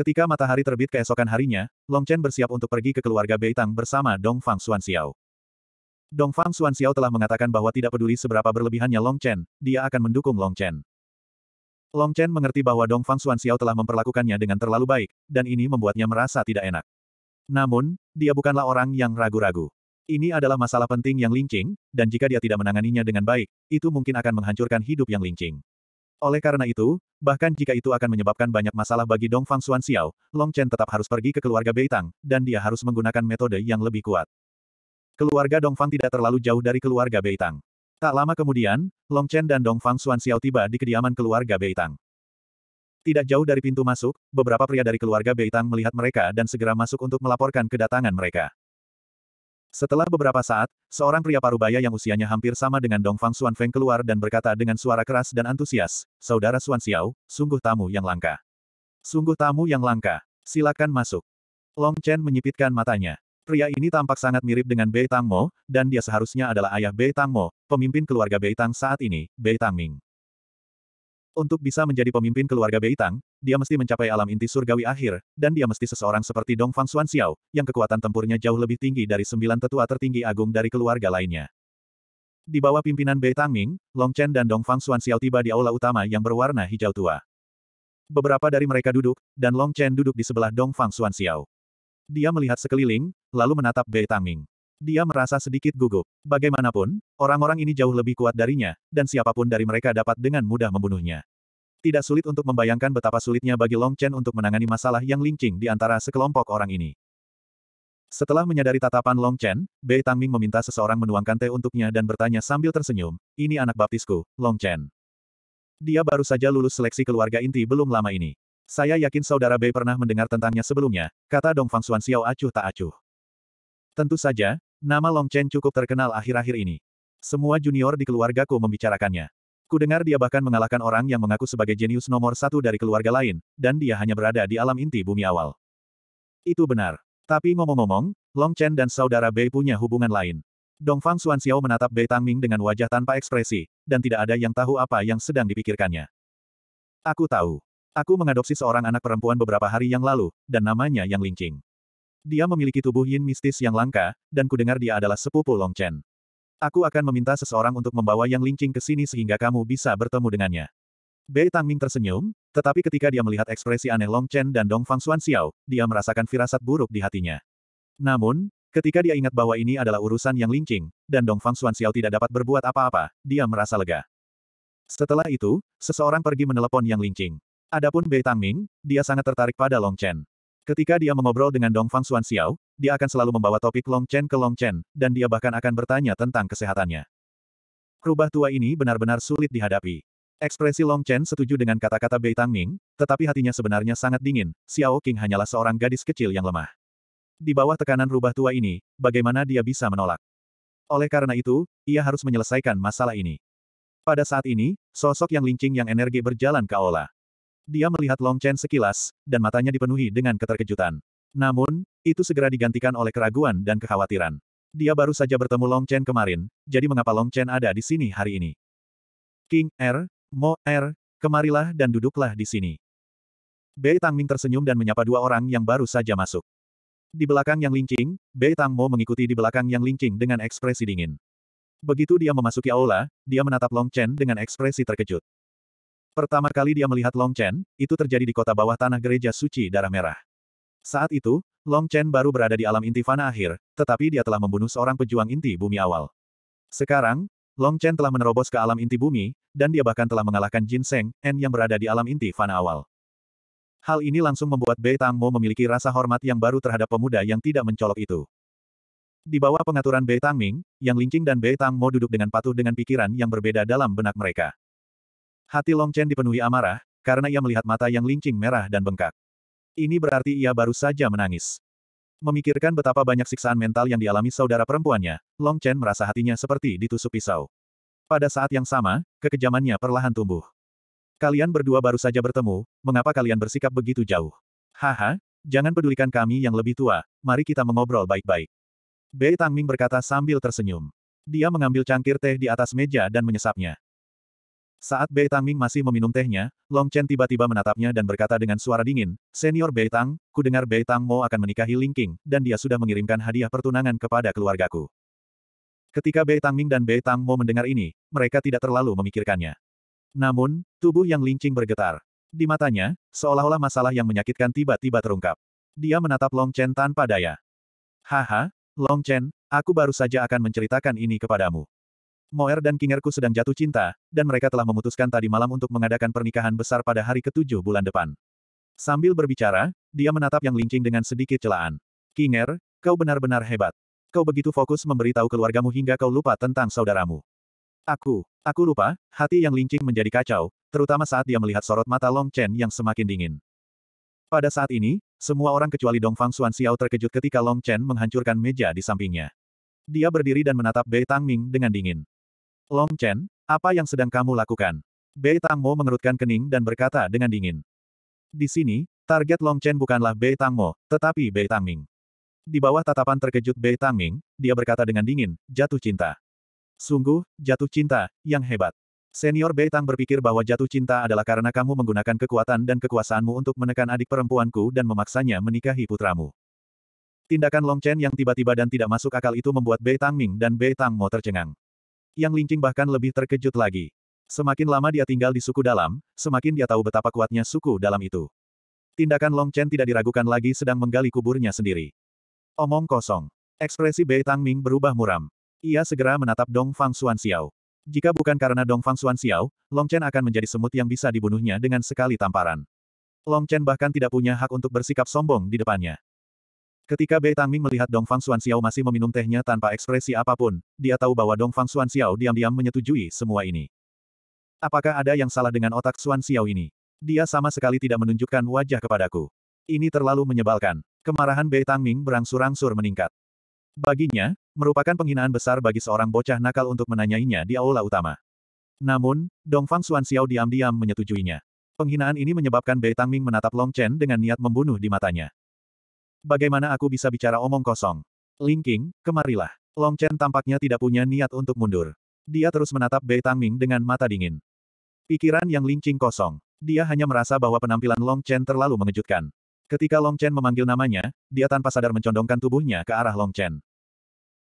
Ketika matahari terbit keesokan harinya, Long Chen bersiap untuk pergi ke keluarga Beitang bersama Dong Fang Xuan Xiao. Dong Fang Xuan Xiao telah mengatakan bahwa tidak peduli seberapa berlebihannya Long Chen, dia akan mendukung Long Chen. Long Chen mengerti bahwa Dong Fang Xuan Xiao telah memperlakukannya dengan terlalu baik, dan ini membuatnya merasa tidak enak. Namun, dia bukanlah orang yang ragu-ragu. Ini adalah masalah penting yang lincing, dan jika dia tidak menanganinya dengan baik, itu mungkin akan menghancurkan hidup yang lincing. Oleh karena itu, bahkan jika itu akan menyebabkan banyak masalah bagi Dong Fang Xuan Xiao, Long Chen tetap harus pergi ke keluarga Beitang, dan dia harus menggunakan metode yang lebih kuat. Keluarga Dong Fang tidak terlalu jauh dari keluarga Beitang. Tak lama kemudian, Long Chen dan Dong Fang Xuan Xiao tiba di kediaman keluarga Beitang. Tidak jauh dari pintu masuk, beberapa pria dari keluarga Beitang melihat mereka dan segera masuk untuk melaporkan kedatangan mereka. Setelah beberapa saat, seorang pria parubaya yang usianya hampir sama dengan Dong Fang Xuan Feng keluar dan berkata dengan suara keras dan antusias, Saudara Xuan Xiao, sungguh tamu yang langka. Sungguh tamu yang langka. Silakan masuk. Long Chen menyipitkan matanya. Pria ini tampak sangat mirip dengan Bei Tang Mo, dan dia seharusnya adalah ayah Bei Tang Mo, pemimpin keluarga Bei Tang saat ini, Bei Tang Ming. Untuk bisa menjadi pemimpin keluarga Beitang, dia mesti mencapai alam inti surgawi akhir, dan dia mesti seseorang seperti Dong Fang Xuan Xiao, yang kekuatan tempurnya jauh lebih tinggi dari sembilan tetua tertinggi agung dari keluarga lainnya. Di bawah pimpinan Beitang Ming, Long Chen dan Dong Fang Xuan Xiao tiba di aula utama yang berwarna hijau tua. Beberapa dari mereka duduk, dan Long Chen duduk di sebelah Dong Fang Xuan Xiao. Dia melihat sekeliling, lalu menatap Beitang Ming. Dia merasa sedikit gugup. Bagaimanapun, orang-orang ini jauh lebih kuat darinya, dan siapapun dari mereka dapat dengan mudah membunuhnya. Tidak sulit untuk membayangkan betapa sulitnya bagi Long Chen untuk menangani masalah yang lincing di antara sekelompok orang ini. Setelah menyadari tatapan Long Chen, Bei Tang Ming meminta seseorang menuangkan teh untuknya dan bertanya sambil tersenyum, ini anak baptisku, Long Chen. Dia baru saja lulus seleksi keluarga inti belum lama ini. Saya yakin saudara Bei pernah mendengar tentangnya sebelumnya, kata Dong Fang Xuan Xiao acuh tak acuh. Tentu saja, Nama Long Chen cukup terkenal akhir-akhir ini. Semua junior di keluargaku membicarakannya. Kudengar dia bahkan mengalahkan orang yang mengaku sebagai jenius nomor satu dari keluarga lain, dan dia hanya berada di alam inti bumi awal. Itu benar. Tapi ngomong-ngomong, Long Chen dan saudara Bei punya hubungan lain. Dongfang Xiao menatap Bei Tangming dengan wajah tanpa ekspresi, dan tidak ada yang tahu apa yang sedang dipikirkannya. Aku tahu. Aku mengadopsi seorang anak perempuan beberapa hari yang lalu, dan namanya Yang Lingqing. Dia memiliki tubuh yin mistis yang langka, dan kudengar dia adalah sepupu Long Chen. Aku akan meminta seseorang untuk membawa Yang Lingqing ke sini sehingga kamu bisa bertemu dengannya. Bei Tangming tersenyum, tetapi ketika dia melihat ekspresi aneh Long Chen dan Dong Fang Xuan Xiao, dia merasakan firasat buruk di hatinya. Namun, ketika dia ingat bahwa ini adalah urusan Yang Lingqing, dan Dong Fang Xuan Xiao tidak dapat berbuat apa-apa, dia merasa lega. Setelah itu, seseorang pergi menelepon Yang Lingqing. Adapun Bei Tangming, dia sangat tertarik pada Long Chen. Ketika dia mengobrol dengan Dong Fang Xuan Xiao, dia akan selalu membawa topik Long Chen ke Long Chen, dan dia bahkan akan bertanya tentang kesehatannya. Rubah tua ini benar-benar sulit dihadapi. Ekspresi Long Chen setuju dengan kata-kata Bei Tang Ming, tetapi hatinya sebenarnya sangat dingin, Xiao King hanyalah seorang gadis kecil yang lemah. Di bawah tekanan rubah tua ini, bagaimana dia bisa menolak? Oleh karena itu, ia harus menyelesaikan masalah ini. Pada saat ini, sosok yang lincing yang energi berjalan ke aula. Dia melihat Long Chen sekilas, dan matanya dipenuhi dengan keterkejutan. Namun, itu segera digantikan oleh keraguan dan kekhawatiran. Dia baru saja bertemu Long Chen kemarin, jadi mengapa Long Chen ada di sini hari ini? King Er, Mo Er, kemarilah dan duduklah di sini. Bei Tang Ming tersenyum dan menyapa dua orang yang baru saja masuk. Di belakang yang lincing, Bei Tang Mo mengikuti di belakang yang lincing dengan ekspresi dingin. Begitu dia memasuki aula, dia menatap Long Chen dengan ekspresi terkejut. Pertama kali dia melihat Long Chen, itu terjadi di kota bawah tanah gereja suci darah merah. Saat itu, Long Chen baru berada di alam inti fana akhir, tetapi dia telah membunuh seorang pejuang inti bumi awal. Sekarang, Long Chen telah menerobos ke alam inti bumi, dan dia bahkan telah mengalahkan Jin Seng, N yang berada di alam inti fana awal. Hal ini langsung membuat Bei Tang Mo memiliki rasa hormat yang baru terhadap pemuda yang tidak mencolok itu. Di bawah pengaturan Bei Tang Ming, Yang Lingqing dan Bei Tang Mo duduk dengan patuh dengan pikiran yang berbeda dalam benak mereka. Hati Long Chen dipenuhi amarah, karena ia melihat mata yang lincing merah dan bengkak. Ini berarti ia baru saja menangis. Memikirkan betapa banyak siksaan mental yang dialami saudara perempuannya, Long Chen merasa hatinya seperti ditusuk pisau. Pada saat yang sama, kekejamannya perlahan tumbuh. Kalian berdua baru saja bertemu, mengapa kalian bersikap begitu jauh? Haha, jangan pedulikan kami yang lebih tua, mari kita mengobrol baik-baik. Bei Tangming berkata sambil tersenyum. Dia mengambil cangkir teh di atas meja dan menyesapnya. Saat Bei Tang Ming masih meminum tehnya, Long Chen tiba-tiba menatapnya dan berkata dengan suara dingin, Senior Bei Tang, ku dengar Bei Tang Mo akan menikahi Ling Qing, dan dia sudah mengirimkan hadiah pertunangan kepada keluargaku. Ketika Bei Tang Ming dan Bei Tang Mo mendengar ini, mereka tidak terlalu memikirkannya. Namun, tubuh yang Ling Qing bergetar. Di matanya, seolah-olah masalah yang menyakitkan tiba-tiba terungkap. Dia menatap Long Chen tanpa daya. Haha, Long Chen, aku baru saja akan menceritakan ini kepadamu. Moer dan Kingerku sedang jatuh cinta, dan mereka telah memutuskan tadi malam untuk mengadakan pernikahan besar pada hari ketujuh bulan depan. Sambil berbicara, dia menatap yang lincing dengan sedikit celaan. Kinger, kau benar-benar hebat. Kau begitu fokus memberitahu keluargamu hingga kau lupa tentang saudaramu. Aku, aku lupa, hati yang lincing menjadi kacau, terutama saat dia melihat sorot mata Long Chen yang semakin dingin. Pada saat ini, semua orang kecuali Dong Fang Xuan Xiao terkejut ketika Long Chen menghancurkan meja di sampingnya. Dia berdiri dan menatap Bei Tang Ming dengan dingin. Long Chen, apa yang sedang kamu lakukan? Bei Tang Mo mengerutkan kening dan berkata dengan dingin. Di sini, target Long Chen bukanlah Bei Tang Mo, tetapi Bei Tang Ming. Di bawah tatapan terkejut Bei Tang Ming, dia berkata dengan dingin, jatuh cinta. Sungguh, jatuh cinta, yang hebat. Senior Bei Tang berpikir bahwa jatuh cinta adalah karena kamu menggunakan kekuatan dan kekuasaanmu untuk menekan adik perempuanku dan memaksanya menikahi putramu. Tindakan Long Chen yang tiba-tiba dan tidak masuk akal itu membuat Bei Tang Ming dan Bei Tang Mo tercengang. Yang Lingqing bahkan lebih terkejut lagi. Semakin lama dia tinggal di suku dalam, semakin dia tahu betapa kuatnya suku dalam itu. Tindakan Long Chen tidak diragukan lagi sedang menggali kuburnya sendiri. Omong kosong. Ekspresi Bei Tang Ming berubah muram. Ia segera menatap Dong Fang Xuan Xiao. Jika bukan karena Dong Fang Xuan Xiao, Long Chen akan menjadi semut yang bisa dibunuhnya dengan sekali tamparan. Long Chen bahkan tidak punya hak untuk bersikap sombong di depannya. Ketika Bei Tangming melihat Dong Fang Xuan Xiao masih meminum tehnya tanpa ekspresi apapun, dia tahu bahwa Dong Fang Xuan Xiao diam-diam menyetujui semua ini. Apakah ada yang salah dengan otak Xuan Xiao ini? Dia sama sekali tidak menunjukkan wajah kepadaku. Ini terlalu menyebalkan. Kemarahan Bei Tangming berangsur-angsur meningkat. Baginya, merupakan penghinaan besar bagi seorang bocah nakal untuk menanyainya di aula utama. Namun, Dong Fang Xuan Xiao diam-diam menyetujuinya. Penghinaan ini menyebabkan Bei Tangming menatap Long Chen dengan niat membunuh di matanya. Bagaimana aku bisa bicara omong kosong? Ling Qing, kemarilah. Long Chen tampaknya tidak punya niat untuk mundur. Dia terus menatap Bei Tangming dengan mata dingin. Pikiran yang lincing kosong. Dia hanya merasa bahwa penampilan Long Chen terlalu mengejutkan. Ketika Long Chen memanggil namanya, dia tanpa sadar mencondongkan tubuhnya ke arah Long Chen.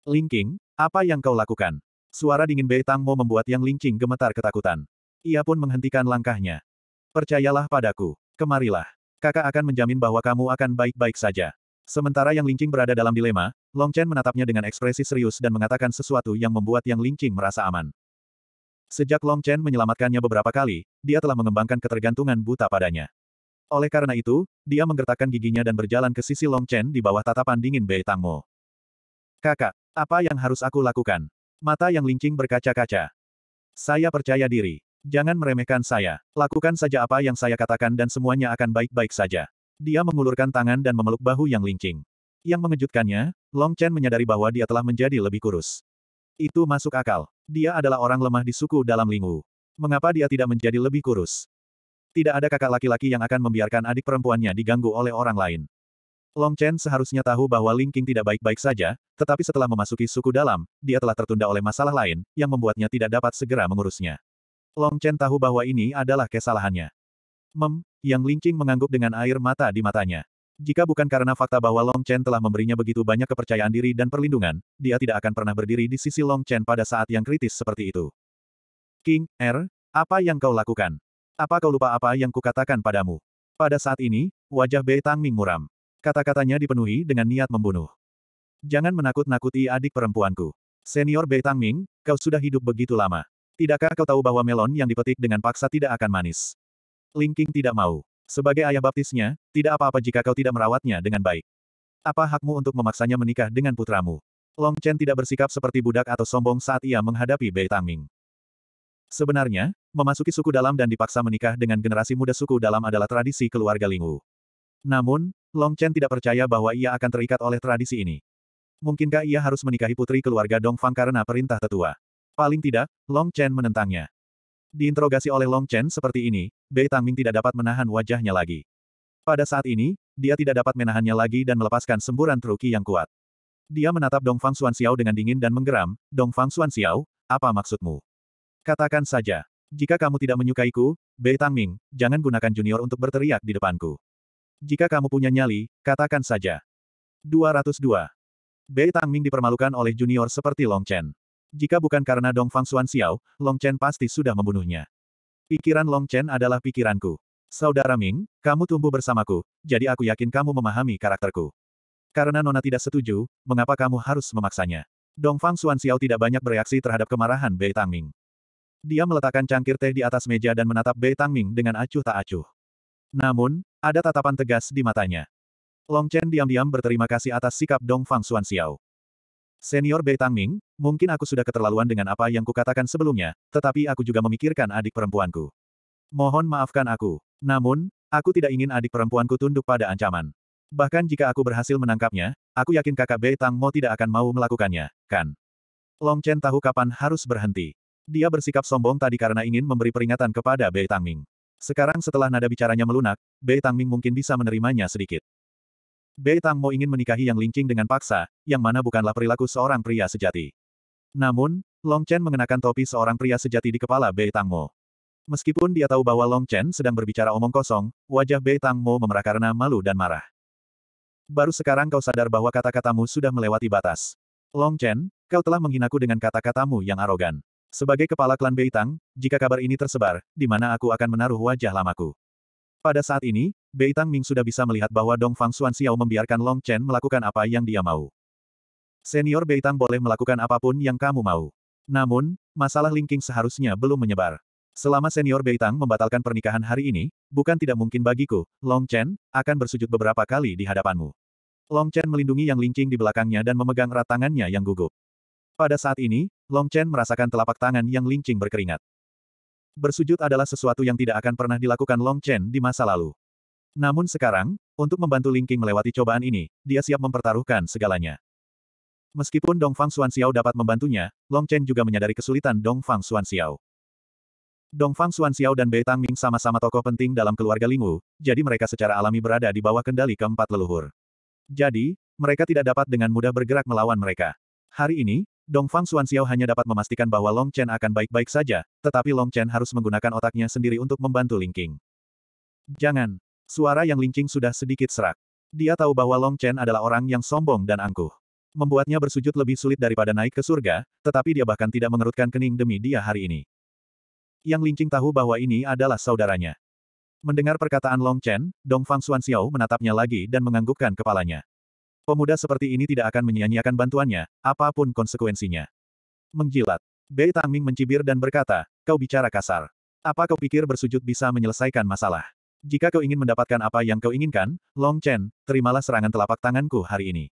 Ling Qing, apa yang kau lakukan? Suara dingin Bei Tang Mo membuat yang lincing gemetar ketakutan. Ia pun menghentikan langkahnya. Percayalah padaku, kemarilah. Kakak akan menjamin bahwa kamu akan baik-baik saja. Sementara Yang Lingqing berada dalam dilema, Long Chen menatapnya dengan ekspresi serius dan mengatakan sesuatu yang membuat Yang Lingqing merasa aman. Sejak Long Chen menyelamatkannya beberapa kali, dia telah mengembangkan ketergantungan buta padanya. Oleh karena itu, dia menggertakkan giginya dan berjalan ke sisi Long Chen di bawah tatapan dingin Bei Tangmo. Kakak, apa yang harus aku lakukan? Mata Yang Lingqing berkaca-kaca. Saya percaya diri. Jangan meremehkan saya. Lakukan saja apa yang saya katakan dan semuanya akan baik-baik saja. Dia mengulurkan tangan dan memeluk bahu yang lincing. Yang mengejutkannya, Long Chen menyadari bahwa dia telah menjadi lebih kurus. Itu masuk akal. Dia adalah orang lemah di suku dalam Lingwu. Mengapa dia tidak menjadi lebih kurus? Tidak ada kakak laki-laki yang akan membiarkan adik perempuannya diganggu oleh orang lain. Long Chen seharusnya tahu bahwa Ling Qing tidak baik-baik saja, tetapi setelah memasuki suku dalam, dia telah tertunda oleh masalah lain, yang membuatnya tidak dapat segera mengurusnya. Long Chen tahu bahwa ini adalah kesalahannya. Mem, yang lincing mengangguk dengan air mata di matanya. Jika bukan karena fakta bahwa Long Chen telah memberinya begitu banyak kepercayaan diri dan perlindungan, dia tidak akan pernah berdiri di sisi Long Chen pada saat yang kritis seperti itu. King, Er, apa yang kau lakukan? Apa kau lupa apa yang kukatakan padamu? Pada saat ini, wajah Bei Tang Ming muram. Kata-katanya dipenuhi dengan niat membunuh. Jangan menakut-nakuti adik perempuanku. Senior Bei Tang Ming. kau sudah hidup begitu lama. Tidakkah kau tahu bahwa melon yang dipetik dengan paksa tidak akan manis? Lingking tidak mau. Sebagai ayah baptisnya, tidak apa-apa jika kau tidak merawatnya dengan baik. Apa hakmu untuk memaksanya menikah dengan putramu? Long Chen tidak bersikap seperti budak atau sombong saat ia menghadapi Bei Tangming. Sebenarnya, memasuki suku dalam dan dipaksa menikah dengan generasi muda suku dalam adalah tradisi keluarga Lingwu. Namun, Long Chen tidak percaya bahwa ia akan terikat oleh tradisi ini. Mungkinkah ia harus menikahi putri keluarga Dong Fang karena perintah tetua? Paling tidak, Long Chen menentangnya. Diinterogasi oleh Long Chen seperti ini, Bei Tangming tidak dapat menahan wajahnya lagi. Pada saat ini, dia tidak dapat menahannya lagi dan melepaskan semburan truki yang kuat. Dia menatap Dong Fang Xuan Xiao dengan dingin dan menggeram, Dong Fang Xuan Xiao, apa maksudmu? Katakan saja, jika kamu tidak menyukaiku, Bei Tangming, jangan gunakan junior untuk berteriak di depanku. Jika kamu punya nyali, katakan saja. 202. Bei Tangming dipermalukan oleh junior seperti Long Chen. Jika bukan karena Dong Fang Xuan Xiao, Long Chen pasti sudah membunuhnya. Pikiran Long Chen adalah pikiranku. Saudara Ming, kamu tumbuh bersamaku, jadi aku yakin kamu memahami karakterku. Karena Nona tidak setuju, mengapa kamu harus memaksanya? Dong Fang Xuan Xiao tidak banyak bereaksi terhadap kemarahan Bei Tang Ming. Dia meletakkan cangkir teh di atas meja dan menatap Bei Tang Ming dengan acuh tak acuh. Namun, ada tatapan tegas di matanya. Long Chen diam-diam berterima kasih atas sikap Dong Fang Xuan Xiao. Senior Bei Tangming, mungkin aku sudah keterlaluan dengan apa yang kukatakan sebelumnya, tetapi aku juga memikirkan adik perempuanku. Mohon maafkan aku. Namun, aku tidak ingin adik perempuanku tunduk pada ancaman. Bahkan jika aku berhasil menangkapnya, aku yakin kakak Bei Tang Mo tidak akan mau melakukannya, kan? Long Chen tahu kapan harus berhenti. Dia bersikap sombong tadi karena ingin memberi peringatan kepada Bei Tangming. Sekarang setelah nada bicaranya melunak, Bei Tangming mungkin bisa menerimanya sedikit. Bei Tang Mo ingin menikahi Yang Lingqing dengan paksa, yang mana bukanlah perilaku seorang pria sejati. Namun, Long Chen mengenakan topi seorang pria sejati di kepala Bei Tang Mo. Meskipun dia tahu bahwa Long Chen sedang berbicara omong kosong, wajah Bei Tang Mo memerah karena malu dan marah. Baru sekarang kau sadar bahwa kata-katamu sudah melewati batas. Long Chen, kau telah menghinaku dengan kata-katamu yang arogan. Sebagai kepala klan Bei Tang, jika kabar ini tersebar, di mana aku akan menaruh wajah lamaku. Pada saat ini, Bei Tang Ming sudah bisa melihat bahwa Dong Fang Xuan Xiao membiarkan Long Chen melakukan apa yang dia mau. Senior Bei Tang boleh melakukan apapun yang kamu mau. Namun, masalah linking seharusnya belum menyebar. Selama senior Bei Tang membatalkan pernikahan hari ini, bukan tidak mungkin bagiku, Long Chen, akan bersujud beberapa kali di hadapanmu. Long Chen melindungi yang linking di belakangnya dan memegang erat tangannya yang gugup. Pada saat ini, Long Chen merasakan telapak tangan yang lincing berkeringat. Bersujud adalah sesuatu yang tidak akan pernah dilakukan Long Chen di masa lalu. Namun sekarang, untuk membantu Linking melewati cobaan ini, dia siap mempertaruhkan segalanya. Meskipun Dong Fang Xiao dapat membantunya, Long Chen juga menyadari kesulitan Dong Fang Xiao. Dong Fang Xiao dan Bei Tang Ming sama-sama tokoh penting dalam keluarga Ling Wu, jadi mereka secara alami berada di bawah kendali keempat leluhur. Jadi, mereka tidak dapat dengan mudah bergerak melawan mereka. Hari ini, Dong Fang Xiao hanya dapat memastikan bahwa Long Chen akan baik-baik saja, tetapi Long Chen harus menggunakan otaknya sendiri untuk membantu Linking. Jangan, Suara yang lincing sudah sedikit serak. Dia tahu bahwa Long Chen adalah orang yang sombong dan angkuh. Membuatnya bersujud lebih sulit daripada naik ke surga, tetapi dia bahkan tidak mengerutkan kening demi dia hari ini. Yang lincing tahu bahwa ini adalah saudaranya. Mendengar perkataan Long Chen, Dong Fang Xuan Xiao menatapnya lagi dan menganggukkan kepalanya. Pemuda seperti ini tidak akan menyia-nyiakan bantuannya, apapun konsekuensinya. Menjilat. Bei Tang Ming mencibir dan berkata, kau bicara kasar. Apa kau pikir bersujud bisa menyelesaikan masalah? Jika kau ingin mendapatkan apa yang kau inginkan, Long Chen, terimalah serangan telapak tanganku hari ini.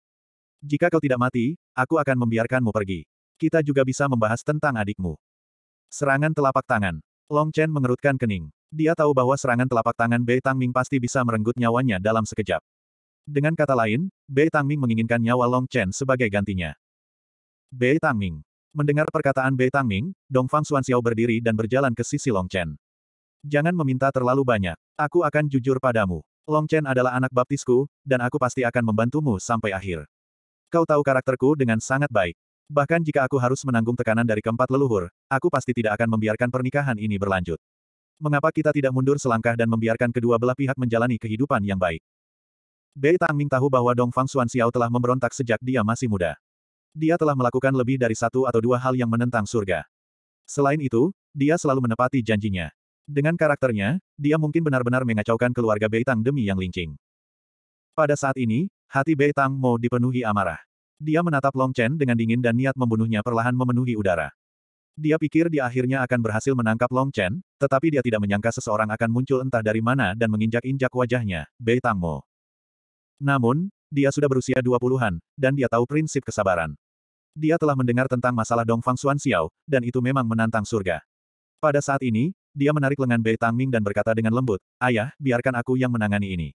Jika kau tidak mati, aku akan membiarkanmu pergi. Kita juga bisa membahas tentang adikmu. Serangan telapak tangan. Long Chen mengerutkan kening. Dia tahu bahwa serangan telapak tangan Bei Tang Ming pasti bisa merenggut nyawanya dalam sekejap. Dengan kata lain, Bei Tang Ming menginginkan nyawa Long Chen sebagai gantinya. Bei Tang Ming. Mendengar perkataan Bei Tang Ming, Dong Fang Xuan Xiao berdiri dan berjalan ke sisi Long Chen. Jangan meminta terlalu banyak. Aku akan jujur padamu. Long Chen adalah anak baptisku, dan aku pasti akan membantumu sampai akhir. Kau tahu karakterku dengan sangat baik. Bahkan jika aku harus menanggung tekanan dari keempat leluhur, aku pasti tidak akan membiarkan pernikahan ini berlanjut. Mengapa kita tidak mundur selangkah dan membiarkan kedua belah pihak menjalani kehidupan yang baik? Bei Tang Ming tahu bahwa Dong Fang Xuan Xiao telah memberontak sejak dia masih muda. Dia telah melakukan lebih dari satu atau dua hal yang menentang surga. Selain itu, dia selalu menepati janjinya. Dengan karakternya, dia mungkin benar-benar mengacaukan keluarga Bei Tang demi yang lincing. Pada saat ini, hati Bei Tang Mo dipenuhi amarah. Dia menatap Long Chen dengan dingin dan niat membunuhnya perlahan memenuhi udara. Dia pikir dia akhirnya akan berhasil menangkap Long Chen, tetapi dia tidak menyangka seseorang akan muncul entah dari mana dan menginjak-injak wajahnya, Bei Tang Mo. Namun, dia sudah berusia 20-an, dan dia tahu prinsip kesabaran. Dia telah mendengar tentang masalah Dong Fang Xuan Xiao, dan itu memang menantang surga. Pada saat ini, dia menarik lengan Bei Tang Ming dan berkata dengan lembut, Ayah, biarkan aku yang menangani ini.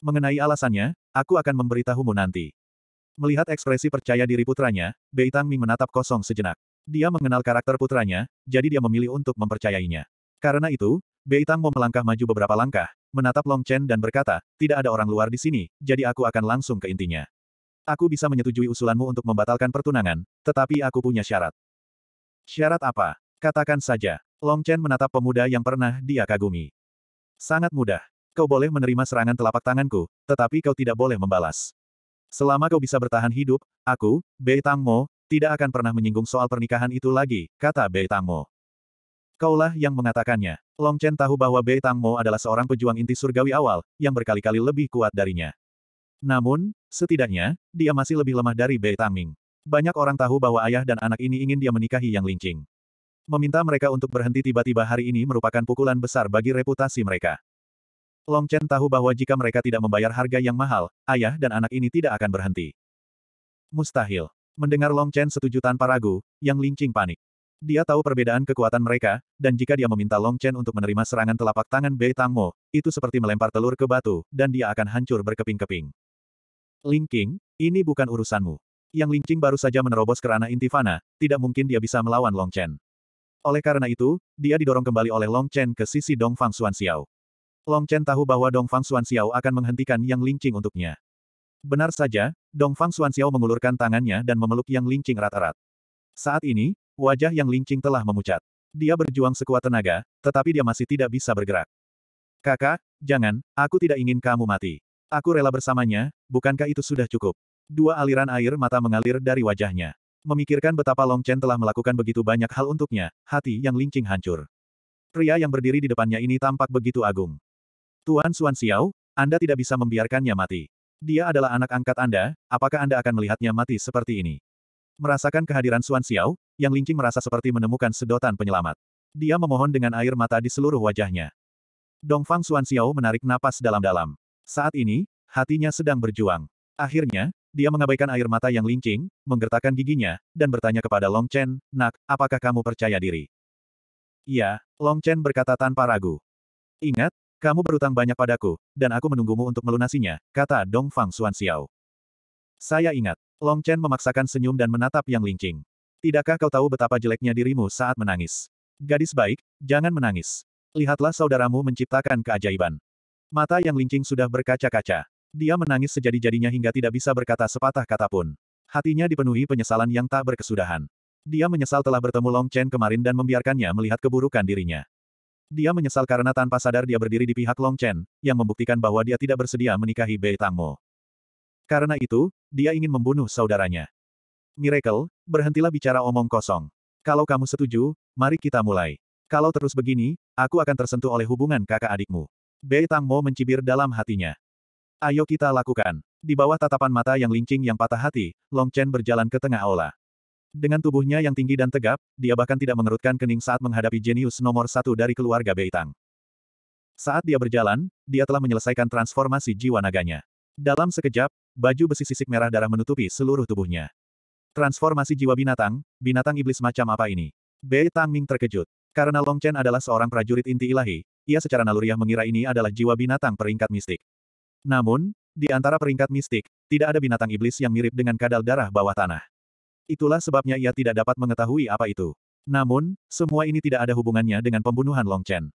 Mengenai alasannya, aku akan memberitahumu nanti. Melihat ekspresi percaya diri putranya, Bei Tang Ming menatap kosong sejenak. Dia mengenal karakter putranya, jadi dia memilih untuk mempercayainya. Karena itu, Bei Tang mau melangkah maju beberapa langkah, menatap Long Chen dan berkata, tidak ada orang luar di sini, jadi aku akan langsung ke intinya. Aku bisa menyetujui usulanmu untuk membatalkan pertunangan, tetapi aku punya syarat. Syarat apa? Katakan saja. Long Chen menatap pemuda yang pernah dia kagumi. Sangat mudah. Kau boleh menerima serangan telapak tanganku, tetapi kau tidak boleh membalas. Selama kau bisa bertahan hidup, aku, Bei Tang Mo, tidak akan pernah menyinggung soal pernikahan itu lagi, kata Bei Tang Mo. Kaulah yang mengatakannya. Long Chen tahu bahwa Bei Tang Mo adalah seorang pejuang inti surgawi awal, yang berkali-kali lebih kuat darinya. Namun, setidaknya, dia masih lebih lemah dari Bei Tang Ming. Banyak orang tahu bahwa ayah dan anak ini ingin dia menikahi yang lincing. Meminta mereka untuk berhenti tiba-tiba hari ini merupakan pukulan besar bagi reputasi mereka. Long Chen tahu bahwa jika mereka tidak membayar harga yang mahal, ayah dan anak ini tidak akan berhenti. Mustahil. Mendengar Long Chen setuju tanpa ragu, Yang Lingqing panik. Dia tahu perbedaan kekuatan mereka, dan jika dia meminta Long Chen untuk menerima serangan telapak tangan Bei Tangmo, itu seperti melempar telur ke batu, dan dia akan hancur berkeping-keping. Lingqing, ini bukan urusanmu. Yang Lingqing baru saja menerobos kerana Intifana, tidak mungkin dia bisa melawan Long Chen. Oleh karena itu, dia didorong kembali oleh Long Chen ke sisi Dong Fang Xuan Xiao. Long Chen tahu bahwa Dong Fang Xuan Xiao akan menghentikan Yang Lingqing untuknya. Benar saja, Dong Fang Xuan Xiao mengulurkan tangannya dan memeluk Yang Lingqing erat-erat. Saat ini, wajah Yang Lingqing telah memucat. Dia berjuang sekuat tenaga, tetapi dia masih tidak bisa bergerak. Kakak, jangan, aku tidak ingin kamu mati. Aku rela bersamanya, bukankah itu sudah cukup? Dua aliran air mata mengalir dari wajahnya. Memikirkan betapa Long Chen telah melakukan begitu banyak hal untuknya, hati yang lincing hancur. Pria yang berdiri di depannya ini tampak begitu agung. Tuan Xuan Xiao, Anda tidak bisa membiarkannya mati. Dia adalah anak angkat Anda, apakah Anda akan melihatnya mati seperti ini? Merasakan kehadiran Xuan Xiao, yang lincing merasa seperti menemukan sedotan penyelamat. Dia memohon dengan air mata di seluruh wajahnya. Dongfang Xuan Xiao menarik napas dalam-dalam. Saat ini, hatinya sedang berjuang. Akhirnya, dia mengabaikan air mata yang lincing, menggertakkan giginya, dan bertanya kepada Long Chen, Nak, apakah kamu percaya diri? Iya, Long Chen berkata tanpa ragu. Ingat, kamu berutang banyak padaku, dan aku menunggumu untuk melunasinya, kata Dong Fang Xuan Xiao. Saya ingat, Long Chen memaksakan senyum dan menatap yang lincing. Tidakkah kau tahu betapa jeleknya dirimu saat menangis? Gadis baik, jangan menangis. Lihatlah saudaramu menciptakan keajaiban. Mata yang lincing sudah berkaca-kaca. Dia menangis sejadi-jadinya hingga tidak bisa berkata sepatah kata pun. Hatinya dipenuhi penyesalan yang tak berkesudahan. Dia menyesal telah bertemu Long Chen kemarin dan membiarkannya melihat keburukan dirinya. Dia menyesal karena tanpa sadar dia berdiri di pihak Long Chen, yang membuktikan bahwa dia tidak bersedia menikahi Bei Tangmo. Karena itu, dia ingin membunuh saudaranya. Miracle, berhentilah bicara omong kosong. Kalau kamu setuju, mari kita mulai. Kalau terus begini, aku akan tersentuh oleh hubungan kakak adikmu. Bei Tangmo mencibir dalam hatinya. Ayo kita lakukan. Di bawah tatapan mata yang lincing yang patah hati, Long Chen berjalan ke tengah aula. Dengan tubuhnya yang tinggi dan tegap, dia bahkan tidak mengerutkan kening saat menghadapi jenius nomor satu dari keluarga Beitang. Saat dia berjalan, dia telah menyelesaikan transformasi jiwa naganya. Dalam sekejap, baju besi sisik merah darah menutupi seluruh tubuhnya. Transformasi jiwa binatang, binatang iblis macam apa ini? Bei Tang Ming terkejut. Karena Long Chen adalah seorang prajurit inti ilahi, ia secara naluriah mengira ini adalah jiwa binatang peringkat mistik. Namun, di antara peringkat mistik, tidak ada binatang iblis yang mirip dengan kadal darah bawah tanah. Itulah sebabnya ia tidak dapat mengetahui apa itu. Namun, semua ini tidak ada hubungannya dengan pembunuhan Long Chen.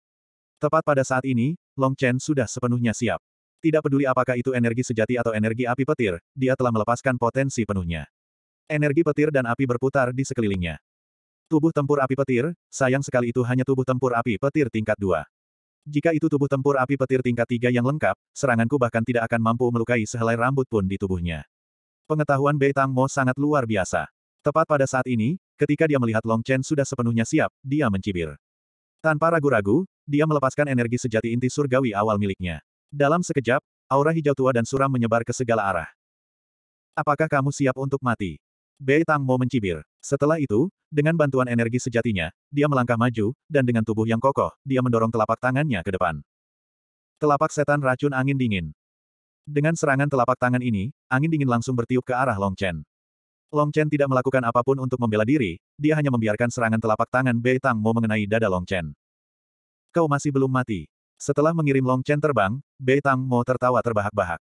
Tepat pada saat ini, Long Chen sudah sepenuhnya siap. Tidak peduli apakah itu energi sejati atau energi api petir, dia telah melepaskan potensi penuhnya. Energi petir dan api berputar di sekelilingnya. Tubuh tempur api petir, sayang sekali itu hanya tubuh tempur api petir tingkat 2. Jika itu tubuh tempur api petir tingkat tiga yang lengkap, seranganku bahkan tidak akan mampu melukai sehelai rambut pun di tubuhnya. Pengetahuan Bei Tang Mo sangat luar biasa. Tepat pada saat ini, ketika dia melihat Long Chen sudah sepenuhnya siap, dia mencibir. Tanpa ragu-ragu, dia melepaskan energi sejati inti surgawi awal miliknya. Dalam sekejap, aura hijau tua dan suram menyebar ke segala arah. Apakah kamu siap untuk mati? Bei Tang Mo mencibir. Setelah itu, dengan bantuan energi sejatinya, dia melangkah maju, dan dengan tubuh yang kokoh, dia mendorong telapak tangannya ke depan. Telapak setan racun angin dingin. Dengan serangan telapak tangan ini, angin dingin langsung bertiup ke arah Long Chen. Long Chen tidak melakukan apapun untuk membela diri, dia hanya membiarkan serangan telapak tangan Bei Tang Mo mengenai dada Long Chen. Kau masih belum mati. Setelah mengirim Long Chen terbang, Bei Tang Mo tertawa terbahak-bahak.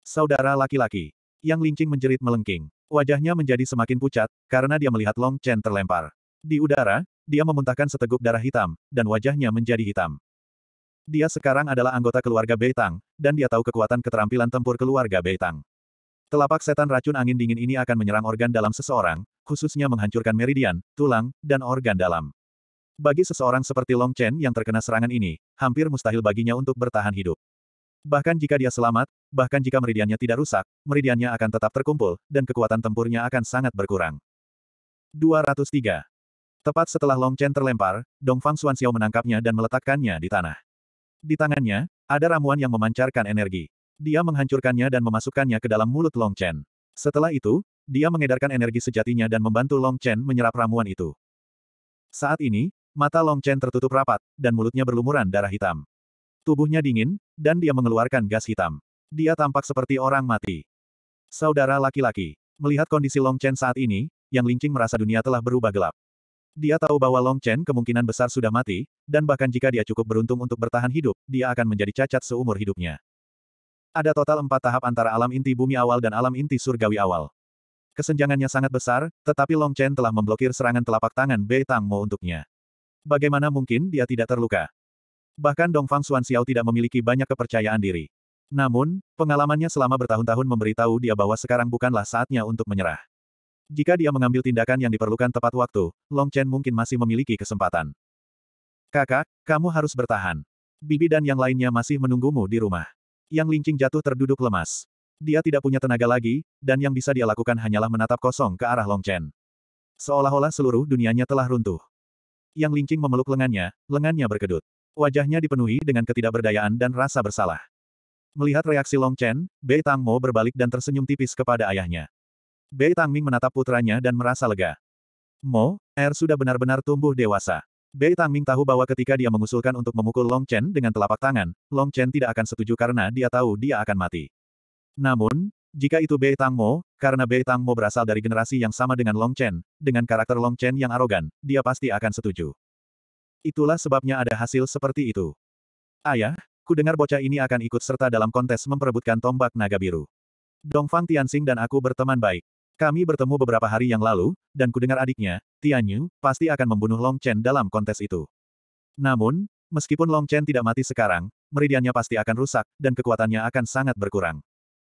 Saudara laki-laki. Yang lincing menjerit melengking. Wajahnya menjadi semakin pucat, karena dia melihat Long Chen terlempar. Di udara, dia memuntahkan seteguk darah hitam, dan wajahnya menjadi hitam. Dia sekarang adalah anggota keluarga Beitang, dan dia tahu kekuatan keterampilan tempur keluarga Beitang. Telapak setan racun angin dingin ini akan menyerang organ dalam seseorang, khususnya menghancurkan meridian, tulang, dan organ dalam. Bagi seseorang seperti Long Chen yang terkena serangan ini, hampir mustahil baginya untuk bertahan hidup. Bahkan jika dia selamat, bahkan jika meridiannya tidak rusak, meridiannya akan tetap terkumpul, dan kekuatan tempurnya akan sangat berkurang. 203. Tepat setelah Long Chen terlempar, Dong Fang Xiao menangkapnya dan meletakkannya di tanah. Di tangannya, ada ramuan yang memancarkan energi. Dia menghancurkannya dan memasukkannya ke dalam mulut Long Chen. Setelah itu, dia mengedarkan energi sejatinya dan membantu Long Chen menyerap ramuan itu. Saat ini, mata Long Chen tertutup rapat, dan mulutnya berlumuran darah hitam. Tubuhnya dingin, dan dia mengeluarkan gas hitam. Dia tampak seperti orang mati. Saudara laki-laki, melihat kondisi Long Chen saat ini, yang Lingqing merasa dunia telah berubah gelap. Dia tahu bahwa Long Chen kemungkinan besar sudah mati, dan bahkan jika dia cukup beruntung untuk bertahan hidup, dia akan menjadi cacat seumur hidupnya. Ada total empat tahap antara alam inti bumi awal dan alam inti surgawi awal. Kesenjangannya sangat besar, tetapi Long Chen telah memblokir serangan telapak tangan Bei Tang Mo untuknya. Bagaimana mungkin dia tidak terluka? Bahkan Dongfang Xiao tidak memiliki banyak kepercayaan diri. Namun, pengalamannya selama bertahun-tahun memberitahu dia bahwa sekarang bukanlah saatnya untuk menyerah. Jika dia mengambil tindakan yang diperlukan tepat waktu, Long Chen mungkin masih memiliki kesempatan. Kakak, kamu harus bertahan. Bibi dan yang lainnya masih menunggumu di rumah. Yang lincing jatuh terduduk lemas. Dia tidak punya tenaga lagi, dan yang bisa dia lakukan hanyalah menatap kosong ke arah Long Chen. Seolah-olah seluruh dunianya telah runtuh. Yang lincing memeluk lengannya, lengannya berkedut. Wajahnya dipenuhi dengan ketidakberdayaan dan rasa bersalah. Melihat reaksi Long Chen, Bei Tang Mo berbalik dan tersenyum tipis kepada ayahnya. Bei Tang Ming menatap putranya dan merasa lega. Mo, Er sudah benar-benar tumbuh dewasa. Bei Tang Ming tahu bahwa ketika dia mengusulkan untuk memukul Long Chen dengan telapak tangan, Long Chen tidak akan setuju karena dia tahu dia akan mati. Namun, jika itu Bei Tang Mo, karena Bei Tang Mo berasal dari generasi yang sama dengan Long Chen, dengan karakter Long Chen yang arogan, dia pasti akan setuju. Itulah sebabnya ada hasil seperti itu. Ayah, ku dengar bocah ini akan ikut serta dalam kontes memperebutkan tombak naga biru. Dongfang Tianxing dan aku berteman baik. Kami bertemu beberapa hari yang lalu, dan ku dengar adiknya, Tianyu, pasti akan membunuh Long Chen dalam kontes itu. Namun, meskipun Long Chen tidak mati sekarang, meridiannya pasti akan rusak, dan kekuatannya akan sangat berkurang.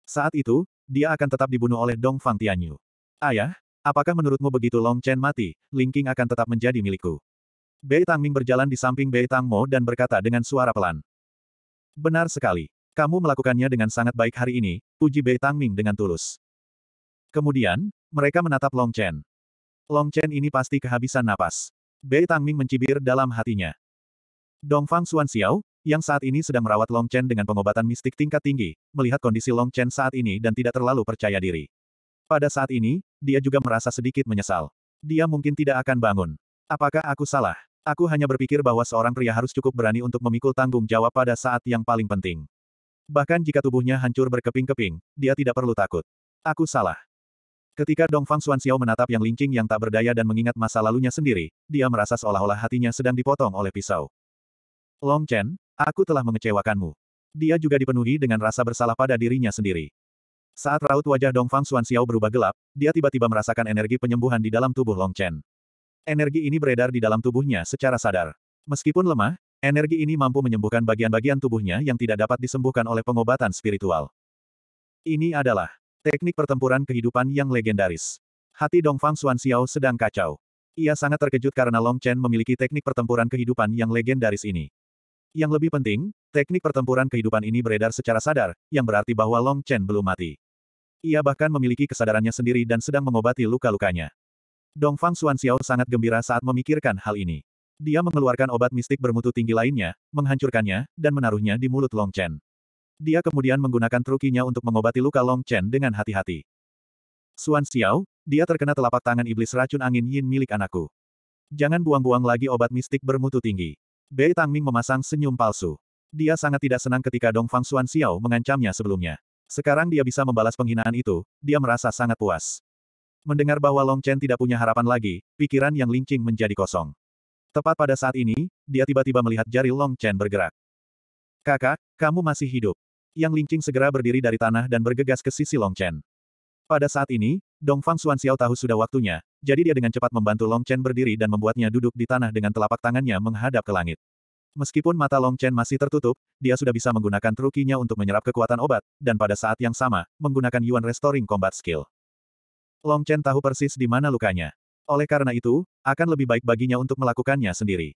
Saat itu, dia akan tetap dibunuh oleh Dong Fang Tianyu. Ayah, apakah menurutmu begitu Long Chen mati, Ling Qing akan tetap menjadi milikku? Bei Ming berjalan di samping Bei Mo dan berkata dengan suara pelan. Benar sekali. Kamu melakukannya dengan sangat baik hari ini, puji Bei Ming dengan tulus. Kemudian, mereka menatap Long Chen. Long Chen ini pasti kehabisan napas. Bei Ming mencibir dalam hatinya. Dongfang Xiao, yang saat ini sedang merawat Long Chen dengan pengobatan mistik tingkat tinggi, melihat kondisi Long Chen saat ini dan tidak terlalu percaya diri. Pada saat ini, dia juga merasa sedikit menyesal. Dia mungkin tidak akan bangun. Apakah aku salah? Aku hanya berpikir bahwa seorang pria harus cukup berani untuk memikul tanggung jawab pada saat yang paling penting. Bahkan jika tubuhnya hancur berkeping-keping, dia tidak perlu takut. Aku salah. Ketika Dongfang Fang Xuanxiao menatap yang lincing yang tak berdaya dan mengingat masa lalunya sendiri, dia merasa seolah-olah hatinya sedang dipotong oleh pisau. Long Chen, aku telah mengecewakanmu. Dia juga dipenuhi dengan rasa bersalah pada dirinya sendiri. Saat raut wajah Dongfang Fang Xuanxiao berubah gelap, dia tiba-tiba merasakan energi penyembuhan di dalam tubuh Long Chen. Energi ini beredar di dalam tubuhnya secara sadar. Meskipun lemah, energi ini mampu menyembuhkan bagian-bagian tubuhnya yang tidak dapat disembuhkan oleh pengobatan spiritual. Ini adalah teknik pertempuran kehidupan yang legendaris. Hati Dongfang Xuanxiao sedang kacau. Ia sangat terkejut karena Long Chen memiliki teknik pertempuran kehidupan yang legendaris ini. Yang lebih penting, teknik pertempuran kehidupan ini beredar secara sadar, yang berarti bahwa Long Chen belum mati. Ia bahkan memiliki kesadarannya sendiri dan sedang mengobati luka-lukanya. Dongfang Xiao sangat gembira saat memikirkan hal ini. Dia mengeluarkan obat mistik bermutu tinggi lainnya, menghancurkannya, dan menaruhnya di mulut Long Chen. Dia kemudian menggunakan trukinya untuk mengobati luka Long Chen dengan hati-hati. Xuan Xiao, dia terkena telapak tangan iblis racun angin yin milik anakku. Jangan buang-buang lagi obat mistik bermutu tinggi. Bei Tangming memasang senyum palsu. Dia sangat tidak senang ketika Dongfang Xuan Xiao mengancamnya sebelumnya. Sekarang dia bisa membalas penghinaan itu, dia merasa sangat puas. Mendengar bahwa Long Chen tidak punya harapan lagi, pikiran yang lincing menjadi kosong. Tepat pada saat ini, dia tiba-tiba melihat jari Long Chen bergerak. Kakak, kamu masih hidup. Yang lincing segera berdiri dari tanah dan bergegas ke sisi Long Chen. Pada saat ini, Dong Fang Xuan Xiao tahu sudah waktunya, jadi dia dengan cepat membantu Long Chen berdiri dan membuatnya duduk di tanah dengan telapak tangannya menghadap ke langit. Meskipun mata Long Chen masih tertutup, dia sudah bisa menggunakan trukinya untuk menyerap kekuatan obat, dan pada saat yang sama, menggunakan Yuan Restoring Combat Skill. Long Chen tahu persis di mana lukanya. Oleh karena itu, akan lebih baik baginya untuk melakukannya sendiri.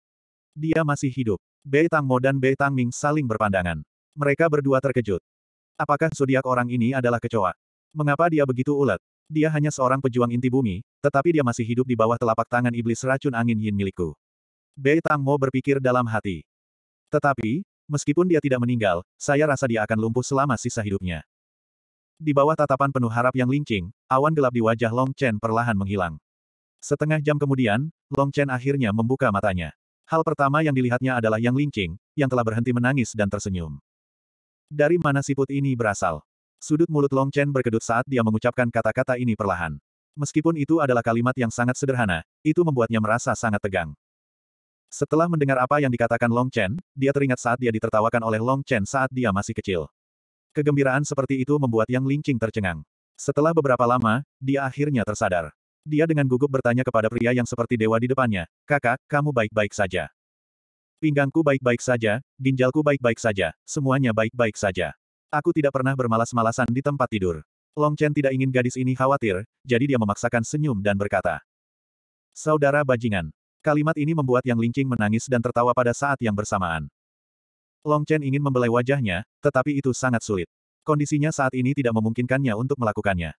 Dia masih hidup. Bei Tang Mo dan Bei Tang Ming saling berpandangan. Mereka berdua terkejut. Apakah zodiak orang ini adalah kecoa? Mengapa dia begitu ulet? Dia hanya seorang pejuang inti bumi, tetapi dia masih hidup di bawah telapak tangan iblis racun angin yin milikku. Bei Tang Mo berpikir dalam hati. Tetapi, meskipun dia tidak meninggal, saya rasa dia akan lumpuh selama sisa hidupnya. Di bawah tatapan penuh harap yang lincing, awan gelap di wajah Long Chen perlahan menghilang. Setengah jam kemudian, Long Chen akhirnya membuka matanya. Hal pertama yang dilihatnya adalah Yang Lincing, yang telah berhenti menangis dan tersenyum. Dari mana siput ini berasal? Sudut mulut Long Chen berkedut saat dia mengucapkan kata-kata ini perlahan. Meskipun itu adalah kalimat yang sangat sederhana, itu membuatnya merasa sangat tegang. Setelah mendengar apa yang dikatakan Long Chen, dia teringat saat dia ditertawakan oleh Long Chen saat dia masih kecil. Kegembiraan seperti itu membuat Yang Lingqing tercengang. Setelah beberapa lama, dia akhirnya tersadar. Dia dengan gugup bertanya kepada pria yang seperti dewa di depannya, kakak, kamu baik-baik saja. Pinggangku baik-baik saja, ginjalku baik-baik saja, semuanya baik-baik saja. Aku tidak pernah bermalas-malasan di tempat tidur. Long Chen tidak ingin gadis ini khawatir, jadi dia memaksakan senyum dan berkata. Saudara bajingan. Kalimat ini membuat Yang Lingqing menangis dan tertawa pada saat yang bersamaan. Long Chen ingin membelai wajahnya, tetapi itu sangat sulit. Kondisinya saat ini tidak memungkinkannya untuk melakukannya.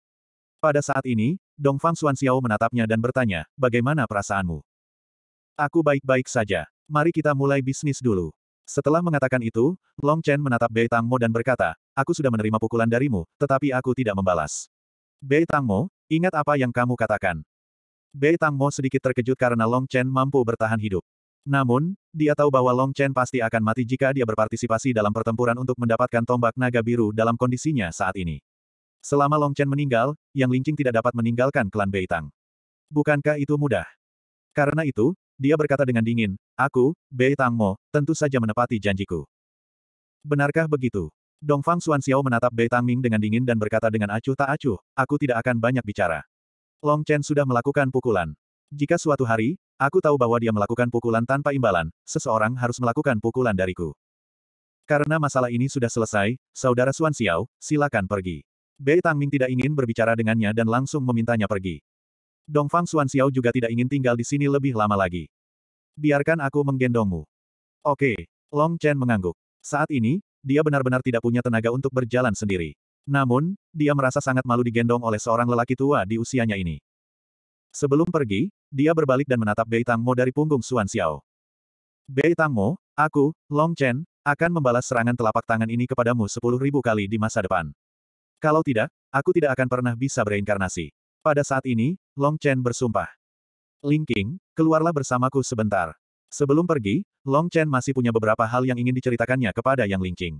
Pada saat ini, Dong Fang Xuan Xiao menatapnya dan bertanya, bagaimana perasaanmu? Aku baik-baik saja. Mari kita mulai bisnis dulu. Setelah mengatakan itu, Long Chen menatap Bei Tang Mo dan berkata, aku sudah menerima pukulan darimu, tetapi aku tidak membalas. Bei Tang Mo, ingat apa yang kamu katakan. Bei Tang Mo sedikit terkejut karena Long Chen mampu bertahan hidup. Namun, dia tahu bahwa Long Chen pasti akan mati jika dia berpartisipasi dalam pertempuran untuk mendapatkan tombak naga biru dalam kondisinya saat ini. Selama Long Chen meninggal, Yang Lingqing tidak dapat meninggalkan klan Beitang. Bukankah itu mudah? Karena itu, dia berkata dengan dingin, Aku, Bei Tang Mo, tentu saja menepati janjiku. Benarkah begitu? Dongfang Xiao menatap Bei Tang Ming dengan dingin dan berkata dengan acuh tak acuh, aku tidak akan banyak bicara. Long Chen sudah melakukan pukulan. Jika suatu hari, Aku tahu bahwa dia melakukan pukulan tanpa imbalan, seseorang harus melakukan pukulan dariku. Karena masalah ini sudah selesai, Saudara Suan Xiao, silakan pergi. Bei Tang Ming tidak ingin berbicara dengannya dan langsung memintanya pergi. Dongfang Suan Xiao juga tidak ingin tinggal di sini lebih lama lagi. Biarkan aku menggendongmu. Oke, Long Chen mengangguk. Saat ini, dia benar-benar tidak punya tenaga untuk berjalan sendiri. Namun, dia merasa sangat malu digendong oleh seorang lelaki tua di usianya ini. Sebelum pergi, dia berbalik dan menatap Bei Tang Mo dari punggung Xuan Xiao. Bei Mo, aku, Long Chen, akan membalas serangan telapak tangan ini kepadamu sepuluh ribu kali di masa depan. Kalau tidak, aku tidak akan pernah bisa bereinkarnasi. Pada saat ini, Long Chen bersumpah. Ling Qing, keluarlah bersamaku sebentar. Sebelum pergi, Long Chen masih punya beberapa hal yang ingin diceritakannya kepada Yang Ling Qing.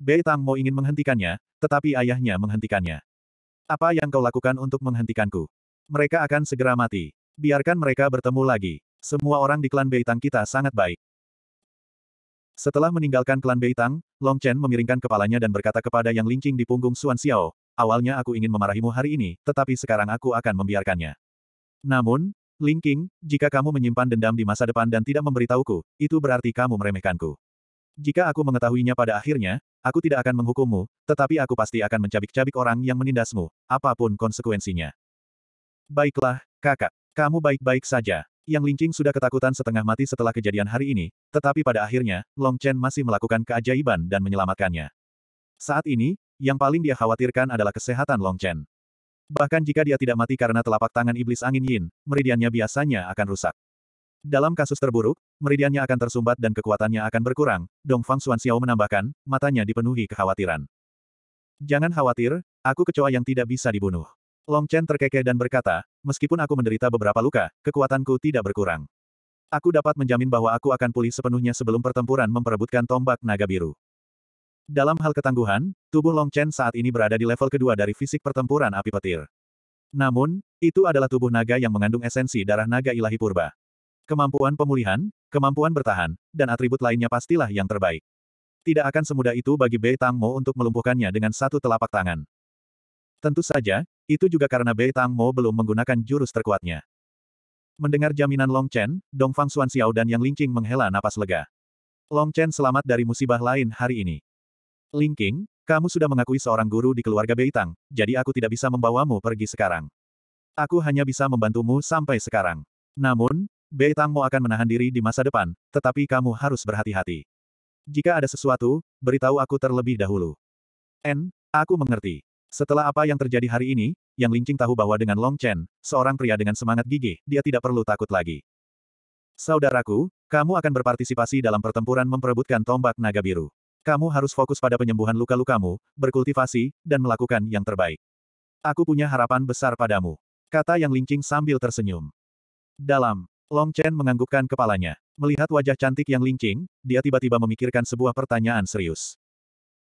Bei Tang Mo ingin menghentikannya, tetapi ayahnya menghentikannya. Apa yang kau lakukan untuk menghentikanku? Mereka akan segera mati. Biarkan mereka bertemu lagi. Semua orang di klan Beitang kita sangat baik. Setelah meninggalkan klan Beitang, Long Chen memiringkan kepalanya dan berkata kepada yang lincing di punggung Xuan Xiao, awalnya aku ingin memarahimu hari ini, tetapi sekarang aku akan membiarkannya. Namun, Ling jika kamu menyimpan dendam di masa depan dan tidak memberitahuku, itu berarti kamu meremehkanku. Jika aku mengetahuinya pada akhirnya, aku tidak akan menghukummu, tetapi aku pasti akan mencabik-cabik orang yang menindasmu, apapun konsekuensinya. Baiklah, kakak. Kamu baik-baik saja. Yang Lingqing sudah ketakutan setengah mati setelah kejadian hari ini, tetapi pada akhirnya, Long Chen masih melakukan keajaiban dan menyelamatkannya. Saat ini, yang paling dia khawatirkan adalah kesehatan Long Chen. Bahkan jika dia tidak mati karena telapak tangan iblis angin Yin, meridiannya biasanya akan rusak. Dalam kasus terburuk, meridiannya akan tersumbat dan kekuatannya akan berkurang, Dong Fang Xuan Xiao menambahkan, matanya dipenuhi kekhawatiran. Jangan khawatir, aku kecoa yang tidak bisa dibunuh. Long Chen terkekeh dan berkata, meskipun aku menderita beberapa luka, kekuatanku tidak berkurang. Aku dapat menjamin bahwa aku akan pulih sepenuhnya sebelum pertempuran memperebutkan tombak naga biru. Dalam hal ketangguhan, tubuh Long Chen saat ini berada di level kedua dari fisik pertempuran api petir. Namun, itu adalah tubuh naga yang mengandung esensi darah naga ilahi purba. Kemampuan pemulihan, kemampuan bertahan, dan atribut lainnya pastilah yang terbaik. Tidak akan semudah itu bagi Bei Tang Mo untuk melumpuhkannya dengan satu telapak tangan. Tentu saja, itu juga karena Bei Tang Mo belum menggunakan jurus terkuatnya. Mendengar jaminan Long Chen, Dong Fang Xuan Xiao dan Yang Lingqing menghela napas lega. Long Chen selamat dari musibah lain hari ini. Lingqing, kamu sudah mengakui seorang guru di keluarga Bei Tang, jadi aku tidak bisa membawamu pergi sekarang. Aku hanya bisa membantumu sampai sekarang. Namun, Bei Tang Mo akan menahan diri di masa depan, tetapi kamu harus berhati-hati. Jika ada sesuatu, beritahu aku terlebih dahulu. N, aku mengerti. Setelah apa yang terjadi hari ini, Yang Lingqing tahu bahwa dengan Long Chen, seorang pria dengan semangat gigih, dia tidak perlu takut lagi. Saudaraku, kamu akan berpartisipasi dalam pertempuran memperebutkan tombak naga biru. Kamu harus fokus pada penyembuhan luka-lukamu, berkultivasi, dan melakukan yang terbaik. Aku punya harapan besar padamu. Kata Yang Lingqing sambil tersenyum. Dalam, Long Chen menganggukkan kepalanya. Melihat wajah cantik Yang Lingqing, dia tiba-tiba memikirkan sebuah pertanyaan serius.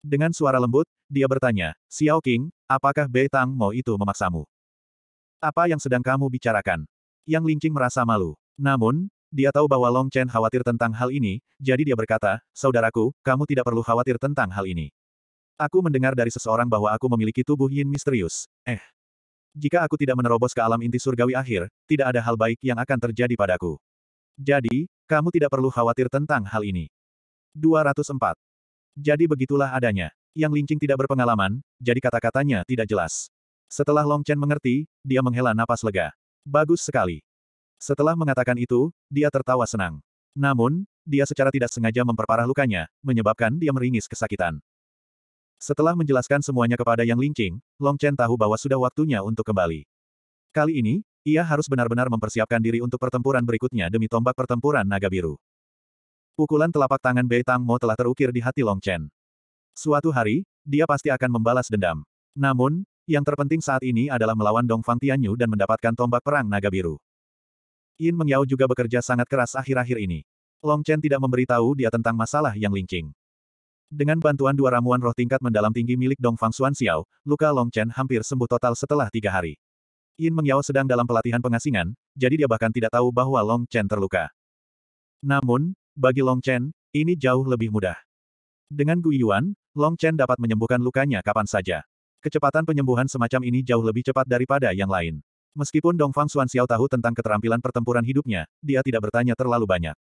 Dengan suara lembut, dia bertanya, Xiao King, apakah Bei Tang Mo itu memaksamu? Apa yang sedang kamu bicarakan? Yang Lingqing merasa malu. Namun, dia tahu bahwa Long Chen khawatir tentang hal ini, jadi dia berkata, Saudaraku, kamu tidak perlu khawatir tentang hal ini. Aku mendengar dari seseorang bahwa aku memiliki tubuh yin misterius. Eh. Jika aku tidak menerobos ke alam inti surgawi akhir, tidak ada hal baik yang akan terjadi padaku. Jadi, kamu tidak perlu khawatir tentang hal ini. 204. Jadi begitulah adanya. Yang Lincing tidak berpengalaman, jadi kata-katanya tidak jelas. Setelah Long Chen mengerti, dia menghela napas lega. Bagus sekali. Setelah mengatakan itu, dia tertawa senang. Namun, dia secara tidak sengaja memperparah lukanya, menyebabkan dia meringis kesakitan. Setelah menjelaskan semuanya kepada Yang Lincing, Long Chen tahu bahwa sudah waktunya untuk kembali. Kali ini, ia harus benar-benar mempersiapkan diri untuk pertempuran berikutnya demi tombak pertempuran naga biru. Pukulan telapak tangan Bei Tang Mo telah terukir di hati Long Chen. Suatu hari, dia pasti akan membalas dendam. Namun, yang terpenting saat ini adalah melawan Dong Fang Tianyu dan mendapatkan tombak perang naga biru. Yin Mengyao juga bekerja sangat keras akhir-akhir ini. Long Chen tidak memberitahu dia tentang masalah yang lincing. Dengan bantuan dua ramuan roh tingkat mendalam tinggi milik Dong Fang Xuan Xiao, luka Long Chen hampir sembuh total setelah tiga hari. Yin Mengyao sedang dalam pelatihan pengasingan, jadi dia bahkan tidak tahu bahwa Long Chen terluka. Namun, bagi Long Chen, ini jauh lebih mudah. Dengan Gu Guyuan, Long Chen dapat menyembuhkan lukanya kapan saja. Kecepatan penyembuhan semacam ini jauh lebih cepat daripada yang lain. Meskipun Dong Fang Dongfang Xiao tahu tentang keterampilan pertempuran hidupnya, dia tidak bertanya terlalu banyak.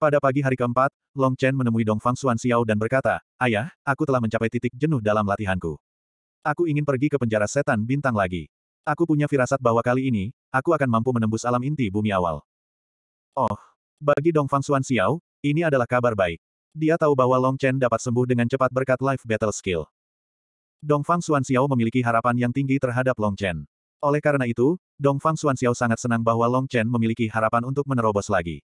Pada pagi hari keempat, Long Chen menemui Dong Fang Dongfang Xiao dan berkata, Ayah, aku telah mencapai titik jenuh dalam latihanku. Aku ingin pergi ke penjara setan bintang lagi. Aku punya firasat bahwa kali ini, aku akan mampu menembus alam inti bumi awal. Oh, bagi Dong Fang Xuan Xiao, ini adalah kabar baik. Dia tahu bahwa Long Chen dapat sembuh dengan cepat berkat life battle skill. Dong Fang Xuan Xiao memiliki harapan yang tinggi terhadap Long Chen. Oleh karena itu, Dong Fang Xuan Xiao sangat senang bahwa Long Chen memiliki harapan untuk menerobos lagi.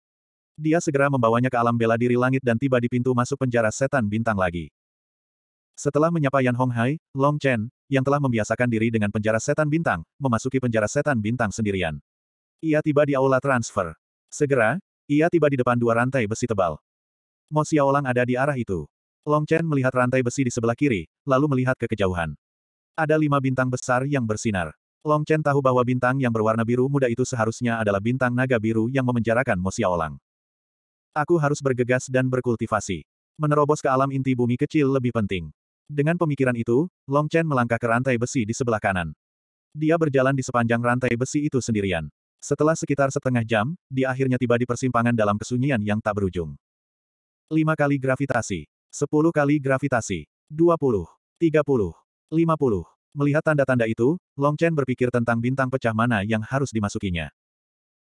Dia segera membawanya ke alam bela diri langit dan tiba di pintu masuk penjara setan bintang lagi. Setelah menyapa Yan Honghai, Long Chen, yang telah membiasakan diri dengan penjara setan bintang, memasuki penjara setan bintang sendirian. Ia tiba di aula transfer. Segera, ia tiba di depan dua rantai besi tebal. Mo Xiaolang ada di arah itu. Long Chen melihat rantai besi di sebelah kiri, lalu melihat ke kejauhan. Ada lima bintang besar yang bersinar. Long Chen tahu bahwa bintang yang berwarna biru muda itu seharusnya adalah bintang naga biru yang memenjarakan Mo Xiaolang. Aku harus bergegas dan berkultivasi. Menerobos ke alam inti bumi kecil lebih penting. Dengan pemikiran itu, Long Chen melangkah ke rantai besi di sebelah kanan. Dia berjalan di sepanjang rantai besi itu sendirian. Setelah sekitar setengah jam, dia akhirnya tiba di persimpangan dalam kesunyian yang tak berujung. Lima kali gravitasi. sepuluh kali gravitasi. dua puluh, tiga puluh, lima puluh. Melihat tanda-tanda itu, Long Chen berpikir tentang bintang pecah mana yang harus dimasukinya.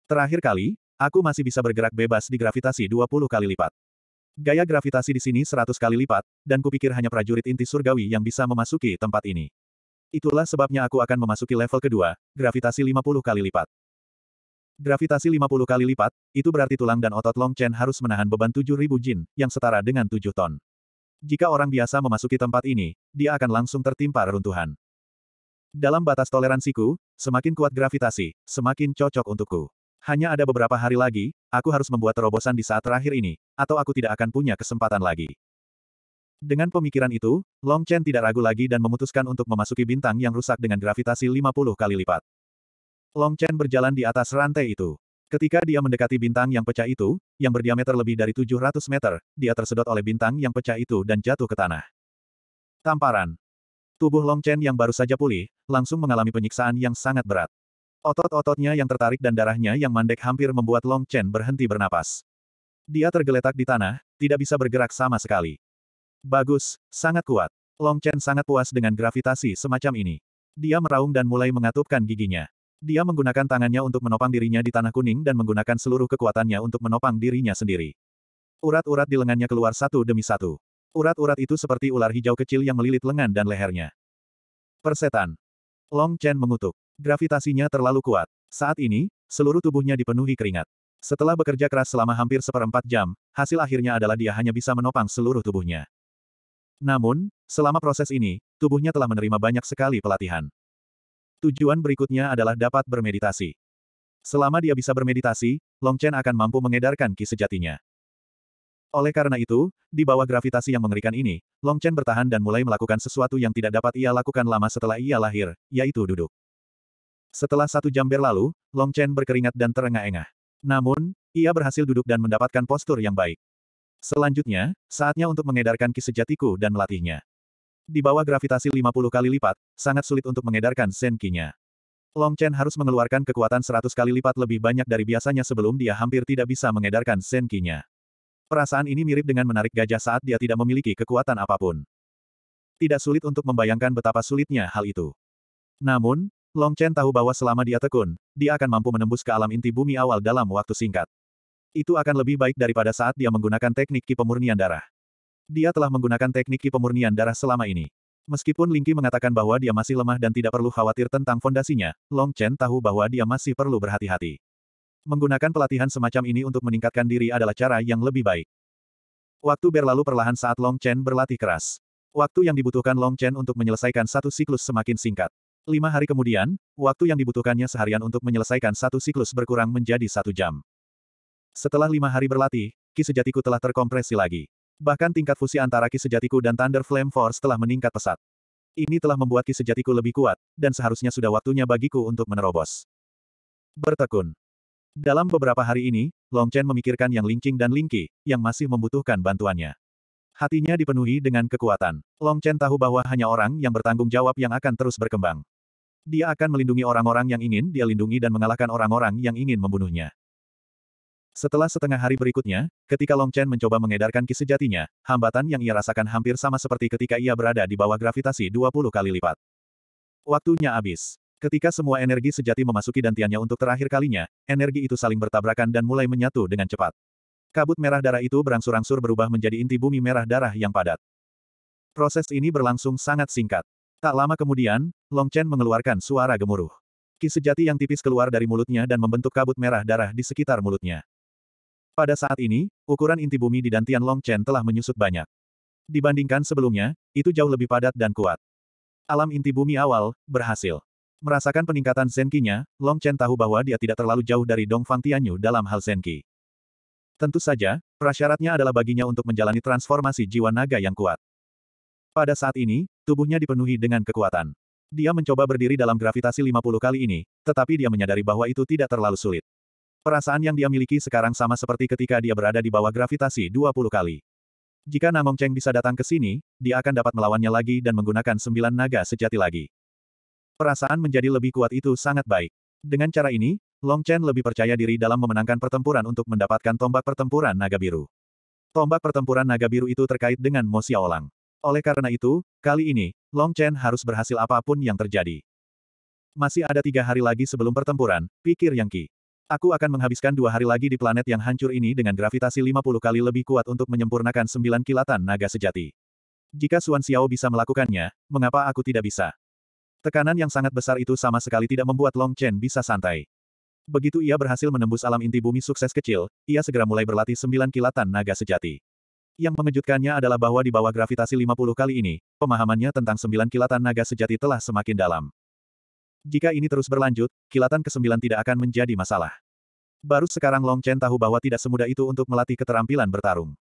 Terakhir kali, aku masih bisa bergerak bebas di gravitasi dua puluh kali lipat. Gaya gravitasi di sini seratus kali lipat, dan kupikir hanya prajurit inti surgawi yang bisa memasuki tempat ini. Itulah sebabnya aku akan memasuki level kedua, gravitasi lima puluh kali lipat. Gravitasi 50 kali lipat, itu berarti tulang dan otot Long Chen harus menahan beban 7.000 jin, yang setara dengan 7 ton. Jika orang biasa memasuki tempat ini, dia akan langsung tertimpa reruntuhan. Dalam batas toleransiku, semakin kuat gravitasi, semakin cocok untukku. Hanya ada beberapa hari lagi, aku harus membuat terobosan di saat terakhir ini, atau aku tidak akan punya kesempatan lagi. Dengan pemikiran itu, Long Chen tidak ragu lagi dan memutuskan untuk memasuki bintang yang rusak dengan gravitasi 50 kali lipat. Long Chen berjalan di atas rantai itu. Ketika dia mendekati bintang yang pecah itu, yang berdiameter lebih dari 700 meter, dia tersedot oleh bintang yang pecah itu dan jatuh ke tanah. Tamparan. Tubuh Long Chen yang baru saja pulih, langsung mengalami penyiksaan yang sangat berat. Otot-ototnya yang tertarik dan darahnya yang mandek hampir membuat Long Chen berhenti bernapas. Dia tergeletak di tanah, tidak bisa bergerak sama sekali. Bagus, sangat kuat. Long Chen sangat puas dengan gravitasi semacam ini. Dia meraung dan mulai mengatupkan giginya. Dia menggunakan tangannya untuk menopang dirinya di tanah kuning dan menggunakan seluruh kekuatannya untuk menopang dirinya sendiri. Urat-urat di lengannya keluar satu demi satu. Urat-urat itu seperti ular hijau kecil yang melilit lengan dan lehernya. Persetan. Long Chen mengutuk. Gravitasinya terlalu kuat. Saat ini, seluruh tubuhnya dipenuhi keringat. Setelah bekerja keras selama hampir seperempat jam, hasil akhirnya adalah dia hanya bisa menopang seluruh tubuhnya. Namun, selama proses ini, tubuhnya telah menerima banyak sekali pelatihan. Tujuan berikutnya adalah dapat bermeditasi. Selama dia bisa bermeditasi, Long Chen akan mampu mengedarkan ki sejatinya. Oleh karena itu, di bawah gravitasi yang mengerikan ini, Long Chen bertahan dan mulai melakukan sesuatu yang tidak dapat ia lakukan lama setelah ia lahir, yaitu duduk. Setelah satu jam berlalu, Long Chen berkeringat dan terengah-engah. Namun, ia berhasil duduk dan mendapatkan postur yang baik. Selanjutnya, saatnya untuk mengedarkan ki sejatiku dan melatihnya. Di bawah gravitasi 50 kali lipat, sangat sulit untuk mengedarkan senkinya. Long Chen harus mengeluarkan kekuatan 100 kali lipat lebih banyak dari biasanya sebelum dia hampir tidak bisa mengedarkan senkinya. Perasaan ini mirip dengan menarik gajah saat dia tidak memiliki kekuatan apapun. Tidak sulit untuk membayangkan betapa sulitnya hal itu. Namun, Long Chen tahu bahwa selama dia tekun, dia akan mampu menembus ke alam inti bumi awal dalam waktu singkat. Itu akan lebih baik daripada saat dia menggunakan teknik kipemurnian darah. Dia telah menggunakan teknik pemurnian darah selama ini. Meskipun Lingqi mengatakan bahwa dia masih lemah dan tidak perlu khawatir tentang fondasinya, Long Chen tahu bahwa dia masih perlu berhati-hati. Menggunakan pelatihan semacam ini untuk meningkatkan diri adalah cara yang lebih baik. Waktu berlalu perlahan saat Long Chen berlatih keras. Waktu yang dibutuhkan Long Chen untuk menyelesaikan satu siklus semakin singkat. Lima hari kemudian, waktu yang dibutuhkannya seharian untuk menyelesaikan satu siklus berkurang menjadi satu jam. Setelah lima hari berlatih, ki sejatiku telah terkompresi lagi. Bahkan tingkat fusi antara ki sejatiku dan Thunder Flame Force telah meningkat pesat. Ini telah membuat ki sejatiku lebih kuat, dan seharusnya sudah waktunya bagiku untuk menerobos. Bertekun. Dalam beberapa hari ini, Long Chen memikirkan yang Lingqing dan Lingqi, yang masih membutuhkan bantuannya. Hatinya dipenuhi dengan kekuatan. Long Chen tahu bahwa hanya orang yang bertanggung jawab yang akan terus berkembang. Dia akan melindungi orang-orang yang ingin dia lindungi dan mengalahkan orang-orang yang ingin membunuhnya. Setelah setengah hari berikutnya, ketika Long Chen mencoba mengedarkan ki sejatinya, hambatan yang ia rasakan hampir sama seperti ketika ia berada di bawah gravitasi 20 kali lipat. Waktunya habis. Ketika semua energi sejati memasuki dantiannya untuk terakhir kalinya, energi itu saling bertabrakan dan mulai menyatu dengan cepat. Kabut merah darah itu berangsur-angsur berubah menjadi inti bumi merah darah yang padat. Proses ini berlangsung sangat singkat. Tak lama kemudian, Long Chen mengeluarkan suara gemuruh. Ki sejati yang tipis keluar dari mulutnya dan membentuk kabut merah darah di sekitar mulutnya. Pada saat ini, ukuran inti bumi di Dantian Long Chen telah menyusut banyak. Dibandingkan sebelumnya, itu jauh lebih padat dan kuat. Alam inti bumi awal, berhasil. Merasakan peningkatan Zenki-nya, Long Chen tahu bahwa dia tidak terlalu jauh dari Dong Fang Tianyu dalam hal Zenki. Tentu saja, prasyaratnya adalah baginya untuk menjalani transformasi jiwa naga yang kuat. Pada saat ini, tubuhnya dipenuhi dengan kekuatan. Dia mencoba berdiri dalam gravitasi 50 kali ini, tetapi dia menyadari bahwa itu tidak terlalu sulit. Perasaan yang dia miliki sekarang sama seperti ketika dia berada di bawah gravitasi 20 kali. Jika Namong Cheng bisa datang ke sini, dia akan dapat melawannya lagi dan menggunakan sembilan naga sejati lagi. Perasaan menjadi lebih kuat itu sangat baik. Dengan cara ini, Long Chen lebih percaya diri dalam memenangkan pertempuran untuk mendapatkan tombak pertempuran naga biru. Tombak pertempuran naga biru itu terkait dengan Mo Xiaolang. Oleh karena itu, kali ini, Long Chen harus berhasil apapun yang terjadi. Masih ada tiga hari lagi sebelum pertempuran, pikir Yang Qi. Aku akan menghabiskan dua hari lagi di planet yang hancur ini dengan gravitasi 50 kali lebih kuat untuk menyempurnakan sembilan kilatan naga sejati. Jika Suan Xiao bisa melakukannya, mengapa aku tidak bisa? Tekanan yang sangat besar itu sama sekali tidak membuat Long Chen bisa santai. Begitu ia berhasil menembus alam inti bumi sukses kecil, ia segera mulai berlatih sembilan kilatan naga sejati. Yang mengejutkannya adalah bahwa di bawah gravitasi 50 kali ini, pemahamannya tentang sembilan kilatan naga sejati telah semakin dalam. Jika ini terus berlanjut, kilatan ke-9 tidak akan menjadi masalah. Baru sekarang Long Chen tahu bahwa tidak semudah itu untuk melatih keterampilan bertarung.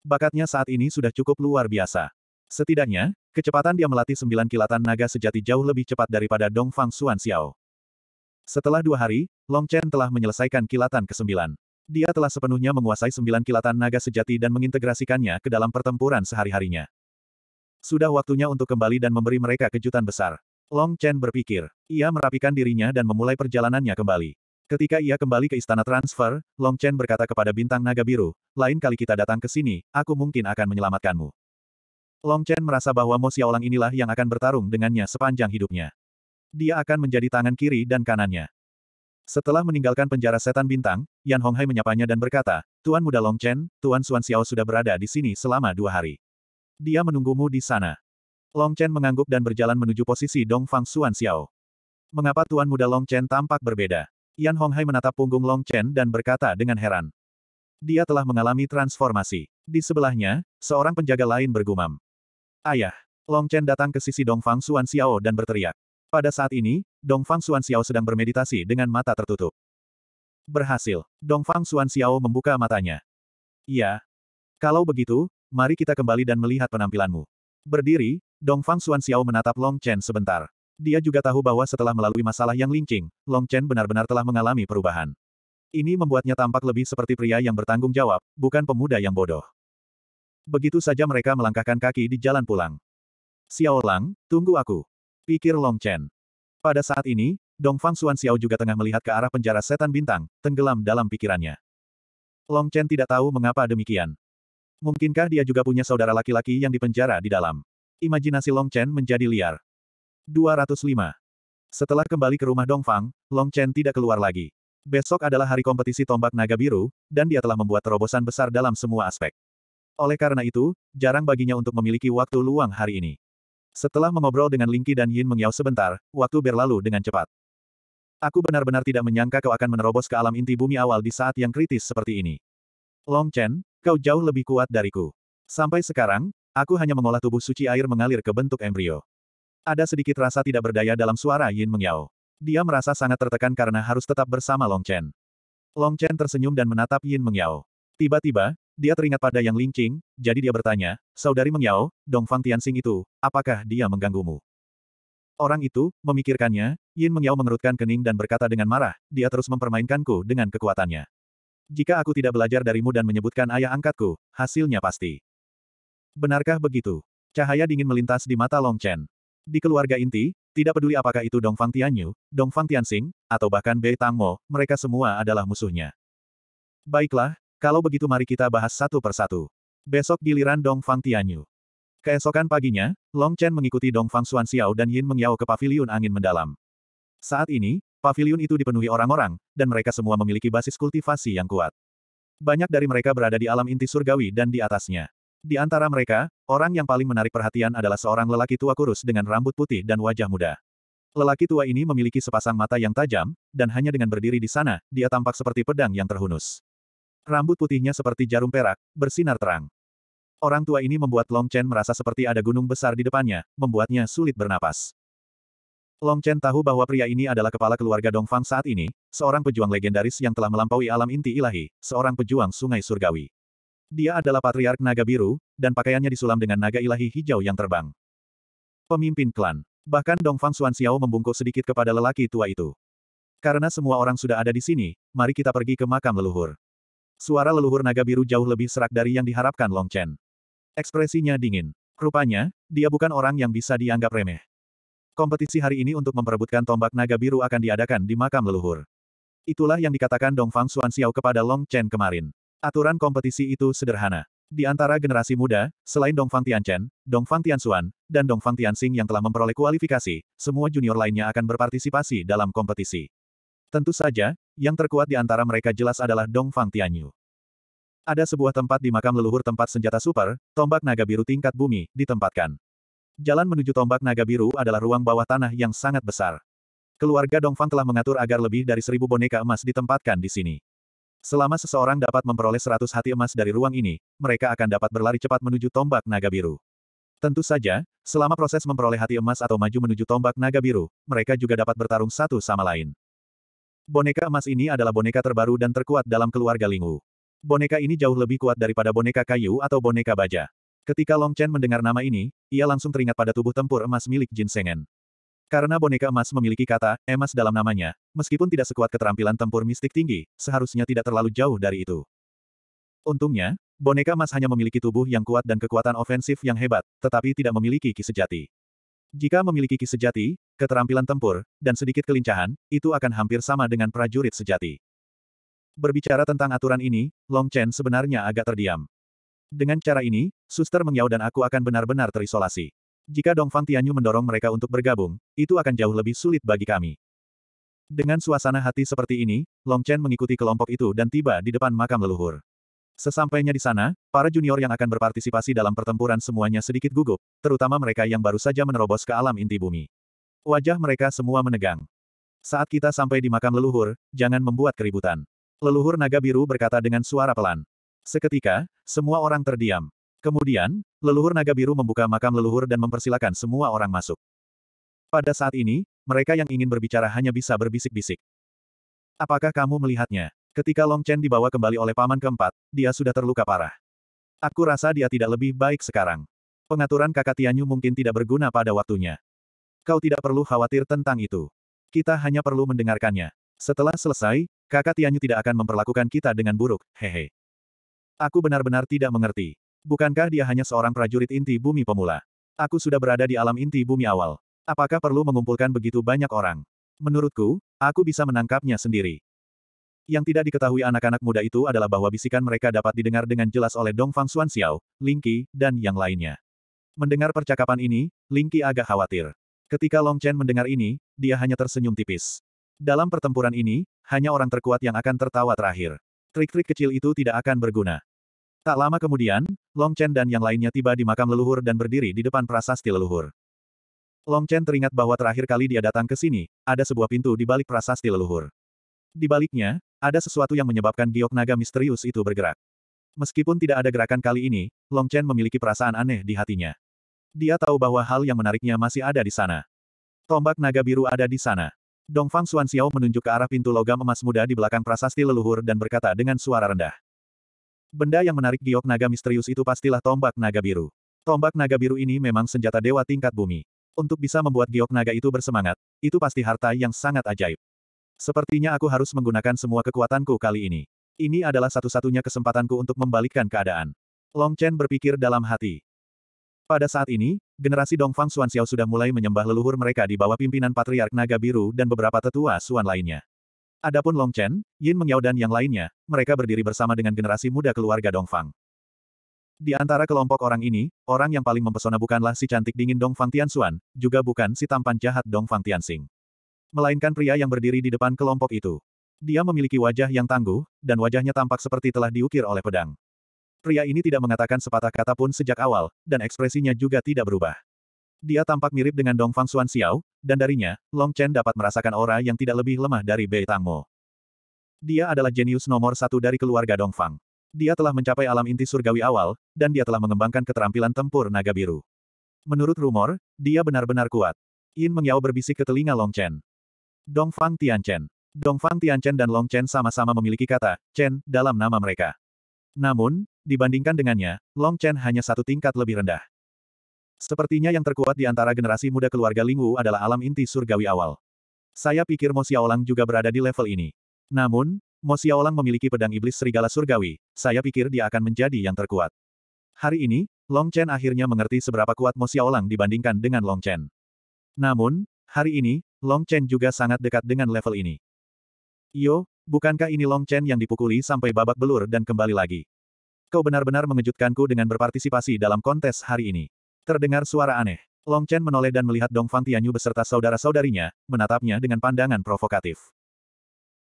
Bakatnya saat ini sudah cukup luar biasa. Setidaknya, kecepatan dia melatih sembilan kilatan naga sejati jauh lebih cepat daripada Dong Fang Xuan Xiao. Setelah dua hari, Long Chen telah menyelesaikan kilatan ke-9. Dia telah sepenuhnya menguasai sembilan kilatan naga sejati dan mengintegrasikannya ke dalam pertempuran sehari-harinya. Sudah waktunya untuk kembali dan memberi mereka kejutan besar. Long Chen berpikir. Ia merapikan dirinya dan memulai perjalanannya kembali. Ketika ia kembali ke istana transfer, Long Chen berkata kepada bintang naga biru, lain kali kita datang ke sini, aku mungkin akan menyelamatkanmu. Long Chen merasa bahwa Mo Xiaolang inilah yang akan bertarung dengannya sepanjang hidupnya. Dia akan menjadi tangan kiri dan kanannya. Setelah meninggalkan penjara setan bintang, Yan Honghai menyapanya dan berkata, Tuan muda Long Chen, Tuan Xuan Xiao sudah berada di sini selama dua hari. Dia menunggumu di sana. Long Chen mengangguk dan berjalan menuju posisi Dong Fang Xuan Xiao. Mengapa tuan muda Long Chen tampak berbeda? Yan Honghai menatap punggung Long Chen dan berkata dengan heran. Dia telah mengalami transformasi. Di sebelahnya, seorang penjaga lain bergumam. Ayah, Long Chen datang ke sisi Dong Fang Xuan Xiao dan berteriak. Pada saat ini, Dong Fang Xuan Xiao sedang bermeditasi dengan mata tertutup. Berhasil, Dong Fang Xuan Xiao membuka matanya. Ya, Kalau begitu, mari kita kembali dan melihat penampilanmu. Berdiri, Dongfang Xiao menatap Long Chen sebentar. Dia juga tahu bahwa setelah melalui masalah yang lincing, Long Chen benar-benar telah mengalami perubahan. Ini membuatnya tampak lebih seperti pria yang bertanggung jawab, bukan pemuda yang bodoh. Begitu saja mereka melangkahkan kaki di jalan pulang. Xiao Lang, tunggu aku. Pikir Long Chen. Pada saat ini, Dongfang Xiao juga tengah melihat ke arah penjara setan bintang, tenggelam dalam pikirannya. Long Chen tidak tahu mengapa demikian. Mungkinkah dia juga punya saudara laki-laki yang dipenjara di dalam? Imajinasi Long Chen menjadi liar. 205. Setelah kembali ke rumah Dongfang, Long Chen tidak keluar lagi. Besok adalah hari kompetisi tombak naga biru, dan dia telah membuat terobosan besar dalam semua aspek. Oleh karena itu, jarang baginya untuk memiliki waktu luang hari ini. Setelah mengobrol dengan Lingqi dan Yin Mengyao sebentar, waktu berlalu dengan cepat. Aku benar-benar tidak menyangka kau akan menerobos ke alam inti bumi awal di saat yang kritis seperti ini. Long Chen, kau jauh lebih kuat dariku. Sampai sekarang, Aku hanya mengolah tubuh suci air mengalir ke bentuk embrio. Ada sedikit rasa tidak berdaya dalam suara Yin Mengyao. Dia merasa sangat tertekan karena harus tetap bersama Long Chen. Long Chen tersenyum dan menatap Yin Mengyao. Tiba-tiba, dia teringat pada Yang Lingqing, jadi dia bertanya, Saudari Mengyao, Dongfang Tianxing itu, apakah dia mengganggumu? Orang itu, memikirkannya, Yin Mengyao mengerutkan kening dan berkata dengan marah, dia terus mempermainkanku dengan kekuatannya. Jika aku tidak belajar darimu dan menyebutkan ayah angkatku, hasilnya pasti. Benarkah begitu? Cahaya dingin melintas di mata Long Chen. Di keluarga inti, tidak peduli apakah itu Dong Fang Tianyu, Dong Fang Tianxing, atau bahkan Bei Tang Mo, mereka semua adalah musuhnya. Baiklah, kalau begitu mari kita bahas satu persatu. Besok giliran Dong Fang Tianyu. Keesokan paginya, Long Chen mengikuti Dong Fang Xuan Xiao dan Yin Mengyao ke paviliun angin mendalam. Saat ini, paviliun itu dipenuhi orang-orang, dan mereka semua memiliki basis kultivasi yang kuat. Banyak dari mereka berada di alam inti surgawi dan di atasnya. Di antara mereka, orang yang paling menarik perhatian adalah seorang lelaki tua kurus dengan rambut putih dan wajah muda. Lelaki tua ini memiliki sepasang mata yang tajam, dan hanya dengan berdiri di sana, dia tampak seperti pedang yang terhunus. Rambut putihnya seperti jarum perak, bersinar terang. Orang tua ini membuat Long Chen merasa seperti ada gunung besar di depannya, membuatnya sulit bernapas. Long Chen tahu bahwa pria ini adalah kepala keluarga Dongfang saat ini, seorang pejuang legendaris yang telah melampaui alam inti ilahi, seorang pejuang sungai surgawi. Dia adalah patriark naga biru, dan pakaiannya disulam dengan naga ilahi hijau yang terbang. Pemimpin klan. Bahkan Dongfang Xuanxiao membungkuk sedikit kepada lelaki tua itu. Karena semua orang sudah ada di sini, mari kita pergi ke makam leluhur. Suara leluhur naga biru jauh lebih serak dari yang diharapkan Long Chen. Ekspresinya dingin. Rupanya, dia bukan orang yang bisa dianggap remeh. Kompetisi hari ini untuk memperebutkan tombak naga biru akan diadakan di makam leluhur. Itulah yang dikatakan Dongfang Xuanxiao kepada Long Chen kemarin. Aturan kompetisi itu sederhana. Di antara generasi muda, selain Dongfang Tianchen, Dongfang Tianxuan, dan Dongfang Tianxing yang telah memperoleh kualifikasi, semua junior lainnya akan berpartisipasi dalam kompetisi. Tentu saja, yang terkuat di antara mereka jelas adalah Dongfang Tianyu. Ada sebuah tempat di makam leluhur tempat senjata super, tombak naga biru tingkat bumi, ditempatkan. Jalan menuju tombak naga biru adalah ruang bawah tanah yang sangat besar. Keluarga Dongfang telah mengatur agar lebih dari seribu boneka emas ditempatkan di sini. Selama seseorang dapat memperoleh seratus hati emas dari ruang ini, mereka akan dapat berlari cepat menuju tombak naga biru. Tentu saja, selama proses memperoleh hati emas atau maju menuju tombak naga biru, mereka juga dapat bertarung satu sama lain. Boneka emas ini adalah boneka terbaru dan terkuat dalam keluarga Lingwu. Boneka ini jauh lebih kuat daripada boneka kayu atau boneka baja. Ketika Long Chen mendengar nama ini, ia langsung teringat pada tubuh tempur emas milik Jin Sengen. Karena boneka emas memiliki kata emas dalam namanya, meskipun tidak sekuat keterampilan tempur mistik tinggi, seharusnya tidak terlalu jauh dari itu. Untungnya, boneka emas hanya memiliki tubuh yang kuat dan kekuatan ofensif yang hebat, tetapi tidak memiliki ki sejati. Jika memiliki ki sejati, keterampilan tempur, dan sedikit kelincahan, itu akan hampir sama dengan prajurit sejati. Berbicara tentang aturan ini, Long Chen sebenarnya agak terdiam. Dengan cara ini, suster Mengyao dan aku akan benar-benar terisolasi. Jika Dongfang Tianyu mendorong mereka untuk bergabung, itu akan jauh lebih sulit bagi kami. Dengan suasana hati seperti ini, Long Chen mengikuti kelompok itu dan tiba di depan makam leluhur. Sesampainya di sana, para junior yang akan berpartisipasi dalam pertempuran semuanya sedikit gugup, terutama mereka yang baru saja menerobos ke alam inti bumi. Wajah mereka semua menegang. Saat kita sampai di makam leluhur, jangan membuat keributan. Leluhur naga biru berkata dengan suara pelan. Seketika, semua orang terdiam. Kemudian, leluhur naga biru membuka makam leluhur dan mempersilahkan semua orang masuk. Pada saat ini, mereka yang ingin berbicara hanya bisa berbisik-bisik. Apakah kamu melihatnya? Ketika Long Chen dibawa kembali oleh paman keempat, dia sudah terluka parah. Aku rasa dia tidak lebih baik sekarang. Pengaturan kakak Tianyu mungkin tidak berguna pada waktunya. Kau tidak perlu khawatir tentang itu. Kita hanya perlu mendengarkannya. Setelah selesai, kakak Tianyu tidak akan memperlakukan kita dengan buruk, hehe. Aku benar-benar tidak mengerti. Bukankah dia hanya seorang prajurit inti bumi pemula? Aku sudah berada di alam inti bumi awal. Apakah perlu mengumpulkan begitu banyak orang? Menurutku, aku bisa menangkapnya sendiri. Yang tidak diketahui anak-anak muda itu adalah bahwa bisikan mereka dapat didengar dengan jelas oleh Dongfang Ling Lingqi, dan yang lainnya. Mendengar percakapan ini, Ling Lingqi agak khawatir. Ketika Long Chen mendengar ini, dia hanya tersenyum tipis. Dalam pertempuran ini, hanya orang terkuat yang akan tertawa terakhir. Trik-trik kecil itu tidak akan berguna. Tak lama kemudian, Long Chen dan yang lainnya tiba di makam leluhur dan berdiri di depan prasasti leluhur. Long Chen teringat bahwa terakhir kali dia datang ke sini, ada sebuah pintu di balik prasasti leluhur. Di baliknya, ada sesuatu yang menyebabkan giok naga misterius itu bergerak. Meskipun tidak ada gerakan kali ini, Long Chen memiliki perasaan aneh di hatinya. Dia tahu bahwa hal yang menariknya masih ada di sana. Tombak naga biru ada di sana. Dongfang Xiao menunjuk ke arah pintu logam emas muda di belakang prasasti leluhur dan berkata dengan suara rendah. Benda yang menarik giok naga misterius itu pastilah tombak naga biru. Tombak naga biru ini memang senjata dewa tingkat bumi. Untuk bisa membuat giok naga itu bersemangat, itu pasti harta yang sangat ajaib. Sepertinya aku harus menggunakan semua kekuatanku kali ini. Ini adalah satu-satunya kesempatanku untuk membalikkan keadaan. Long Chen berpikir dalam hati. Pada saat ini, generasi Dongfang Xuanxiao sudah mulai menyembah leluhur mereka di bawah pimpinan Patriark Naga Biru dan beberapa tetua Xuan lainnya. Adapun Long Chen, Yin Mengyao dan yang lainnya, mereka berdiri bersama dengan generasi muda keluarga Dongfang. Di antara kelompok orang ini, orang yang paling mempesona bukanlah si cantik dingin Dongfang Tianxuan, juga bukan si tampan jahat Dongfang Tianxing. Melainkan pria yang berdiri di depan kelompok itu. Dia memiliki wajah yang tangguh, dan wajahnya tampak seperti telah diukir oleh pedang. Pria ini tidak mengatakan sepatah kata pun sejak awal, dan ekspresinya juga tidak berubah. Dia tampak mirip dengan Dong Fang Xuan Xiao, dan darinya, Long Chen dapat merasakan aura yang tidak lebih lemah dari Bei Tang Mo. Dia adalah jenius nomor satu dari keluarga Dong Fang. Dia telah mencapai alam inti surgawi awal, dan dia telah mengembangkan keterampilan tempur naga biru. Menurut rumor, dia benar-benar kuat. Yin Mengyao berbisik ke telinga Long Chen. Dong Fang Tian Chen. Dong Fang Tian Chen dan Long Chen sama-sama memiliki kata, Chen, dalam nama mereka. Namun, dibandingkan dengannya, Long Chen hanya satu tingkat lebih rendah. Sepertinya yang terkuat di antara generasi muda keluarga Lingwu adalah alam inti surgawi awal. Saya pikir Mo Xiaolang juga berada di level ini. Namun, Mo Xiaolang memiliki pedang iblis serigala surgawi, saya pikir dia akan menjadi yang terkuat. Hari ini, Long Chen akhirnya mengerti seberapa kuat Mo Xiaolang dibandingkan dengan Long Chen. Namun, hari ini, Long Chen juga sangat dekat dengan level ini. Yo, bukankah ini Long Chen yang dipukuli sampai babak belur dan kembali lagi? Kau benar-benar mengejutkanku dengan berpartisipasi dalam kontes hari ini. Terdengar suara aneh. Long Chen menoleh dan melihat Dong Fang Tianyu beserta saudara-saudarinya, menatapnya dengan pandangan provokatif.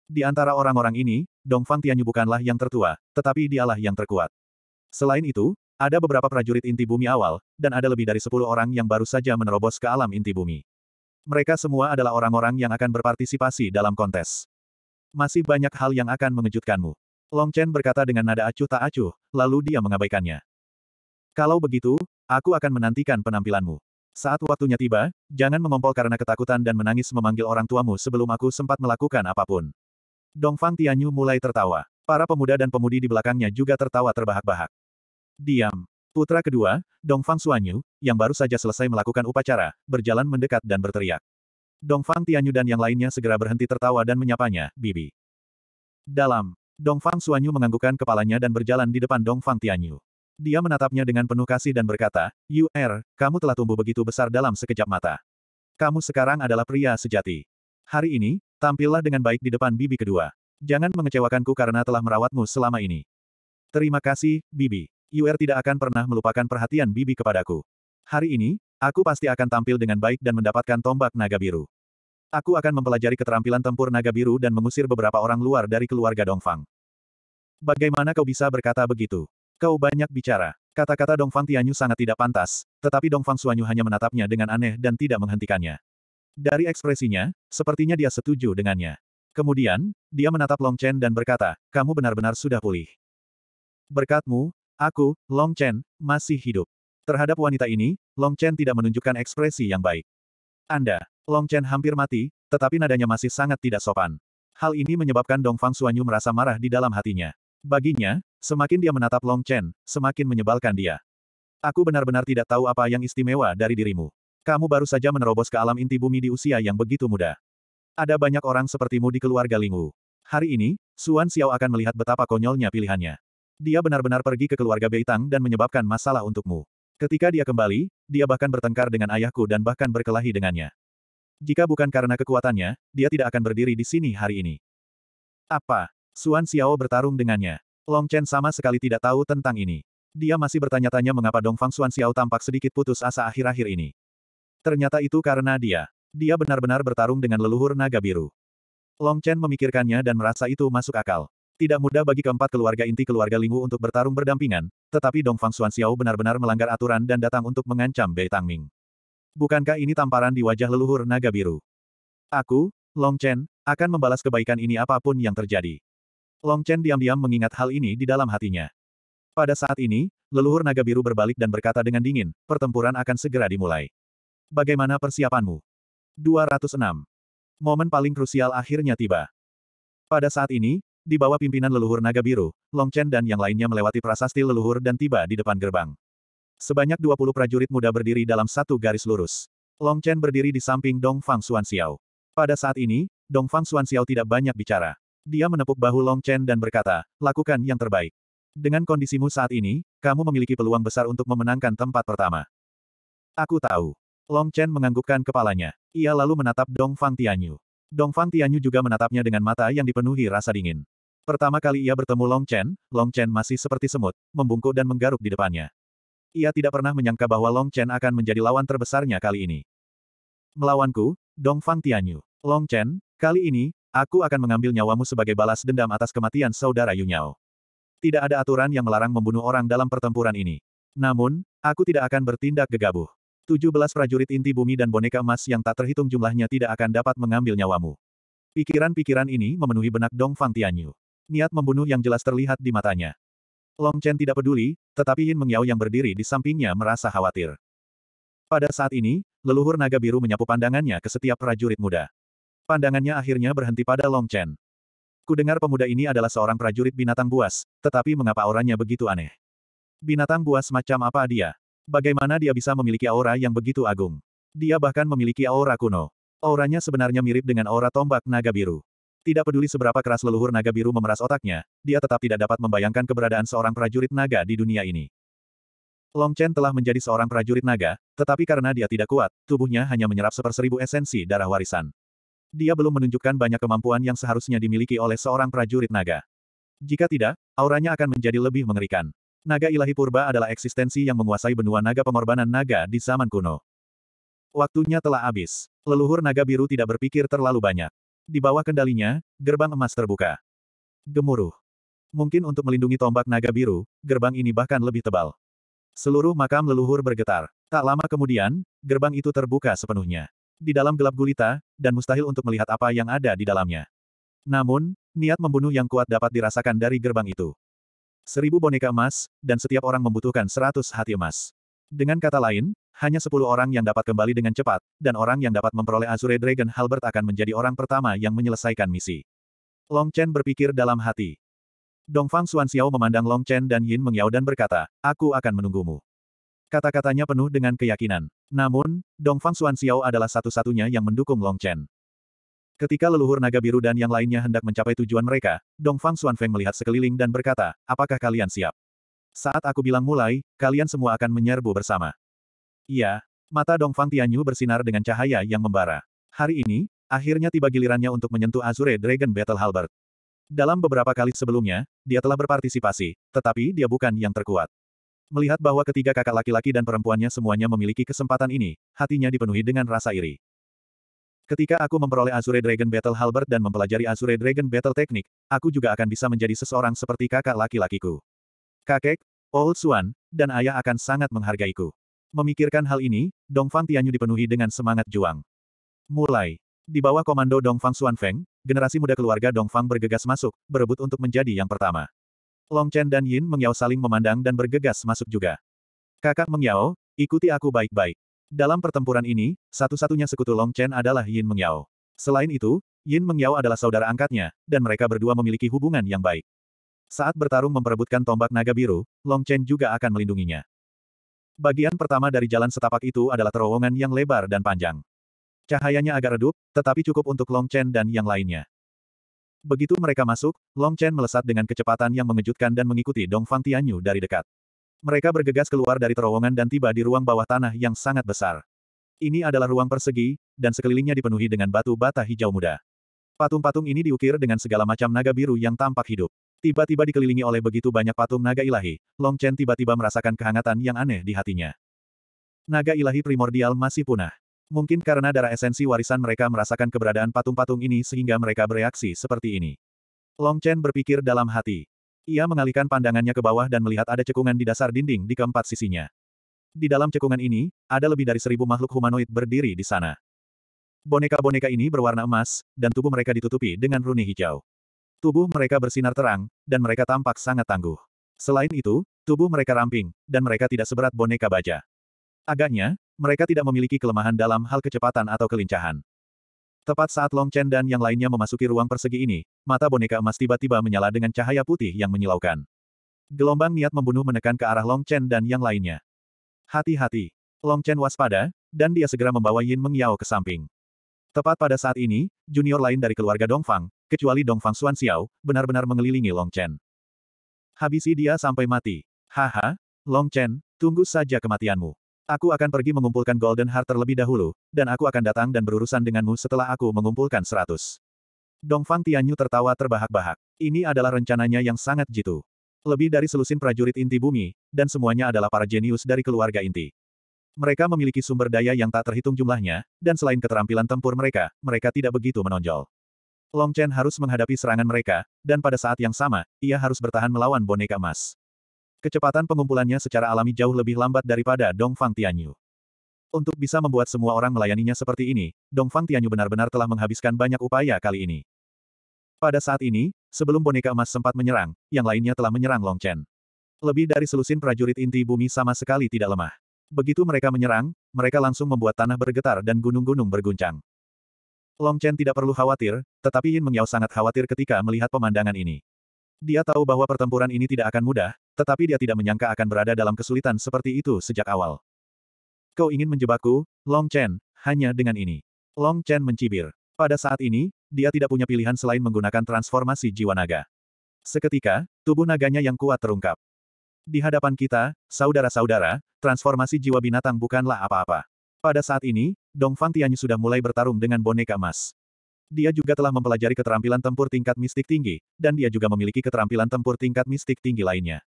Di antara orang-orang ini, Dong Fang Tianyu bukanlah yang tertua, tetapi dialah yang terkuat. Selain itu, ada beberapa prajurit inti bumi awal, dan ada lebih dari sepuluh orang yang baru saja menerobos ke alam inti bumi. Mereka semua adalah orang-orang yang akan berpartisipasi dalam kontes. Masih banyak hal yang akan mengejutkanmu. Long Chen berkata dengan nada acuh tak acuh, lalu dia mengabaikannya. Kalau begitu, Aku akan menantikan penampilanmu. Saat waktunya tiba, jangan mengompol karena ketakutan dan menangis memanggil orang tuamu sebelum aku sempat melakukan apapun. Dongfang Tianyu mulai tertawa. Para pemuda dan pemudi di belakangnya juga tertawa terbahak-bahak. Diam. Putra kedua, Dongfang Suanyu, yang baru saja selesai melakukan upacara, berjalan mendekat dan berteriak. Dongfang Tianyu dan yang lainnya segera berhenti tertawa dan menyapanya, Bibi. Dalam, Dongfang Suanyu menganggukkan kepalanya dan berjalan di depan Dongfang Tianyu. Dia menatapnya dengan penuh kasih dan berkata, Yu Er, kamu telah tumbuh begitu besar dalam sekejap mata. Kamu sekarang adalah pria sejati. Hari ini, tampillah dengan baik di depan bibi kedua. Jangan mengecewakanku karena telah merawatmu selama ini. Terima kasih, bibi. Yu Er tidak akan pernah melupakan perhatian bibi kepadaku. Hari ini, aku pasti akan tampil dengan baik dan mendapatkan tombak naga biru. Aku akan mempelajari keterampilan tempur naga biru dan mengusir beberapa orang luar dari keluarga Dongfang. Bagaimana kau bisa berkata begitu? Kau banyak bicara. Kata-kata Dongfang Tianyu sangat tidak pantas, tetapi Dongfang Suanyu hanya menatapnya dengan aneh dan tidak menghentikannya. Dari ekspresinya, sepertinya dia setuju dengannya. Kemudian, dia menatap Long Chen dan berkata, kamu benar-benar sudah pulih. Berkatmu, aku, Long Chen, masih hidup. Terhadap wanita ini, Long Chen tidak menunjukkan ekspresi yang baik. Anda, Long Chen hampir mati, tetapi nadanya masih sangat tidak sopan. Hal ini menyebabkan Dongfang Suanyu merasa marah di dalam hatinya. Baginya, semakin dia menatap Long Chen, semakin menyebalkan dia. Aku benar-benar tidak tahu apa yang istimewa dari dirimu. Kamu baru saja menerobos ke alam inti bumi di usia yang begitu muda. Ada banyak orang sepertimu di keluarga Lingwu. Hari ini, Suan Xiao akan melihat betapa konyolnya pilihannya. Dia benar-benar pergi ke keluarga Beitang dan menyebabkan masalah untukmu. Ketika dia kembali, dia bahkan bertengkar dengan ayahku dan bahkan berkelahi dengannya. Jika bukan karena kekuatannya, dia tidak akan berdiri di sini hari ini. Apa? Suan Xiao bertarung dengannya. Long Chen sama sekali tidak tahu tentang ini. Dia masih bertanya-tanya mengapa Dongfang Suan Xiao tampak sedikit putus asa akhir-akhir ini. Ternyata itu karena dia. Dia benar-benar bertarung dengan leluhur naga biru. Long Chen memikirkannya dan merasa itu masuk akal. Tidak mudah bagi keempat keluarga inti keluarga Lingwu untuk bertarung berdampingan, tetapi Dongfang Suan Xiao benar-benar melanggar aturan dan datang untuk mengancam Bei Tangming. Bukankah ini tamparan di wajah leluhur naga biru? Aku, Long Chen, akan membalas kebaikan ini apapun yang terjadi. Long Chen diam-diam mengingat hal ini di dalam hatinya. Pada saat ini, leluhur naga biru berbalik dan berkata dengan dingin, pertempuran akan segera dimulai. Bagaimana persiapanmu? 206. Momen paling krusial akhirnya tiba. Pada saat ini, di bawah pimpinan leluhur naga biru, Long Chen dan yang lainnya melewati prasasti leluhur dan tiba di depan gerbang. Sebanyak 20 prajurit muda berdiri dalam satu garis lurus. Long Chen berdiri di samping Dong Fang Xuan Xiao. Pada saat ini, Dong Fang Xuan Xiao tidak banyak bicara. Dia menepuk bahu Long Chen dan berkata, lakukan yang terbaik. Dengan kondisimu saat ini, kamu memiliki peluang besar untuk memenangkan tempat pertama. Aku tahu. Long Chen menganggukkan kepalanya. Ia lalu menatap Dong Fang Tianyu. Dong Fang Tianyu juga menatapnya dengan mata yang dipenuhi rasa dingin. Pertama kali ia bertemu Long Chen, Long Chen masih seperti semut, membungkuk dan menggaruk di depannya. Ia tidak pernah menyangka bahwa Long Chen akan menjadi lawan terbesarnya kali ini. Melawanku, Dong Fang Tianyu. Long Chen, kali ini, Aku akan mengambil nyawamu sebagai balas dendam atas kematian saudara Yunyao. Tidak ada aturan yang melarang membunuh orang dalam pertempuran ini. Namun, aku tidak akan bertindak gegabah. 17 prajurit inti bumi dan boneka emas yang tak terhitung jumlahnya tidak akan dapat mengambil nyawamu. Pikiran-pikiran ini memenuhi benak Dong Fang Tianyu. Niat membunuh yang jelas terlihat di matanya. Long Chen tidak peduli, tetapi Yin Mengyao yang berdiri di sampingnya merasa khawatir. Pada saat ini, leluhur naga biru menyapu pandangannya ke setiap prajurit muda. Pandangannya akhirnya berhenti pada Long Chen. Kudengar pemuda ini adalah seorang prajurit binatang buas, tetapi mengapa auranya begitu aneh? Binatang buas macam apa dia? Bagaimana dia bisa memiliki aura yang begitu agung? Dia bahkan memiliki aura kuno. Auranya sebenarnya mirip dengan aura tombak naga biru. Tidak peduli seberapa keras leluhur naga biru memeras otaknya, dia tetap tidak dapat membayangkan keberadaan seorang prajurit naga di dunia ini. Long Chen telah menjadi seorang prajurit naga, tetapi karena dia tidak kuat, tubuhnya hanya menyerap seperseribu esensi darah warisan dia belum menunjukkan banyak kemampuan yang seharusnya dimiliki oleh seorang prajurit naga. Jika tidak, auranya akan menjadi lebih mengerikan. Naga ilahi purba adalah eksistensi yang menguasai benua naga pengorbanan naga di zaman kuno. Waktunya telah habis. Leluhur naga biru tidak berpikir terlalu banyak. Di bawah kendalinya, gerbang emas terbuka. Gemuruh. Mungkin untuk melindungi tombak naga biru, gerbang ini bahkan lebih tebal. Seluruh makam leluhur bergetar. Tak lama kemudian, gerbang itu terbuka sepenuhnya di dalam gelap gulita, dan mustahil untuk melihat apa yang ada di dalamnya. Namun, niat membunuh yang kuat dapat dirasakan dari gerbang itu. Seribu boneka emas, dan setiap orang membutuhkan seratus hati emas. Dengan kata lain, hanya sepuluh orang yang dapat kembali dengan cepat, dan orang yang dapat memperoleh Azure Dragon Halbert akan menjadi orang pertama yang menyelesaikan misi. Long Chen berpikir dalam hati. Dongfang Xiao memandang Long Chen dan Yin Mengyao dan berkata, aku akan menunggumu. Kata-katanya penuh dengan keyakinan. Namun, Dongfang Xiao adalah satu-satunya yang mendukung Long Chen. Ketika leluhur naga biru dan yang lainnya hendak mencapai tujuan mereka, Dongfang Feng melihat sekeliling dan berkata, apakah kalian siap? Saat aku bilang mulai, kalian semua akan menyerbu bersama. Iya, mata Dongfang Tianyu bersinar dengan cahaya yang membara. Hari ini, akhirnya tiba gilirannya untuk menyentuh Azure Dragon Battle Halberd. Dalam beberapa kali sebelumnya, dia telah berpartisipasi, tetapi dia bukan yang terkuat. Melihat bahwa ketiga kakak laki-laki dan perempuannya semuanya memiliki kesempatan ini, hatinya dipenuhi dengan rasa iri. Ketika aku memperoleh Azure Dragon Battle Halberd dan mempelajari Azure Dragon Battle Teknik, aku juga akan bisa menjadi seseorang seperti kakak laki-lakiku. Kakek, Old Swan, dan ayah akan sangat menghargaiku. Memikirkan hal ini, Dongfang Tianyu dipenuhi dengan semangat juang. Mulai. Di bawah komando Dongfang Xuanfeng, generasi muda keluarga Dongfang bergegas masuk, berebut untuk menjadi yang pertama. Long Chen dan Yin Mengyao saling memandang dan bergegas masuk juga. Kakak Mengyao, ikuti aku baik-baik. Dalam pertempuran ini, satu-satunya sekutu Long Chen adalah Yin Mengyao. Selain itu, Yin Mengyao adalah saudara angkatnya, dan mereka berdua memiliki hubungan yang baik. Saat bertarung memperebutkan tombak naga biru, Long Chen juga akan melindunginya. Bagian pertama dari jalan setapak itu adalah terowongan yang lebar dan panjang. Cahayanya agak redup, tetapi cukup untuk Long Chen dan yang lainnya. Begitu mereka masuk, Long Chen melesat dengan kecepatan yang mengejutkan dan mengikuti Dong Fang Tianyu dari dekat. Mereka bergegas keluar dari terowongan dan tiba di ruang bawah tanah yang sangat besar. Ini adalah ruang persegi, dan sekelilingnya dipenuhi dengan batu bata hijau muda. Patung-patung ini diukir dengan segala macam naga biru yang tampak hidup. Tiba-tiba dikelilingi oleh begitu banyak patung naga ilahi, Long Chen tiba-tiba merasakan kehangatan yang aneh di hatinya. Naga ilahi primordial masih punah. Mungkin karena darah esensi warisan mereka merasakan keberadaan patung-patung ini sehingga mereka bereaksi seperti ini. Long Chen berpikir dalam hati. Ia mengalihkan pandangannya ke bawah dan melihat ada cekungan di dasar dinding di keempat sisinya. Di dalam cekungan ini, ada lebih dari seribu makhluk humanoid berdiri di sana. Boneka-boneka ini berwarna emas, dan tubuh mereka ditutupi dengan runi hijau. Tubuh mereka bersinar terang, dan mereka tampak sangat tangguh. Selain itu, tubuh mereka ramping, dan mereka tidak seberat boneka baja. Agaknya, mereka tidak memiliki kelemahan dalam hal kecepatan atau kelincahan. Tepat saat Long Chen dan yang lainnya memasuki ruang persegi ini, mata boneka emas tiba-tiba menyala dengan cahaya putih yang menyilaukan. Gelombang niat membunuh menekan ke arah Long Chen dan yang lainnya. Hati-hati. Long Chen waspada, dan dia segera membawa Yin Meng Yao ke samping. Tepat pada saat ini, junior lain dari keluarga Dongfang, kecuali Dongfang Xuan Xiao, benar-benar mengelilingi Long Chen. Habisi dia sampai mati. Haha, Long Chen, tunggu saja kematianmu. Aku akan pergi mengumpulkan Golden Heart terlebih dahulu, dan aku akan datang dan berurusan denganmu setelah aku mengumpulkan seratus. Dongfang Tianyu tertawa terbahak-bahak. Ini adalah rencananya yang sangat jitu. Lebih dari selusin prajurit inti bumi, dan semuanya adalah para jenius dari keluarga inti. Mereka memiliki sumber daya yang tak terhitung jumlahnya, dan selain keterampilan tempur mereka, mereka tidak begitu menonjol. Long Chen harus menghadapi serangan mereka, dan pada saat yang sama, ia harus bertahan melawan boneka emas. Kecepatan pengumpulannya secara alami jauh lebih lambat daripada Dongfang Tianyu. Untuk bisa membuat semua orang melayaninya seperti ini, Dongfang Tianyu benar-benar telah menghabiskan banyak upaya kali ini. Pada saat ini, sebelum boneka emas sempat menyerang, yang lainnya telah menyerang Long Chen. Lebih dari selusin prajurit inti bumi sama sekali tidak lemah. Begitu mereka menyerang, mereka langsung membuat tanah bergetar dan gunung-gunung berguncang. Long Chen tidak perlu khawatir, tetapi Yin Mengyao sangat khawatir ketika melihat pemandangan ini. Dia tahu bahwa pertempuran ini tidak akan mudah, tetapi dia tidak menyangka akan berada dalam kesulitan seperti itu sejak awal. Kau ingin menjebakku, Long Chen, hanya dengan ini. Long Chen mencibir. Pada saat ini, dia tidak punya pilihan selain menggunakan transformasi jiwa naga. Seketika, tubuh naganya yang kuat terungkap. Di hadapan kita, saudara-saudara, transformasi jiwa binatang bukanlah apa-apa. Pada saat ini, Dong Fang Tianyu sudah mulai bertarung dengan boneka emas. Dia juga telah mempelajari keterampilan tempur tingkat mistik tinggi, dan dia juga memiliki keterampilan tempur tingkat mistik tinggi lainnya.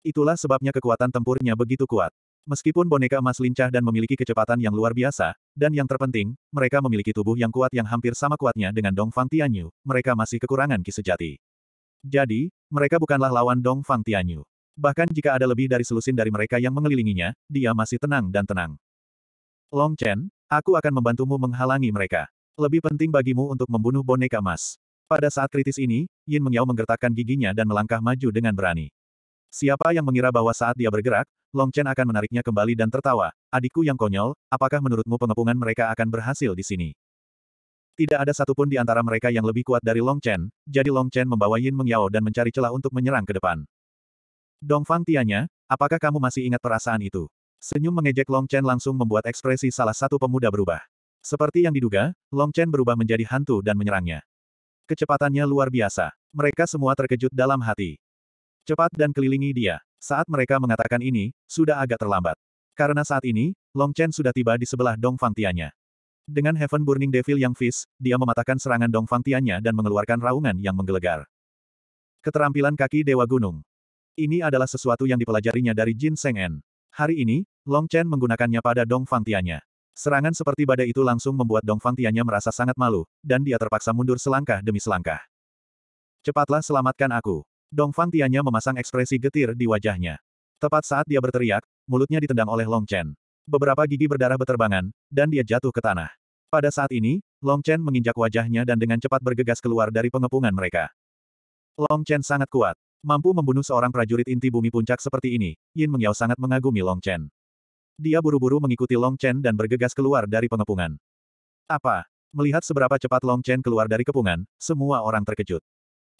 Itulah sebabnya kekuatan tempurnya begitu kuat. Meskipun boneka emas lincah dan memiliki kecepatan yang luar biasa, dan yang terpenting, mereka memiliki tubuh yang kuat yang hampir sama kuatnya dengan Dong Fang Tianyu, mereka masih kekurangan ki sejati. Jadi, mereka bukanlah lawan Dong Fang Tianyu. Bahkan jika ada lebih dari selusin dari mereka yang mengelilinginya, dia masih tenang dan tenang. Long Chen, aku akan membantumu menghalangi mereka. Lebih penting bagimu untuk membunuh boneka emas. Pada saat kritis ini, Yin Mengyao menggertakkan giginya dan melangkah maju dengan berani. Siapa yang mengira bahwa saat dia bergerak, Long Chen akan menariknya kembali dan tertawa. Adikku yang konyol, apakah menurutmu pengepungan mereka akan berhasil di sini? Tidak ada satupun di antara mereka yang lebih kuat dari Long Chen, jadi Long Chen membawa Yin Mengyao dan mencari celah untuk menyerang ke depan. Dong Fang tianya, apakah kamu masih ingat perasaan itu? Senyum mengejek Long Chen langsung membuat ekspresi salah satu pemuda berubah. Seperti yang diduga, Long Chen berubah menjadi hantu dan menyerangnya. Kecepatannya luar biasa. Mereka semua terkejut dalam hati. Cepat dan kelilingi dia. Saat mereka mengatakan ini, sudah agak terlambat. Karena saat ini, Long Chen sudah tiba di sebelah Dong Fangtianya. Dengan Heaven Burning Devil yang Fist, dia mematahkan serangan Dong Fangtianya dan mengeluarkan raungan yang menggelegar. Keterampilan kaki Dewa Gunung. Ini adalah sesuatu yang dipelajarinya dari Jin Seng En. Hari ini, Long Chen menggunakannya pada Dong Fangtianya. Serangan seperti badai itu langsung membuat Dong Fangtianya merasa sangat malu, dan dia terpaksa mundur selangkah demi selangkah. Cepatlah selamatkan aku. Dong Fang Tianya memasang ekspresi getir di wajahnya. Tepat saat dia berteriak, mulutnya ditendang oleh Long Chen. Beberapa gigi berdarah beterbangan, dan dia jatuh ke tanah. Pada saat ini, Long Chen menginjak wajahnya dan dengan cepat bergegas keluar dari pengepungan mereka. Long Chen sangat kuat. Mampu membunuh seorang prajurit inti bumi puncak seperti ini, Yin Mengyao sangat mengagumi Long Chen. Dia buru-buru mengikuti Long Chen dan bergegas keluar dari pengepungan. Apa? Melihat seberapa cepat Long Chen keluar dari kepungan, semua orang terkejut.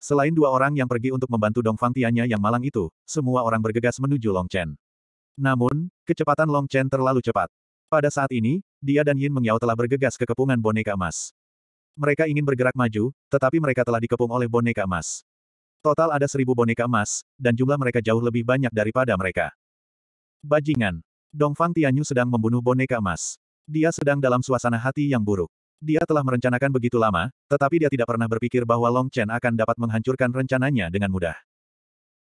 Selain dua orang yang pergi untuk membantu Dongfang Tianya yang malang itu, semua orang bergegas menuju Long Chen. Namun, kecepatan Long Chen terlalu cepat. Pada saat ini, dia dan Yin Mengyao telah bergegas ke kepungan boneka emas. Mereka ingin bergerak maju, tetapi mereka telah dikepung oleh boneka emas. Total ada seribu boneka emas, dan jumlah mereka jauh lebih banyak daripada mereka. Bajingan! Dong Fang Tianyu sedang membunuh boneka emas. Dia sedang dalam suasana hati yang buruk. Dia telah merencanakan begitu lama, tetapi dia tidak pernah berpikir bahwa Long Chen akan dapat menghancurkan rencananya dengan mudah.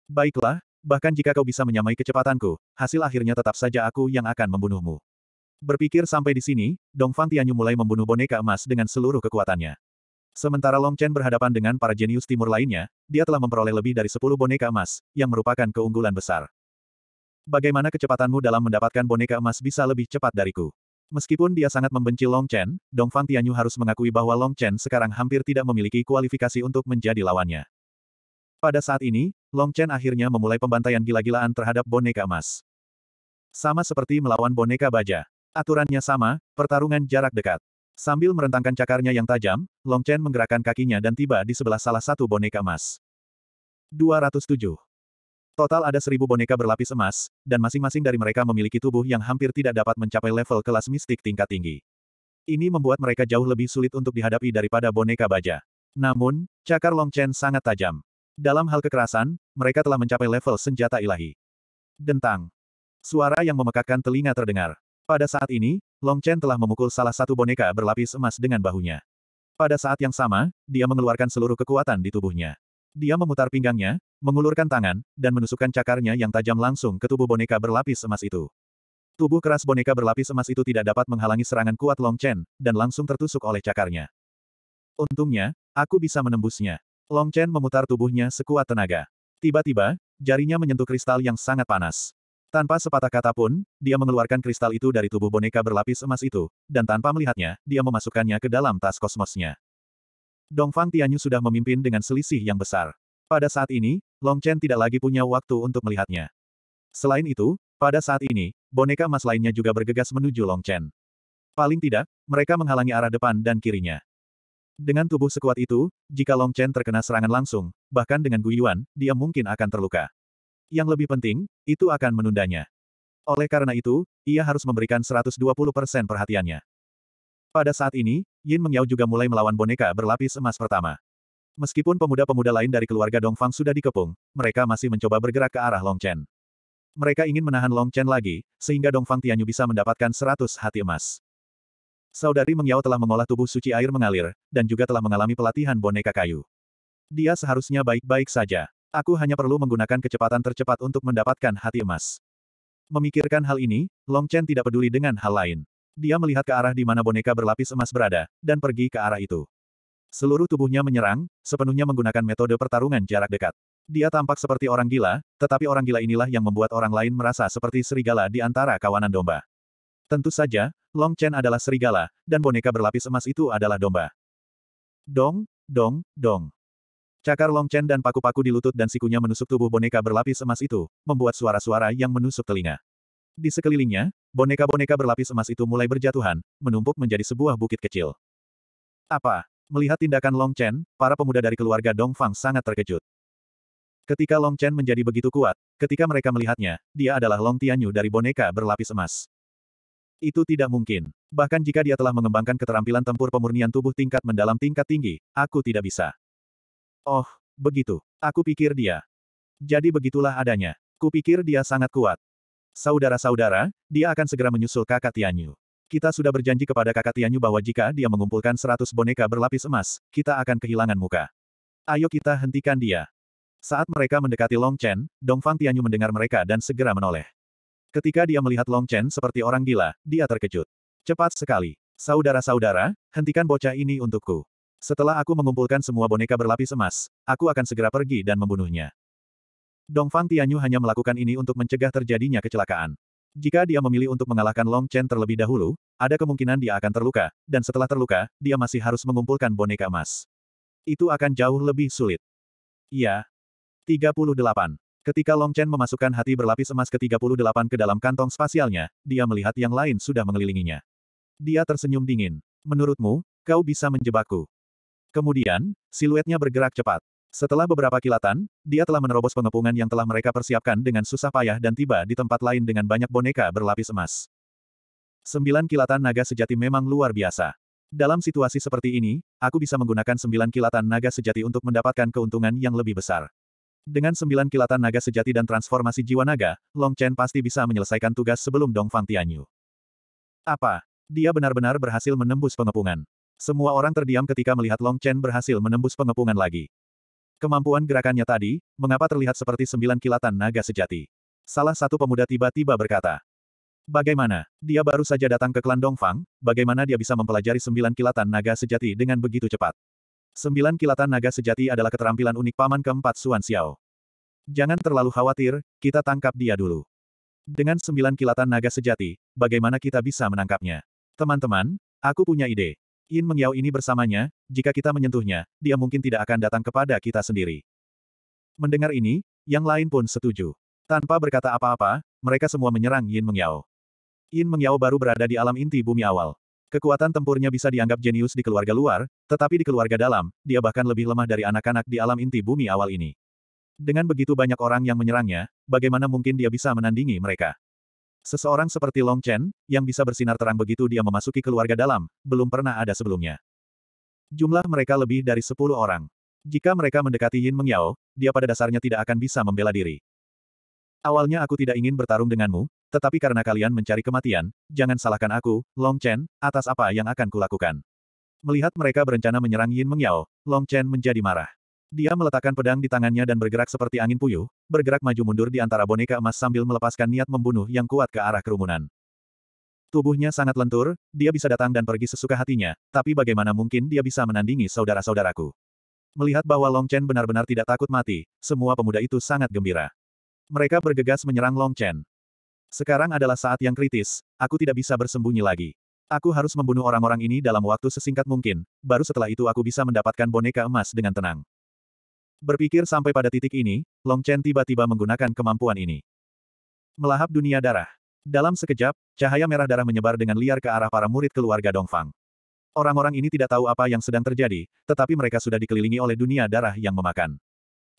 Baiklah, bahkan jika kau bisa menyamai kecepatanku, hasil akhirnya tetap saja aku yang akan membunuhmu. Berpikir sampai di sini, Dong Fang Tianyu mulai membunuh boneka emas dengan seluruh kekuatannya. Sementara Long Chen berhadapan dengan para jenius timur lainnya, dia telah memperoleh lebih dari 10 boneka emas, yang merupakan keunggulan besar. Bagaimana kecepatanmu dalam mendapatkan boneka emas bisa lebih cepat dariku? Meskipun dia sangat membenci Long Chen, Dong Fang Tianyu harus mengakui bahwa Long Chen sekarang hampir tidak memiliki kualifikasi untuk menjadi lawannya. Pada saat ini, Long Chen akhirnya memulai pembantaian gila-gilaan terhadap boneka emas. Sama seperti melawan boneka baja. Aturannya sama, pertarungan jarak dekat. Sambil merentangkan cakarnya yang tajam, Long Chen menggerakkan kakinya dan tiba di sebelah salah satu boneka emas. 207. Total ada seribu boneka berlapis emas, dan masing-masing dari mereka memiliki tubuh yang hampir tidak dapat mencapai level kelas mistik tingkat tinggi. Ini membuat mereka jauh lebih sulit untuk dihadapi daripada boneka baja. Namun, cakar Long Chen sangat tajam. Dalam hal kekerasan, mereka telah mencapai level senjata ilahi. Dentang. Suara yang memekakkan telinga terdengar. Pada saat ini, Long Chen telah memukul salah satu boneka berlapis emas dengan bahunya. Pada saat yang sama, dia mengeluarkan seluruh kekuatan di tubuhnya. Dia memutar pinggangnya, mengulurkan tangan, dan menusukkan cakarnya yang tajam langsung ke tubuh boneka berlapis emas itu. Tubuh keras boneka berlapis emas itu tidak dapat menghalangi serangan kuat Long Chen, dan langsung tertusuk oleh cakarnya. Untungnya, aku bisa menembusnya. Long Chen memutar tubuhnya sekuat tenaga. Tiba-tiba, jarinya menyentuh kristal yang sangat panas. Tanpa sepatah kata pun, dia mengeluarkan kristal itu dari tubuh boneka berlapis emas itu, dan tanpa melihatnya, dia memasukkannya ke dalam tas kosmosnya. Dongfang Tianyu sudah memimpin dengan selisih yang besar. Pada saat ini, Long Chen tidak lagi punya waktu untuk melihatnya. Selain itu, pada saat ini, boneka emas lainnya juga bergegas menuju Long Chen. Paling tidak, mereka menghalangi arah depan dan kirinya. Dengan tubuh sekuat itu, jika Long Chen terkena serangan langsung, bahkan dengan guyuan, dia mungkin akan terluka. Yang lebih penting, itu akan menundanya. Oleh karena itu, ia harus memberikan 120% perhatiannya. Pada saat ini, Yin Mengyao juga mulai melawan boneka berlapis emas pertama. Meskipun pemuda-pemuda lain dari keluarga Dongfang sudah dikepung, mereka masih mencoba bergerak ke arah Long Chen. Mereka ingin menahan Long Chen lagi, sehingga Dongfang Tianyu bisa mendapatkan seratus hati emas. Saudari Mengyao telah mengolah tubuh suci air mengalir, dan juga telah mengalami pelatihan boneka kayu. Dia seharusnya baik-baik saja. Aku hanya perlu menggunakan kecepatan tercepat untuk mendapatkan hati emas. Memikirkan hal ini, Long Chen tidak peduli dengan hal lain. Dia melihat ke arah di mana boneka berlapis emas berada, dan pergi ke arah itu. Seluruh tubuhnya menyerang, sepenuhnya menggunakan metode pertarungan jarak dekat. Dia tampak seperti orang gila, tetapi orang gila inilah yang membuat orang lain merasa seperti serigala di antara kawanan domba. Tentu saja, Long Chen adalah serigala, dan boneka berlapis emas itu adalah domba. Dong, dong, dong. Cakar Long Chen dan paku-paku di lutut dan sikunya menusuk tubuh boneka berlapis emas itu, membuat suara-suara yang menusuk telinga. Di sekelilingnya, boneka-boneka berlapis emas itu mulai berjatuhan, menumpuk menjadi sebuah bukit kecil. Apa? Melihat tindakan Long Chen, para pemuda dari keluarga Dong Fang sangat terkejut. Ketika Long Chen menjadi begitu kuat, ketika mereka melihatnya, dia adalah Long Tianyu dari boneka berlapis emas. Itu tidak mungkin. Bahkan jika dia telah mengembangkan keterampilan tempur pemurnian tubuh tingkat mendalam tingkat tinggi, aku tidak bisa. Oh, begitu. Aku pikir dia. Jadi begitulah adanya. Kupikir dia sangat kuat. Saudara-saudara, dia akan segera menyusul kakak Tianyu. Kita sudah berjanji kepada kakak Tianyu bahwa jika dia mengumpulkan seratus boneka berlapis emas, kita akan kehilangan muka. Ayo kita hentikan dia. Saat mereka mendekati Long Chen, Dongfang Tianyu mendengar mereka dan segera menoleh. Ketika dia melihat Long Chen seperti orang gila, dia terkejut. Cepat sekali. Saudara-saudara, hentikan bocah ini untukku. Setelah aku mengumpulkan semua boneka berlapis emas, aku akan segera pergi dan membunuhnya. Dongfang Tianyu hanya melakukan ini untuk mencegah terjadinya kecelakaan. Jika dia memilih untuk mengalahkan Long Chen terlebih dahulu, ada kemungkinan dia akan terluka, dan setelah terluka, dia masih harus mengumpulkan boneka emas. Itu akan jauh lebih sulit. Ya. 38. Ketika Long Chen memasukkan hati berlapis emas ke-38 ke dalam kantong spasialnya, dia melihat yang lain sudah mengelilinginya. Dia tersenyum dingin. Menurutmu, kau bisa menjebakku. Kemudian, siluetnya bergerak cepat. Setelah beberapa kilatan, dia telah menerobos pengepungan yang telah mereka persiapkan dengan susah payah dan tiba di tempat lain dengan banyak boneka berlapis emas. Sembilan kilatan naga sejati memang luar biasa. Dalam situasi seperti ini, aku bisa menggunakan sembilan kilatan naga sejati untuk mendapatkan keuntungan yang lebih besar. Dengan sembilan kilatan naga sejati dan transformasi jiwa naga, Long Chen pasti bisa menyelesaikan tugas sebelum Dong Fang Tianyu. Apa? Dia benar-benar berhasil menembus pengepungan. Semua orang terdiam ketika melihat Long Chen berhasil menembus pengepungan lagi. Kemampuan gerakannya tadi, mengapa terlihat seperti sembilan kilatan naga sejati? Salah satu pemuda tiba-tiba berkata. Bagaimana? Dia baru saja datang ke klan Dongfang, bagaimana dia bisa mempelajari sembilan kilatan naga sejati dengan begitu cepat? Sembilan kilatan naga sejati adalah keterampilan unik paman keempat Suan Xiao. Jangan terlalu khawatir, kita tangkap dia dulu. Dengan sembilan kilatan naga sejati, bagaimana kita bisa menangkapnya? Teman-teman, aku punya ide. Yin Mengyao ini bersamanya, jika kita menyentuhnya, dia mungkin tidak akan datang kepada kita sendiri. Mendengar ini, yang lain pun setuju. Tanpa berkata apa-apa, mereka semua menyerang Yin Mengyao. Yin Mengyao baru berada di alam inti bumi awal. Kekuatan tempurnya bisa dianggap jenius di keluarga luar, tetapi di keluarga dalam, dia bahkan lebih lemah dari anak-anak di alam inti bumi awal ini. Dengan begitu banyak orang yang menyerangnya, bagaimana mungkin dia bisa menandingi mereka? Seseorang seperti Long Chen, yang bisa bersinar terang begitu dia memasuki keluarga dalam, belum pernah ada sebelumnya. Jumlah mereka lebih dari sepuluh orang. Jika mereka mendekati Yin Meng Yao, dia pada dasarnya tidak akan bisa membela diri. Awalnya aku tidak ingin bertarung denganmu, tetapi karena kalian mencari kematian, jangan salahkan aku, Long Chen, atas apa yang akan kulakukan. Melihat mereka berencana menyerang Yin Meng Yao, Long Chen menjadi marah. Dia meletakkan pedang di tangannya dan bergerak seperti angin puyuh, bergerak maju mundur di antara boneka emas sambil melepaskan niat membunuh yang kuat ke arah kerumunan. Tubuhnya sangat lentur, dia bisa datang dan pergi sesuka hatinya, tapi bagaimana mungkin dia bisa menandingi saudara-saudaraku? Melihat bahwa Long Chen benar-benar tidak takut mati, semua pemuda itu sangat gembira. Mereka bergegas menyerang Long Chen. Sekarang adalah saat yang kritis, aku tidak bisa bersembunyi lagi. Aku harus membunuh orang-orang ini dalam waktu sesingkat mungkin, baru setelah itu aku bisa mendapatkan boneka emas dengan tenang. Berpikir sampai pada titik ini, Long Chen tiba-tiba menggunakan kemampuan ini. Melahap dunia darah. Dalam sekejap, cahaya merah darah menyebar dengan liar ke arah para murid keluarga Dongfang. Orang-orang ini tidak tahu apa yang sedang terjadi, tetapi mereka sudah dikelilingi oleh dunia darah yang memakan.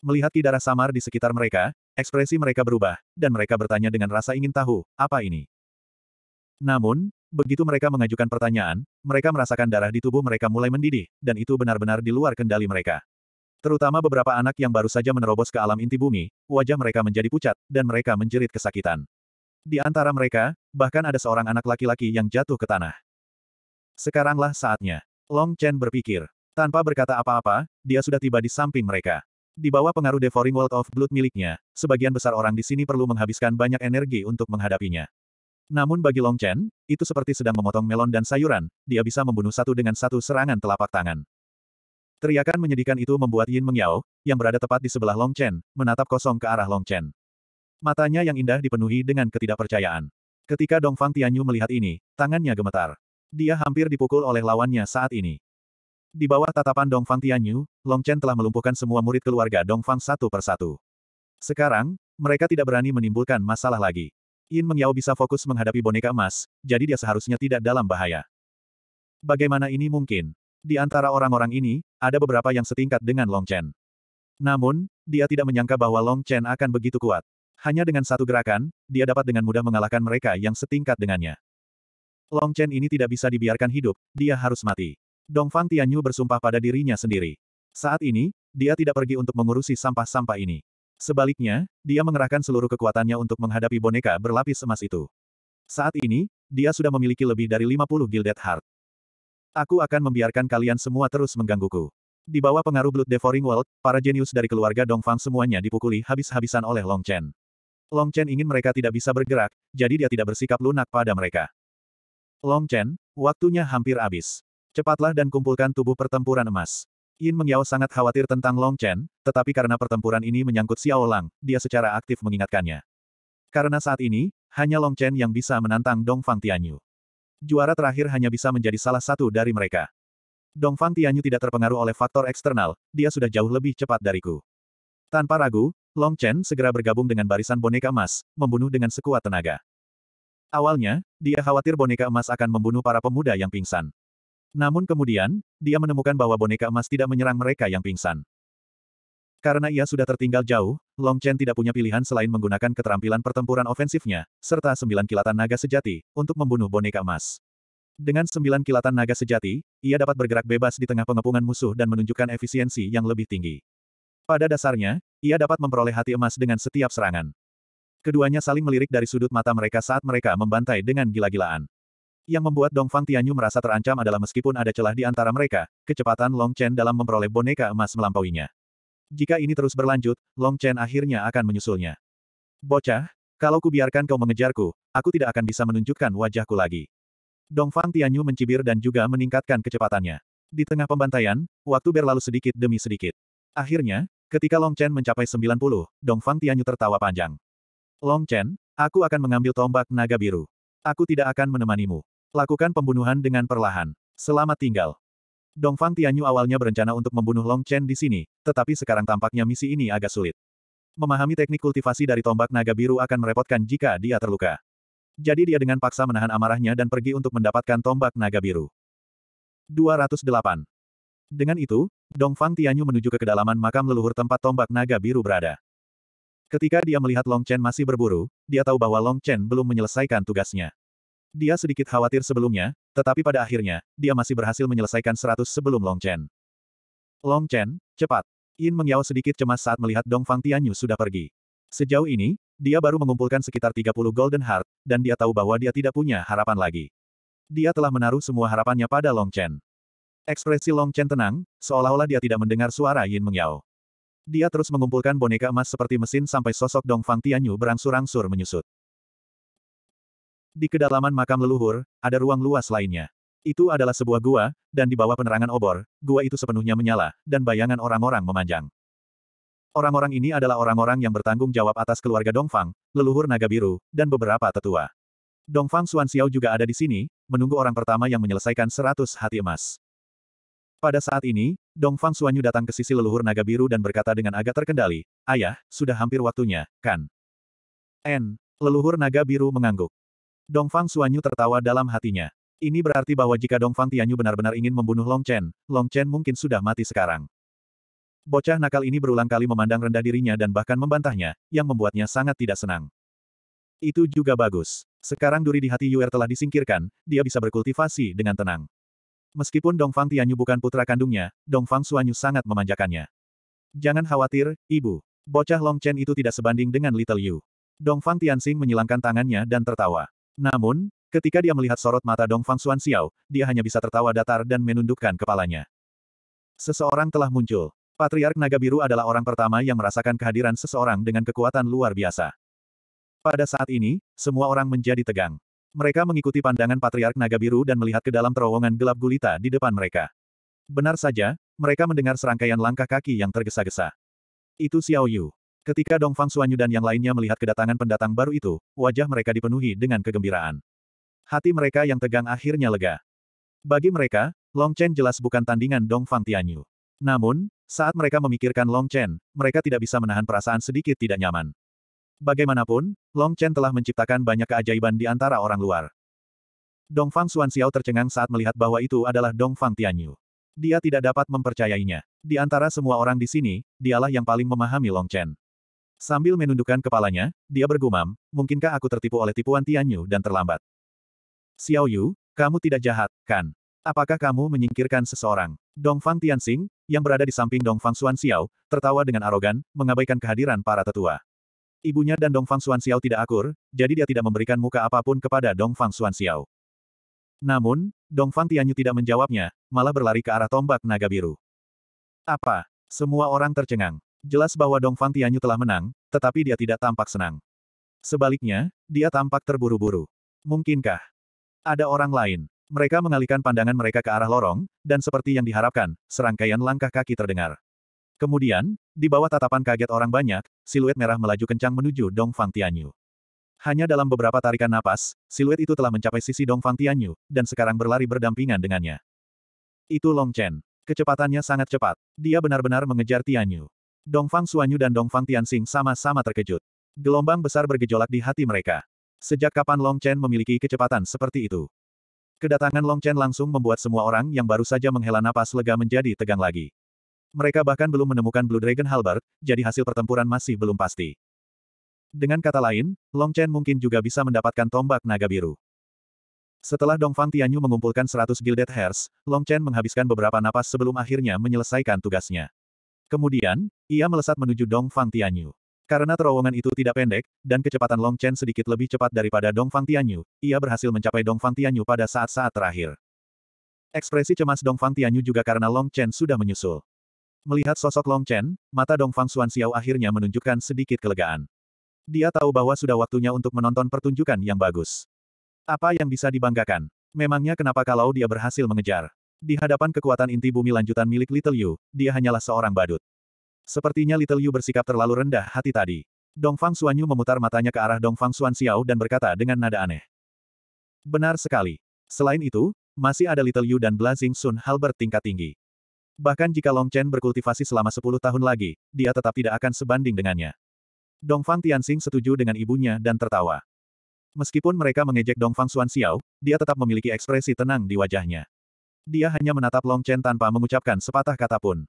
Melihat ki darah samar di sekitar mereka, ekspresi mereka berubah, dan mereka bertanya dengan rasa ingin tahu, apa ini? Namun, begitu mereka mengajukan pertanyaan, mereka merasakan darah di tubuh mereka mulai mendidih, dan itu benar-benar di luar kendali mereka. Terutama beberapa anak yang baru saja menerobos ke alam inti bumi, wajah mereka menjadi pucat, dan mereka menjerit kesakitan. Di antara mereka, bahkan ada seorang anak laki-laki yang jatuh ke tanah. Sekaranglah saatnya. Long Chen berpikir. Tanpa berkata apa-apa, dia sudah tiba di samping mereka. Di bawah pengaruh Devouring World of Blood miliknya, sebagian besar orang di sini perlu menghabiskan banyak energi untuk menghadapinya. Namun bagi Long Chen, itu seperti sedang memotong melon dan sayuran, dia bisa membunuh satu dengan satu serangan telapak tangan. Teriakan menyedihkan itu membuat Yin Mengyao, yang berada tepat di sebelah Long Chen, menatap kosong ke arah Long Chen. Matanya yang indah dipenuhi dengan ketidakpercayaan. Ketika Dong Fang Tianyu melihat ini, tangannya gemetar. Dia hampir dipukul oleh lawannya saat ini. Di bawah tatapan Dong Fang Tianyu, Long Chen telah melumpuhkan semua murid keluarga Dong Fang satu persatu. Sekarang, mereka tidak berani menimbulkan masalah lagi. Yin Mengyao bisa fokus menghadapi boneka emas, jadi dia seharusnya tidak dalam bahaya. Bagaimana ini mungkin? Di antara orang-orang ini, ada beberapa yang setingkat dengan Long Chen. Namun, dia tidak menyangka bahwa Long Chen akan begitu kuat. Hanya dengan satu gerakan, dia dapat dengan mudah mengalahkan mereka yang setingkat dengannya. Long Chen ini tidak bisa dibiarkan hidup, dia harus mati. Dongfang Tianyu bersumpah pada dirinya sendiri. Saat ini, dia tidak pergi untuk mengurusi sampah-sampah ini. Sebaliknya, dia mengerahkan seluruh kekuatannya untuk menghadapi boneka berlapis emas itu. Saat ini, dia sudah memiliki lebih dari 50 gilded heart. Aku akan membiarkan kalian semua terus menggangguku. Di bawah pengaruh Blood Devouring World, para jenius dari keluarga Dongfang semuanya dipukuli habis-habisan oleh Long Chen. Long Chen ingin mereka tidak bisa bergerak, jadi dia tidak bersikap lunak pada mereka. Long Chen, waktunya hampir habis. Cepatlah dan kumpulkan tubuh pertempuran emas. Yin Mengyao sangat khawatir tentang Long Chen, tetapi karena pertempuran ini menyangkut Xiao Lang, dia secara aktif mengingatkannya. Karena saat ini, hanya Long Chen yang bisa menantang Dongfang Tianyu juara terakhir hanya bisa menjadi salah satu dari mereka. Dongfang Tianyu tidak terpengaruh oleh faktor eksternal, dia sudah jauh lebih cepat dariku. Tanpa ragu, Long Chen segera bergabung dengan barisan boneka emas, membunuh dengan sekuat tenaga. Awalnya, dia khawatir boneka emas akan membunuh para pemuda yang pingsan. Namun kemudian, dia menemukan bahwa boneka emas tidak menyerang mereka yang pingsan. Karena ia sudah tertinggal jauh, Long Chen tidak punya pilihan selain menggunakan keterampilan pertempuran ofensifnya, serta sembilan kilatan naga sejati, untuk membunuh boneka emas. Dengan sembilan kilatan naga sejati, ia dapat bergerak bebas di tengah pengepungan musuh dan menunjukkan efisiensi yang lebih tinggi. Pada dasarnya, ia dapat memperoleh hati emas dengan setiap serangan. Keduanya saling melirik dari sudut mata mereka saat mereka membantai dengan gila-gilaan. Yang membuat Dongfang Tianyu merasa terancam adalah meskipun ada celah di antara mereka, kecepatan Long Chen dalam memperoleh boneka emas melampauinya. Jika ini terus berlanjut, Long Chen akhirnya akan menyusulnya. Bocah, kalau kubiarkan kau mengejarku, aku tidak akan bisa menunjukkan wajahku lagi. Dong Fang Tianyu mencibir dan juga meningkatkan kecepatannya. Di tengah pembantaian, waktu berlalu sedikit demi sedikit. Akhirnya, ketika Long Chen mencapai 90, Fang Tianyu tertawa panjang. Long Chen, aku akan mengambil tombak naga biru. Aku tidak akan menemanimu. Lakukan pembunuhan dengan perlahan. Selamat tinggal. Dongfang Tianyu awalnya berencana untuk membunuh Long Chen di sini, tetapi sekarang tampaknya misi ini agak sulit. Memahami teknik kultivasi dari tombak naga biru akan merepotkan jika dia terluka. Jadi dia dengan paksa menahan amarahnya dan pergi untuk mendapatkan tombak naga biru. 208. Dengan itu, Dongfang Tianyu menuju ke kedalaman makam leluhur tempat tombak naga biru berada. Ketika dia melihat Long Chen masih berburu, dia tahu bahwa Long Chen belum menyelesaikan tugasnya. Dia sedikit khawatir sebelumnya, tetapi pada akhirnya, dia masih berhasil menyelesaikan seratus sebelum Long Chen. Long Chen, cepat. Yin Mengyao sedikit cemas saat melihat Dong Fang Tianyu sudah pergi. Sejauh ini, dia baru mengumpulkan sekitar 30 Golden Heart, dan dia tahu bahwa dia tidak punya harapan lagi. Dia telah menaruh semua harapannya pada Long Chen. Ekspresi Long Chen tenang, seolah-olah dia tidak mendengar suara Yin Mengyao. Dia terus mengumpulkan boneka emas seperti mesin sampai sosok Dong Fang Tianyu berangsur-angsur menyusut. Di kedalaman makam leluhur, ada ruang luas lainnya. Itu adalah sebuah gua, dan di bawah penerangan obor, gua itu sepenuhnya menyala, dan bayangan orang-orang memanjang. Orang-orang ini adalah orang-orang yang bertanggung jawab atas keluarga Dongfang, leluhur naga biru, dan beberapa tetua. Dongfang Xuanxiao juga ada di sini, menunggu orang pertama yang menyelesaikan seratus hati emas. Pada saat ini, Dongfang Xuanyu datang ke sisi leluhur naga biru dan berkata dengan agak terkendali, Ayah, sudah hampir waktunya, kan? N. Leluhur naga biru mengangguk. Dongfang Suanyu tertawa dalam hatinya. Ini berarti bahwa jika Dongfang Tianyu benar-benar ingin membunuh Long Chen, Long Chen mungkin sudah mati sekarang. Bocah nakal ini berulang kali memandang rendah dirinya dan bahkan membantahnya, yang membuatnya sangat tidak senang. Itu juga bagus. Sekarang duri di hati Yuer telah disingkirkan, dia bisa berkultivasi dengan tenang. Meskipun Dongfang Tianyu bukan putra kandungnya, Dongfang Fang Suanyu sangat memanjakannya. Jangan khawatir, ibu. Bocah Long Chen itu tidak sebanding dengan Little Yu. Dongfang Fang Tianxing menyilangkan tangannya dan tertawa. Namun, ketika dia melihat sorot mata Dong Fang Xuan Xiao, dia hanya bisa tertawa datar dan menundukkan kepalanya. Seseorang telah muncul. Patriark Naga Biru adalah orang pertama yang merasakan kehadiran seseorang dengan kekuatan luar biasa. Pada saat ini, semua orang menjadi tegang. Mereka mengikuti pandangan Patriark Naga Biru dan melihat ke dalam terowongan gelap gulita di depan mereka. Benar saja, mereka mendengar serangkaian langkah kaki yang tergesa-gesa. Itu Xiao Yu. Ketika Dong Fang Suanyu dan yang lainnya melihat kedatangan pendatang baru itu, wajah mereka dipenuhi dengan kegembiraan. Hati mereka yang tegang akhirnya lega. Bagi mereka, Long Chen jelas bukan tandingan Dong Fang Tianyu. Namun, saat mereka memikirkan Long Chen, mereka tidak bisa menahan perasaan sedikit tidak nyaman. Bagaimanapun, Long Chen telah menciptakan banyak keajaiban di antara orang luar. Dong Fang Xuan Xiao tercengang saat melihat bahwa itu adalah Dong Fang Tianyu. Dia tidak dapat mempercayainya. Di antara semua orang di sini, dialah yang paling memahami Long Chen. Sambil menundukkan kepalanya, dia bergumam, mungkinkah aku tertipu oleh tipuan Tianyu dan terlambat? Xiao Yu, kamu tidak jahat, kan? Apakah kamu menyingkirkan seseorang? Dongfang Tianxing, yang berada di samping Dongfang Xuan Xiao, tertawa dengan arogan, mengabaikan kehadiran para tetua. Ibunya dan Dongfang Xuan Xiao tidak akur, jadi dia tidak memberikan muka apapun kepada Dongfang Xuan Xiao. Namun, Dongfang Tianyu tidak menjawabnya, malah berlari ke arah tombak naga biru. Apa? Semua orang tercengang. Jelas bahwa Dong Fang Tianyu telah menang, tetapi dia tidak tampak senang. Sebaliknya, dia tampak terburu-buru. Mungkinkah? Ada orang lain. Mereka mengalihkan pandangan mereka ke arah lorong, dan seperti yang diharapkan, serangkaian langkah kaki terdengar. Kemudian, di bawah tatapan kaget orang banyak, siluet merah melaju kencang menuju Dong Fang Tianyu. Hanya dalam beberapa tarikan napas, siluet itu telah mencapai sisi Dong Fang Tianyu, dan sekarang berlari berdampingan dengannya. Itu Long Chen. Kecepatannya sangat cepat. Dia benar-benar mengejar Tianyu. Dongfang Suanyu dan Dongfang Tianxing sama-sama terkejut. Gelombang besar bergejolak di hati mereka. Sejak kapan Long Chen memiliki kecepatan seperti itu? Kedatangan Long Chen langsung membuat semua orang yang baru saja menghela napas lega menjadi tegang lagi. Mereka bahkan belum menemukan Blue Dragon Halberd, jadi hasil pertempuran masih belum pasti. Dengan kata lain, Long Chen mungkin juga bisa mendapatkan tombak naga biru. Setelah Dongfang Tianyu mengumpulkan 100 gilded hairs, Long Chen menghabiskan beberapa napas sebelum akhirnya menyelesaikan tugasnya. Kemudian, ia melesat menuju Dong Fang Tianyu. Karena terowongan itu tidak pendek, dan kecepatan Long Chen sedikit lebih cepat daripada Dong Fang Tianyu, ia berhasil mencapai Dong Fang Tianyu pada saat-saat terakhir. Ekspresi cemas Dong Fang Tianyu juga karena Long Chen sudah menyusul. Melihat sosok Long Chen, mata Dong Fang Xuan Xiao akhirnya menunjukkan sedikit kelegaan. Dia tahu bahwa sudah waktunya untuk menonton pertunjukan yang bagus. Apa yang bisa dibanggakan? Memangnya kenapa kalau dia berhasil mengejar? Di hadapan kekuatan inti bumi lanjutan milik Little Yu, dia hanyalah seorang badut. Sepertinya Little Yu bersikap terlalu rendah hati tadi. Dongfang Xuanyu memutar matanya ke arah Dongfang Xuan Xiao dan berkata dengan nada aneh. Benar sekali. Selain itu, masih ada Little Yu dan Blazing Sun Hal bertingkat tinggi. Bahkan jika Long Chen berkultivasi selama 10 tahun lagi, dia tetap tidak akan sebanding dengannya. Dongfang Tianxing setuju dengan ibunya dan tertawa. Meskipun mereka mengejek Dongfang Xuan Xiao, dia tetap memiliki ekspresi tenang di wajahnya. Dia hanya menatap Long Chen tanpa mengucapkan sepatah kata pun.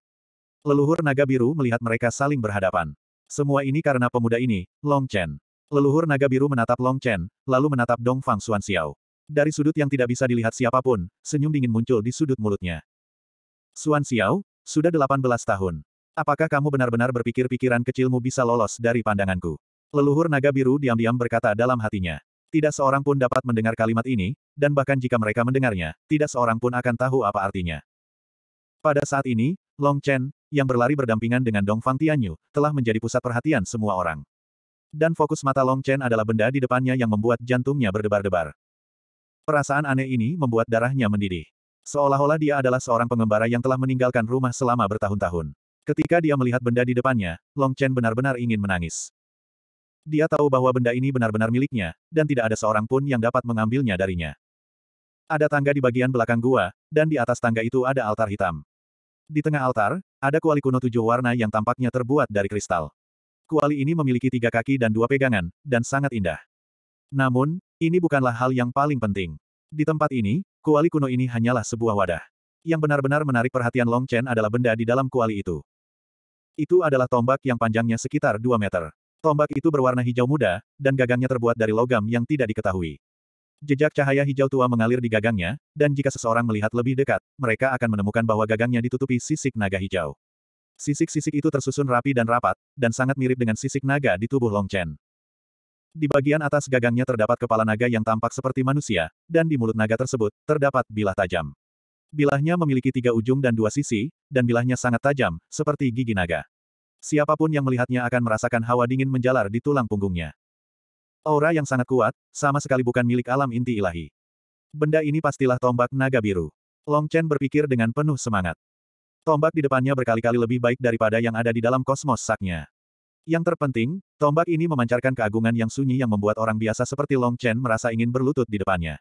Leluhur naga biru melihat mereka saling berhadapan. Semua ini karena pemuda ini, Long Chen. Leluhur naga biru menatap Long Chen, lalu menatap Dong Fang Xuan Xiao. Dari sudut yang tidak bisa dilihat siapapun, senyum dingin muncul di sudut mulutnya. Xuan Xiao, sudah 18 tahun. Apakah kamu benar-benar berpikir pikiran kecilmu bisa lolos dari pandanganku? Leluhur naga biru diam-diam berkata dalam hatinya. Tidak seorang pun dapat mendengar kalimat ini, dan bahkan jika mereka mendengarnya, tidak seorang pun akan tahu apa artinya. Pada saat ini, Long Chen, yang berlari berdampingan dengan Dong Fang Tianyu, telah menjadi pusat perhatian semua orang. Dan fokus mata Long Chen adalah benda di depannya yang membuat jantungnya berdebar-debar. Perasaan aneh ini membuat darahnya mendidih. Seolah-olah dia adalah seorang pengembara yang telah meninggalkan rumah selama bertahun-tahun. Ketika dia melihat benda di depannya, Long Chen benar-benar ingin menangis. Dia tahu bahwa benda ini benar-benar miliknya, dan tidak ada seorang pun yang dapat mengambilnya darinya. Ada tangga di bagian belakang gua, dan di atas tangga itu ada altar hitam. Di tengah altar, ada kuali kuno tujuh warna yang tampaknya terbuat dari kristal. Kuali ini memiliki tiga kaki dan dua pegangan, dan sangat indah. Namun, ini bukanlah hal yang paling penting. Di tempat ini, kuali kuno ini hanyalah sebuah wadah. Yang benar-benar menarik perhatian Long Chen adalah benda di dalam kuali itu. Itu adalah tombak yang panjangnya sekitar 2 meter. Tombak itu berwarna hijau muda, dan gagangnya terbuat dari logam yang tidak diketahui. Jejak cahaya hijau tua mengalir di gagangnya, dan jika seseorang melihat lebih dekat, mereka akan menemukan bahwa gagangnya ditutupi sisik naga hijau. Sisik-sisik itu tersusun rapi dan rapat, dan sangat mirip dengan sisik naga di tubuh Long Chen. Di bagian atas gagangnya terdapat kepala naga yang tampak seperti manusia, dan di mulut naga tersebut, terdapat bilah tajam. Bilahnya memiliki tiga ujung dan dua sisi, dan bilahnya sangat tajam, seperti gigi naga. Siapapun yang melihatnya akan merasakan hawa dingin menjalar di tulang punggungnya. Aura yang sangat kuat, sama sekali bukan milik alam inti ilahi. Benda ini pastilah tombak naga biru. Long Chen berpikir dengan penuh semangat. Tombak di depannya berkali-kali lebih baik daripada yang ada di dalam kosmos saknya. Yang terpenting, tombak ini memancarkan keagungan yang sunyi yang membuat orang biasa seperti Long Chen merasa ingin berlutut di depannya.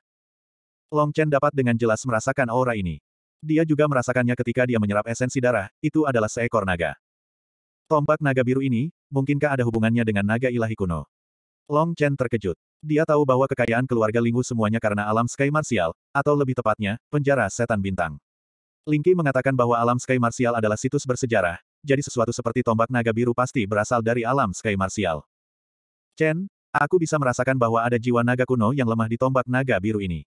Long Chen dapat dengan jelas merasakan aura ini. Dia juga merasakannya ketika dia menyerap esensi darah, itu adalah seekor naga. Tombak naga biru ini, mungkinkah ada hubungannya dengan naga ilahi kuno? Long Chen terkejut. Dia tahu bahwa kekayaan keluarga Lingwu semuanya karena alam Sky Martial, atau lebih tepatnya, penjara setan bintang. Lingqi mengatakan bahwa alam Sky Martial adalah situs bersejarah, jadi sesuatu seperti tombak naga biru pasti berasal dari alam Sky Martial. Chen, aku bisa merasakan bahwa ada jiwa naga kuno yang lemah di tombak naga biru ini.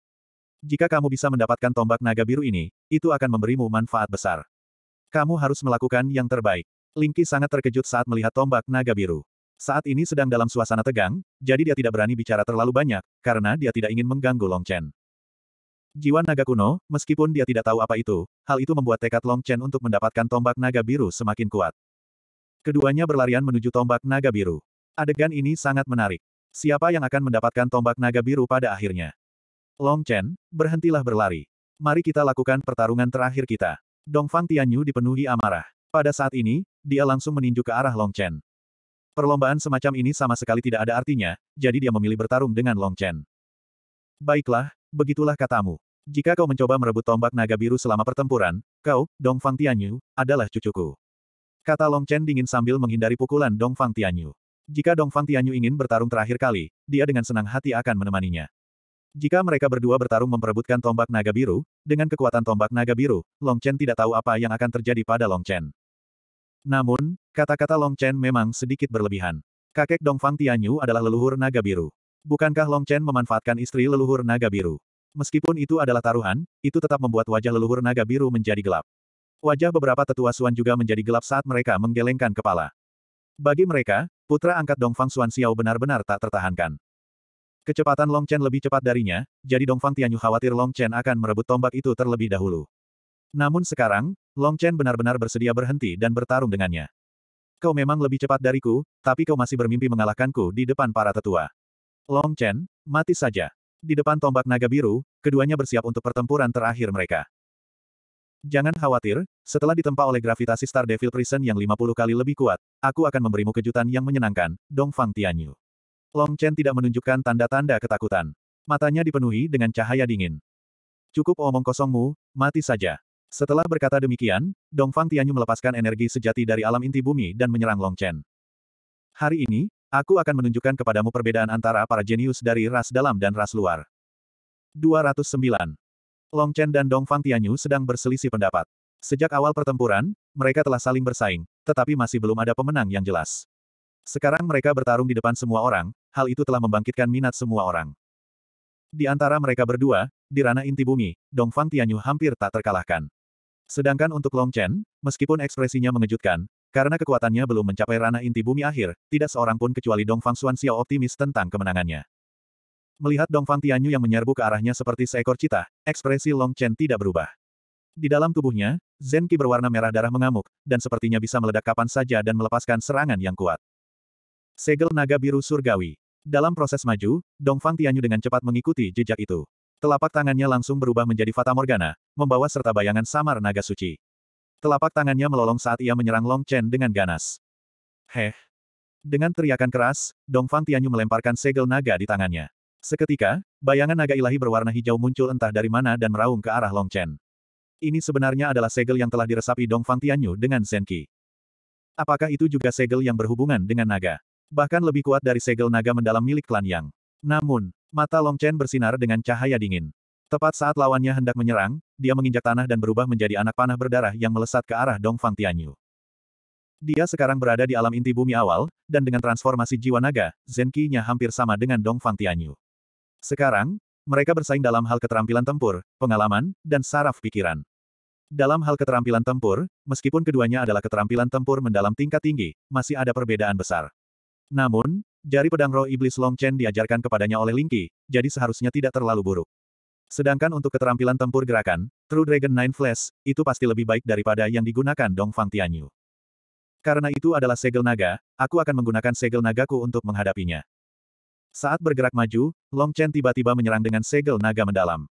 Jika kamu bisa mendapatkan tombak naga biru ini, itu akan memberimu manfaat besar. Kamu harus melakukan yang terbaik. Lingki sangat terkejut saat melihat tombak naga biru. Saat ini sedang dalam suasana tegang, jadi dia tidak berani bicara terlalu banyak, karena dia tidak ingin mengganggu Long Chen. Jiwa naga kuno, meskipun dia tidak tahu apa itu, hal itu membuat tekad Long Chen untuk mendapatkan tombak naga biru semakin kuat. Keduanya berlarian menuju tombak naga biru. Adegan ini sangat menarik. Siapa yang akan mendapatkan tombak naga biru pada akhirnya? Long Chen, berhentilah berlari. Mari kita lakukan pertarungan terakhir kita. Dongfang Tianyu dipenuhi amarah. Pada saat ini, dia langsung meninju ke arah Long Chen. Perlombaan semacam ini sama sekali tidak ada artinya, jadi dia memilih bertarung dengan Long Chen. Baiklah, begitulah katamu. Jika kau mencoba merebut tombak naga biru selama pertempuran, kau, Dong Fang Tianyu, adalah cucuku. Kata Long Chen dingin sambil menghindari pukulan Dong Fang Tianyu. Jika Dong Fang Tianyu ingin bertarung terakhir kali, dia dengan senang hati akan menemaninya. Jika mereka berdua bertarung memperebutkan tombak naga biru, dengan kekuatan tombak naga biru, Long Chen tidak tahu apa yang akan terjadi pada Long Chen. Namun, kata-kata Long Chen memang sedikit berlebihan. Kakek Dongfang Tianyu adalah leluhur naga biru. Bukankah Long Chen memanfaatkan istri leluhur naga biru? Meskipun itu adalah taruhan, itu tetap membuat wajah leluhur naga biru menjadi gelap. Wajah beberapa tetua Suan juga menjadi gelap saat mereka menggelengkan kepala. Bagi mereka, putra angkat Dongfang Suan Xiao benar-benar tak tertahankan. Kecepatan Long Chen lebih cepat darinya, jadi Dongfang Tianyu khawatir Long Chen akan merebut tombak itu terlebih dahulu. Namun sekarang, Long Chen benar-benar bersedia berhenti dan bertarung dengannya. Kau memang lebih cepat dariku, tapi kau masih bermimpi mengalahkanku di depan para tetua. Long Chen, mati saja. Di depan tombak naga biru, keduanya bersiap untuk pertempuran terakhir mereka. Jangan khawatir, setelah ditempa oleh gravitasi Star Devil Prison yang 50 kali lebih kuat, aku akan memberimu kejutan yang menyenangkan, Dong Fang Tianyu. Long Chen tidak menunjukkan tanda-tanda ketakutan. Matanya dipenuhi dengan cahaya dingin. Cukup omong kosongmu, mati saja. Setelah berkata demikian, Dongfang Tianyu melepaskan energi sejati dari alam inti bumi dan menyerang Long Chen. Hari ini, aku akan menunjukkan kepadamu perbedaan antara para jenius dari ras dalam dan ras luar. 209. Long Chen dan Dongfang Tianyu sedang berselisih pendapat. Sejak awal pertempuran, mereka telah saling bersaing, tetapi masih belum ada pemenang yang jelas. Sekarang mereka bertarung di depan semua orang, hal itu telah membangkitkan minat semua orang. Di antara mereka berdua, di ranah inti bumi, Dongfang Tianyu hampir tak terkalahkan. Sedangkan untuk Long Chen, meskipun ekspresinya mengejutkan, karena kekuatannya belum mencapai ranah inti bumi akhir, tidak seorang pun kecuali Dong Fang Xuan Xiao optimis tentang kemenangannya. Melihat Dong Fang Tianyu yang menyerbu ke arahnya seperti seekor cita, ekspresi Long Chen tidak berubah. Di dalam tubuhnya, Zen Qi berwarna merah darah mengamuk, dan sepertinya bisa meledak kapan saja dan melepaskan serangan yang kuat. Segel naga biru surgawi. Dalam proses maju, Dong Fang Tianyu dengan cepat mengikuti jejak itu. Telapak tangannya langsung berubah menjadi Fata Morgana, membawa serta bayangan samar naga suci. Telapak tangannya melolong saat ia menyerang Long Chen dengan ganas. Heh! Dengan teriakan keras, Dong Fang Tianyu melemparkan segel naga di tangannya. Seketika, bayangan naga ilahi berwarna hijau muncul entah dari mana dan meraung ke arah Long Chen. Ini sebenarnya adalah segel yang telah diresapi Dong Fang Tianyu dengan Zenki. Apakah itu juga segel yang berhubungan dengan naga? Bahkan lebih kuat dari segel naga mendalam milik klan Yang. Namun, Mata Long Chen bersinar dengan cahaya dingin. Tepat saat lawannya hendak menyerang, dia menginjak tanah dan berubah menjadi anak panah berdarah yang melesat ke arah Dongfang Tianyu. Dia sekarang berada di alam inti bumi awal, dan dengan transformasi jiwa naga, Zenki-nya hampir sama dengan Dongfang Tianyu. Sekarang, mereka bersaing dalam hal keterampilan tempur, pengalaman, dan saraf pikiran. Dalam hal keterampilan tempur, meskipun keduanya adalah keterampilan tempur mendalam tingkat tinggi, masih ada perbedaan besar. Namun, Jari pedang roh iblis Long Chen diajarkan kepadanya oleh Lingqi, jadi seharusnya tidak terlalu buruk. Sedangkan untuk keterampilan tempur gerakan, True Dragon Nine Flash, itu pasti lebih baik daripada yang digunakan Dong Fang Tianyu. Karena itu adalah segel naga, aku akan menggunakan segel nagaku untuk menghadapinya. Saat bergerak maju, Long Chen tiba-tiba menyerang dengan segel naga mendalam.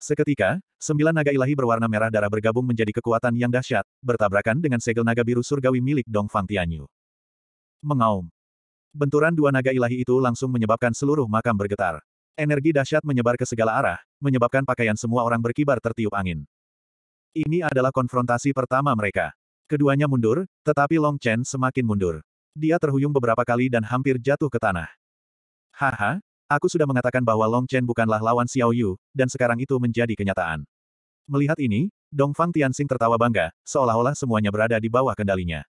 Seketika, sembilan naga ilahi berwarna merah darah bergabung menjadi kekuatan yang dahsyat, bertabrakan dengan segel naga biru surgawi milik Dong Fang Tianyu. Mengaum. Benturan dua naga ilahi itu langsung menyebabkan seluruh makam bergetar. Energi dahsyat menyebar ke segala arah, menyebabkan pakaian semua orang berkibar tertiup angin. Ini adalah konfrontasi pertama mereka. Keduanya mundur, tetapi Long Chen semakin mundur. Dia terhuyung beberapa kali dan hampir jatuh ke tanah. Haha, aku sudah mengatakan bahwa Long Chen bukanlah lawan Xiao Yu, dan sekarang itu menjadi kenyataan. Melihat ini, Dong Fang Tianxing tertawa bangga, seolah-olah semuanya berada di bawah kendalinya.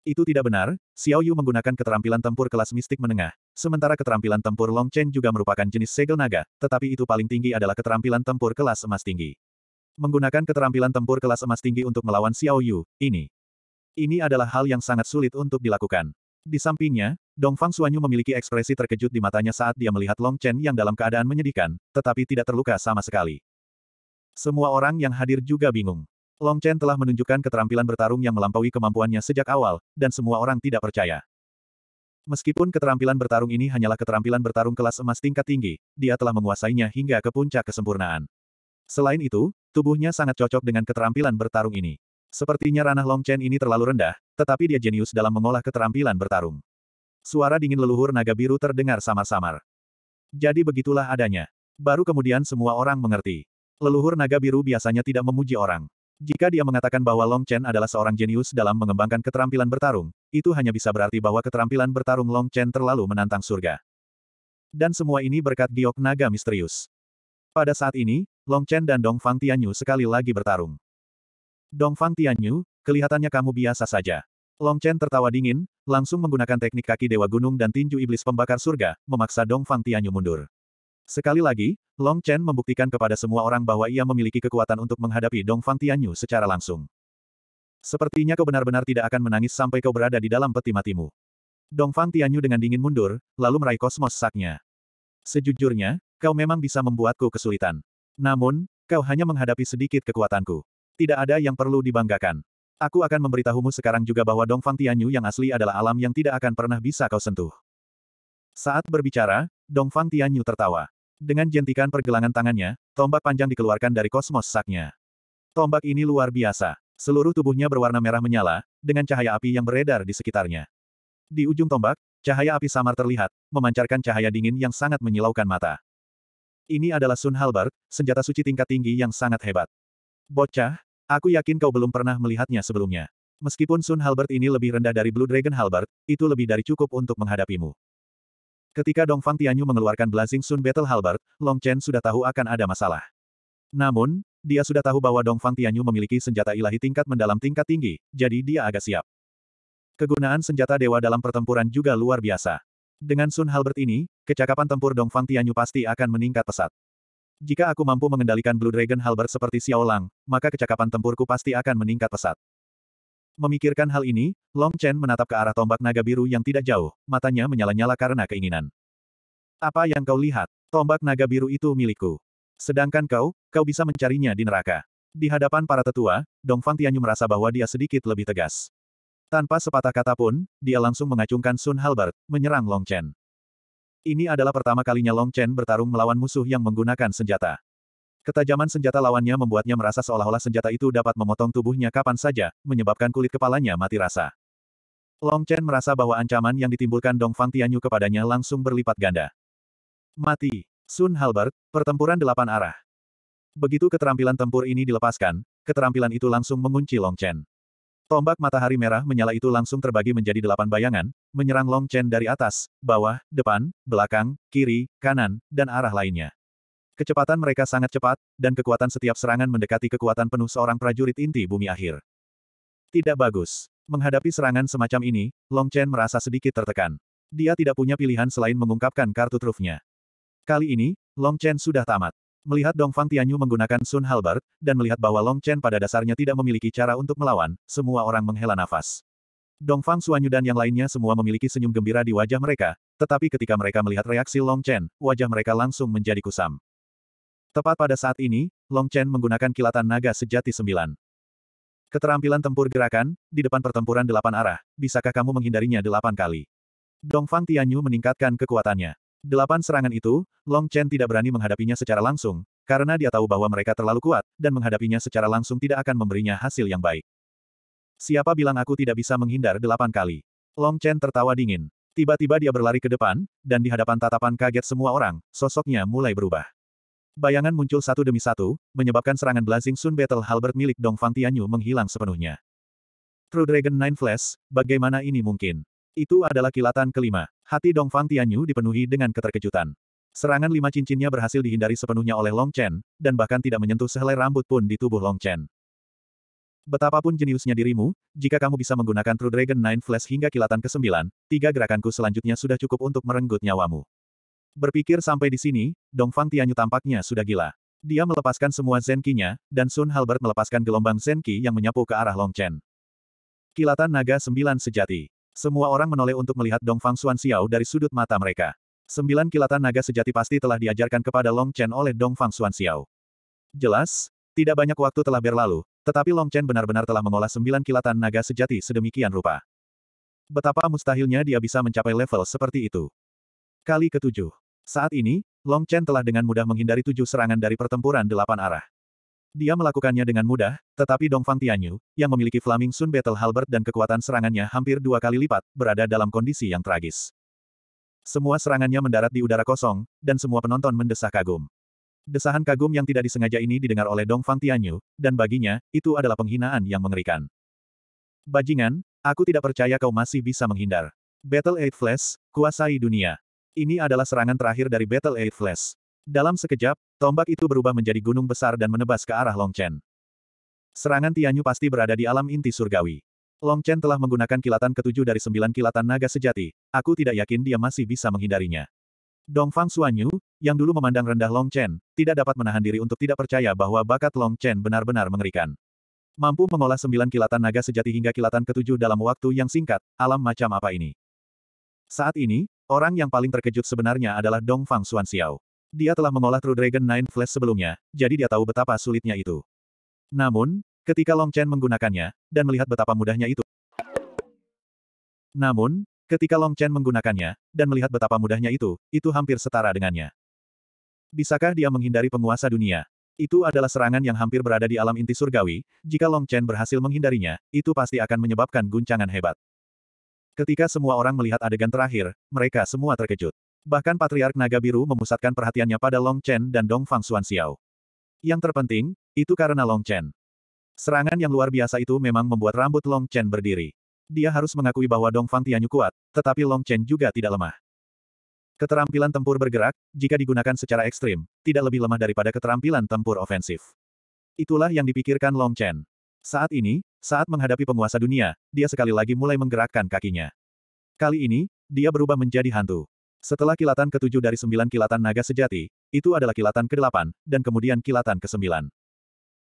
Itu tidak benar, Xiao Yu menggunakan keterampilan tempur kelas mistik menengah. Sementara keterampilan tempur Long Chen juga merupakan jenis segel naga, tetapi itu paling tinggi adalah keterampilan tempur kelas emas tinggi. Menggunakan keterampilan tempur kelas emas tinggi untuk melawan Xiao Yu, ini. Ini adalah hal yang sangat sulit untuk dilakukan. Di sampingnya, Dongfang Suanyu memiliki ekspresi terkejut di matanya saat dia melihat Long Chen yang dalam keadaan menyedihkan, tetapi tidak terluka sama sekali. Semua orang yang hadir juga bingung. Long Chen telah menunjukkan keterampilan bertarung yang melampaui kemampuannya sejak awal, dan semua orang tidak percaya. Meskipun keterampilan bertarung ini hanyalah keterampilan bertarung kelas emas tingkat tinggi, dia telah menguasainya hingga ke puncak kesempurnaan. Selain itu, tubuhnya sangat cocok dengan keterampilan bertarung ini. Sepertinya ranah Long Chen ini terlalu rendah, tetapi dia jenius dalam mengolah keterampilan bertarung. Suara dingin leluhur naga biru terdengar samar-samar. Jadi begitulah adanya. Baru kemudian semua orang mengerti. Leluhur naga biru biasanya tidak memuji orang. Jika dia mengatakan bahwa Long Chen adalah seorang jenius dalam mengembangkan keterampilan bertarung, itu hanya bisa berarti bahwa keterampilan bertarung Long Chen terlalu menantang surga. Dan semua ini berkat giok naga misterius. Pada saat ini, Long Chen dan Dong Fang Tianyu sekali lagi bertarung. Dong Fang Tianyu, kelihatannya kamu biasa saja. Long Chen tertawa dingin, langsung menggunakan teknik kaki Dewa Gunung dan tinju iblis pembakar surga, memaksa Dong Fang Tianyu mundur. Sekali lagi, Long Chen membuktikan kepada semua orang bahwa ia memiliki kekuatan untuk menghadapi Dong Fang Tianyu secara langsung. Sepertinya kau benar-benar tidak akan menangis sampai kau berada di dalam peti matimu. Dong Fang Tianyu dengan dingin mundur, lalu meraih kosmos saknya. Sejujurnya, kau memang bisa membuatku kesulitan. Namun, kau hanya menghadapi sedikit kekuatanku. Tidak ada yang perlu dibanggakan. Aku akan memberitahumu sekarang juga bahwa Dong Fang Tianyu yang asli adalah alam yang tidak akan pernah bisa kau sentuh. Saat berbicara, Dong Fang Tianyu tertawa. Dengan jentikan pergelangan tangannya, tombak panjang dikeluarkan dari kosmos saknya. Tombak ini luar biasa. Seluruh tubuhnya berwarna merah menyala, dengan cahaya api yang beredar di sekitarnya. Di ujung tombak, cahaya api samar terlihat, memancarkan cahaya dingin yang sangat menyilaukan mata. Ini adalah Sun Halberd, senjata suci tingkat tinggi yang sangat hebat. Bocah, aku yakin kau belum pernah melihatnya sebelumnya. Meskipun Sun Halberd ini lebih rendah dari Blue Dragon Halberd, itu lebih dari cukup untuk menghadapimu. Ketika Dongfang Tianyu mengeluarkan Blazing Sun Battle Halberd, Long Chen sudah tahu akan ada masalah. Namun, dia sudah tahu bahwa Dongfang Tianyu memiliki senjata ilahi tingkat mendalam tingkat tinggi, jadi dia agak siap. Kegunaan senjata dewa dalam pertempuran juga luar biasa. Dengan Sun Halbert ini, kecakapan tempur Dongfang Tianyu pasti akan meningkat pesat. Jika aku mampu mengendalikan Blue Dragon Halbert seperti Xiao Lang, maka kecakapan tempurku pasti akan meningkat pesat. Memikirkan hal ini, Long Chen menatap ke arah tombak naga biru yang tidak jauh, matanya menyala-nyala karena keinginan. Apa yang kau lihat? Tombak naga biru itu milikku. Sedangkan kau, kau bisa mencarinya di neraka. Di hadapan para tetua, Dong Fang Tianyu merasa bahwa dia sedikit lebih tegas. Tanpa sepatah kata pun, dia langsung mengacungkan Sun Halbert, menyerang Long Chen. Ini adalah pertama kalinya Long Chen bertarung melawan musuh yang menggunakan senjata. Ketajaman senjata lawannya membuatnya merasa seolah-olah senjata itu dapat memotong tubuhnya kapan saja, menyebabkan kulit kepalanya mati rasa. Long Chen merasa bahwa ancaman yang ditimbulkan Dong Fang Tianyu kepadanya langsung berlipat ganda. Mati. Sun Halbert, pertempuran delapan arah. Begitu keterampilan tempur ini dilepaskan, keterampilan itu langsung mengunci Long Chen. Tombak matahari merah menyala itu langsung terbagi menjadi delapan bayangan, menyerang Long Chen dari atas, bawah, depan, belakang, kiri, kanan, dan arah lainnya. Kecepatan mereka sangat cepat, dan kekuatan setiap serangan mendekati kekuatan penuh seorang prajurit inti bumi akhir. Tidak bagus. Menghadapi serangan semacam ini, Long Chen merasa sedikit tertekan. Dia tidak punya pilihan selain mengungkapkan kartu trufnya. Kali ini, Long Chen sudah tamat. Melihat Dongfang Tianyu menggunakan Sun Halbert, dan melihat bahwa Long Chen pada dasarnya tidak memiliki cara untuk melawan, semua orang menghela nafas. Dongfang Fang Suanyu dan yang lainnya semua memiliki senyum gembira di wajah mereka, tetapi ketika mereka melihat reaksi Long Chen, wajah mereka langsung menjadi kusam. Tepat pada saat ini, Long Chen menggunakan kilatan naga sejati sembilan. Keterampilan tempur gerakan, di depan pertempuran delapan arah, bisakah kamu menghindarinya delapan kali? Dong Fang Tianyu meningkatkan kekuatannya. Delapan serangan itu, Long Chen tidak berani menghadapinya secara langsung, karena dia tahu bahwa mereka terlalu kuat, dan menghadapinya secara langsung tidak akan memberinya hasil yang baik. Siapa bilang aku tidak bisa menghindar delapan kali? Long Chen tertawa dingin. Tiba-tiba dia berlari ke depan, dan di hadapan tatapan kaget semua orang, sosoknya mulai berubah. Bayangan muncul satu demi satu, menyebabkan serangan Blazing Sun Battle Halberd milik Dong Fang Tianyu menghilang sepenuhnya. True Dragon Nine Flash, bagaimana ini mungkin? Itu adalah kilatan kelima. Hati Dong Fang Tianyu dipenuhi dengan keterkejutan. Serangan lima cincinnya berhasil dihindari sepenuhnya oleh Long Chen, dan bahkan tidak menyentuh sehelai rambut pun di tubuh Long Chen. Betapapun jeniusnya dirimu, jika kamu bisa menggunakan True Dragon Nine Flash hingga kilatan ke-9, tiga gerakanku selanjutnya sudah cukup untuk merenggut nyawamu. Berpikir sampai di sini, Dong Fang Tianyu tampaknya sudah gila. Dia melepaskan semua Zenki-nya, dan Sun Halbert melepaskan gelombang zenki yang menyapu ke arah Long Chen. Kilatan naga sembilan sejati. Semua orang menoleh untuk melihat Dong Fang Xuan Xiao dari sudut mata mereka. Sembilan kilatan naga sejati pasti telah diajarkan kepada Long Chen oleh Dong Fang Xuan Xiao. Jelas, tidak banyak waktu telah berlalu, tetapi Long Chen benar-benar telah mengolah sembilan kilatan naga sejati sedemikian rupa. Betapa mustahilnya dia bisa mencapai level seperti itu. Kali ketujuh. Saat ini, Long Chen telah dengan mudah menghindari tujuh serangan dari pertempuran delapan arah. Dia melakukannya dengan mudah, tetapi Dong Fang Tianyu, yang memiliki Flaming Sun Battle halbert dan kekuatan serangannya hampir dua kali lipat, berada dalam kondisi yang tragis. Semua serangannya mendarat di udara kosong, dan semua penonton mendesah kagum. Desahan kagum yang tidak disengaja ini didengar oleh Dong Fang Tianyu, dan baginya, itu adalah penghinaan yang mengerikan. Bajingan, aku tidak percaya kau masih bisa menghindar. Battle Eight Flash, kuasai dunia. Ini adalah serangan terakhir dari Battle Eight Flash. Dalam sekejap, tombak itu berubah menjadi gunung besar dan menebas ke arah Long Chen. Serangan Tianyu pasti berada di alam inti surgawi. Long Chen telah menggunakan kilatan ketujuh dari sembilan kilatan naga sejati, aku tidak yakin dia masih bisa menghindarinya. Dongfang Suanyu, yang dulu memandang rendah Long Chen, tidak dapat menahan diri untuk tidak percaya bahwa bakat Long Chen benar-benar mengerikan. Mampu mengolah sembilan kilatan naga sejati hingga kilatan ketujuh dalam waktu yang singkat, alam macam apa ini? Saat ini, Orang yang paling terkejut sebenarnya adalah Dong Fang Xuan Xiao. Dia telah mengolah True Dragon Nine Flash sebelumnya, jadi dia tahu betapa sulitnya itu. Namun, ketika Long Chen menggunakannya, dan melihat betapa mudahnya itu. Namun, ketika Long Chen menggunakannya, dan melihat betapa mudahnya itu, itu hampir setara dengannya. Bisakah dia menghindari penguasa dunia? Itu adalah serangan yang hampir berada di alam inti surgawi, jika Long Chen berhasil menghindarinya, itu pasti akan menyebabkan guncangan hebat. Ketika semua orang melihat adegan terakhir, mereka semua terkejut. Bahkan Patriark Naga Biru memusatkan perhatiannya pada Long Chen dan Dong Fang Xuan Xiao. Yang terpenting, itu karena Long Chen. Serangan yang luar biasa itu memang membuat rambut Long Chen berdiri. Dia harus mengakui bahwa Dong Fang Tianyu kuat, tetapi Long Chen juga tidak lemah. Keterampilan tempur bergerak, jika digunakan secara ekstrim, tidak lebih lemah daripada keterampilan tempur ofensif. Itulah yang dipikirkan Long Chen. Saat ini, saat menghadapi penguasa dunia, dia sekali lagi mulai menggerakkan kakinya. Kali ini, dia berubah menjadi hantu. Setelah kilatan ketujuh dari sembilan kilatan naga sejati, itu adalah kilatan kedelapan, dan kemudian kilatan kesembilan.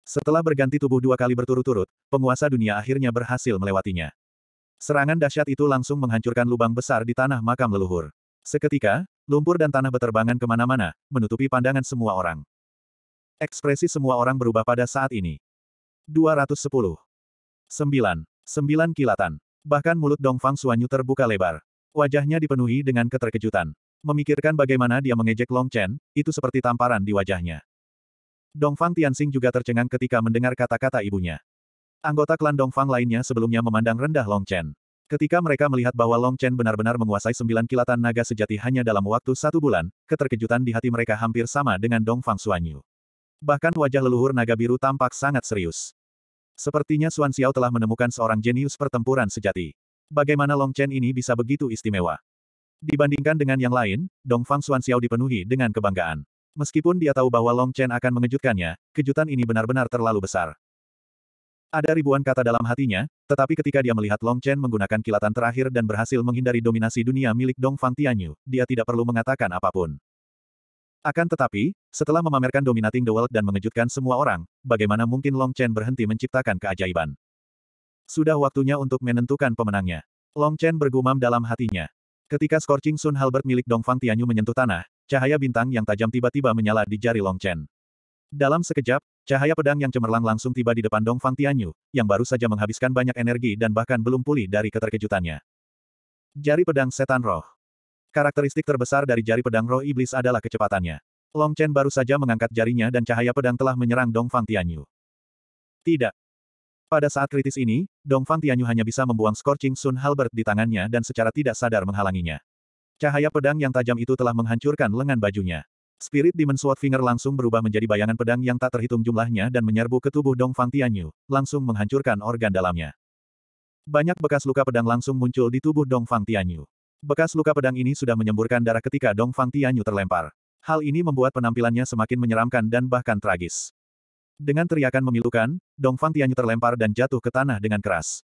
Setelah berganti tubuh dua kali berturut-turut, penguasa dunia akhirnya berhasil melewatinya. Serangan dahsyat itu langsung menghancurkan lubang besar di tanah makam leluhur. Seketika, lumpur dan tanah beterbangan kemana-mana, menutupi pandangan semua orang. Ekspresi semua orang berubah pada saat ini. 210. 9. 9 kilatan. Bahkan mulut Dongfang Suanyu terbuka lebar. Wajahnya dipenuhi dengan keterkejutan. Memikirkan bagaimana dia mengejek Long Chen, itu seperti tamparan di wajahnya. Dongfang Tianxing juga tercengang ketika mendengar kata-kata ibunya. Anggota klan Dongfang lainnya sebelumnya memandang rendah Long Chen. Ketika mereka melihat bahwa Long Chen benar-benar menguasai sembilan kilatan naga sejati hanya dalam waktu satu bulan, keterkejutan di hati mereka hampir sama dengan Dongfang Suanyu. Bahkan wajah leluhur naga biru tampak sangat serius. Sepertinya Xuan Xiao telah menemukan seorang jenius pertempuran sejati. Bagaimana Long Chen ini bisa begitu istimewa? Dibandingkan dengan yang lain, Dongfang Xuan Xiao dipenuhi dengan kebanggaan. Meskipun dia tahu bahwa Long Chen akan mengejutkannya, kejutan ini benar-benar terlalu besar. Ada ribuan kata dalam hatinya, tetapi ketika dia melihat Long Chen menggunakan kilatan terakhir dan berhasil menghindari dominasi dunia milik Dong Fang Tianyu, dia tidak perlu mengatakan apapun. Akan tetapi, setelah memamerkan Dominating the World dan mengejutkan semua orang, bagaimana mungkin Long Chen berhenti menciptakan keajaiban? Sudah waktunya untuk menentukan pemenangnya. Long Chen bergumam dalam hatinya. Ketika scorching Sun Halberd milik Dongfang Tianyu menyentuh tanah, cahaya bintang yang tajam tiba-tiba menyala di jari Long Chen. Dalam sekejap, cahaya pedang yang cemerlang langsung tiba di depan Dongfang Tianyu, yang baru saja menghabiskan banyak energi dan bahkan belum pulih dari keterkejutannya. Jari pedang setan roh. Karakteristik terbesar dari jari pedang roh iblis adalah kecepatannya. Long Chen baru saja mengangkat jarinya dan cahaya pedang telah menyerang Dong Fang Tianyu. Tidak. Pada saat kritis ini, Dong Fang Tianyu hanya bisa membuang Scorching Sun Halbert di tangannya dan secara tidak sadar menghalanginya. Cahaya pedang yang tajam itu telah menghancurkan lengan bajunya. Spirit Demon Sword Finger langsung berubah menjadi bayangan pedang yang tak terhitung jumlahnya dan menyerbu ke tubuh Dong Fang Tianyu, langsung menghancurkan organ dalamnya. Banyak bekas luka pedang langsung muncul di tubuh Dong Fang Tianyu. Bekas luka pedang ini sudah menyemburkan darah ketika Dong Fang Tianyu terlempar. Hal ini membuat penampilannya semakin menyeramkan dan bahkan tragis. Dengan teriakan memilukan, Dong Fang Tianyu terlempar dan jatuh ke tanah dengan keras.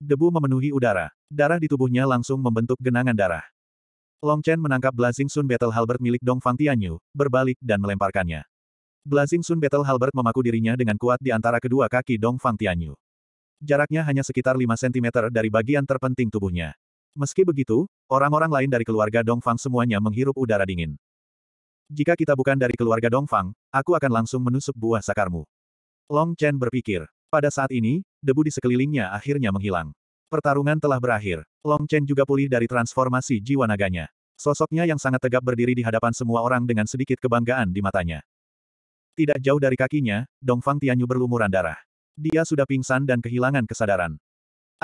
Debu memenuhi udara. Darah di tubuhnya langsung membentuk genangan darah. Long Chen menangkap Blazing Sun Battle Halbert milik Dong Fang Tianyu, berbalik dan melemparkannya. Blazing Sun Battle Halbert memaku dirinya dengan kuat di antara kedua kaki Dong Fang Tianyu. Jaraknya hanya sekitar 5 cm dari bagian terpenting tubuhnya. Meski begitu, orang-orang lain dari keluarga Dongfang semuanya menghirup udara dingin. Jika kita bukan dari keluarga Dongfang, aku akan langsung menusuk buah sakarmu. Long Chen berpikir. Pada saat ini, debu di sekelilingnya akhirnya menghilang. Pertarungan telah berakhir. Long Chen juga pulih dari transformasi jiwa naganya. Sosoknya yang sangat tegap berdiri di hadapan semua orang dengan sedikit kebanggaan di matanya. Tidak jauh dari kakinya, Dongfang Tianyu berlumuran darah. Dia sudah pingsan dan kehilangan kesadaran.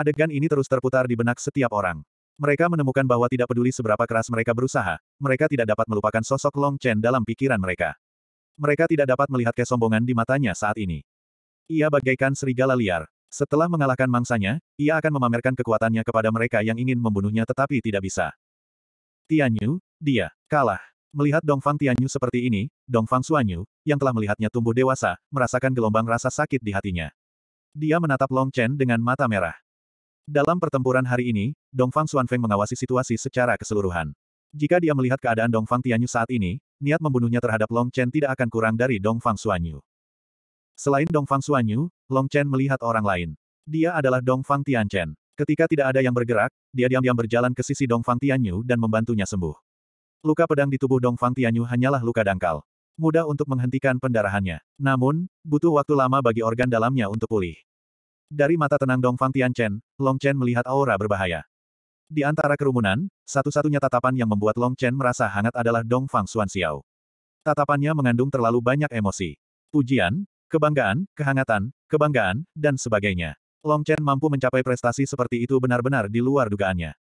Adegan ini terus terputar di benak setiap orang. Mereka menemukan bahwa tidak peduli seberapa keras mereka berusaha, mereka tidak dapat melupakan sosok Long Chen dalam pikiran mereka. Mereka tidak dapat melihat kesombongan di matanya saat ini. Ia bagaikan serigala liar. Setelah mengalahkan mangsanya, ia akan memamerkan kekuatannya kepada mereka yang ingin membunuhnya tetapi tidak bisa. Tianyu, dia, kalah. Melihat Dongfang Tianyu seperti ini, Dongfang Suanyu, yang telah melihatnya tumbuh dewasa, merasakan gelombang rasa sakit di hatinya. Dia menatap Long Chen dengan mata merah. Dalam pertempuran hari ini, Dongfang Xuanfeng mengawasi situasi secara keseluruhan. Jika dia melihat keadaan Dongfang Tianyu saat ini, niat membunuhnya terhadap Long Chen tidak akan kurang dari Dongfang Xuanyu. Selain Dongfang Xuanyu, Long Chen melihat orang lain. Dia adalah Dongfang Tianchen. Ketika tidak ada yang bergerak, dia diam-diam berjalan ke sisi Dongfang Tianyu dan membantunya sembuh. Luka pedang di tubuh Dongfang Tianyu hanyalah luka dangkal. Mudah untuk menghentikan pendarahannya. Namun, butuh waktu lama bagi organ dalamnya untuk pulih. Dari mata tenang Dong Fang Tian Chen, Long Chen melihat aura berbahaya. Di antara kerumunan, satu-satunya tatapan yang membuat Long Chen merasa hangat adalah Dong Fang Xuan Xiao. Tatapannya mengandung terlalu banyak emosi. Pujian, kebanggaan, kehangatan, kebanggaan, dan sebagainya. Long Chen mampu mencapai prestasi seperti itu benar-benar di luar dugaannya.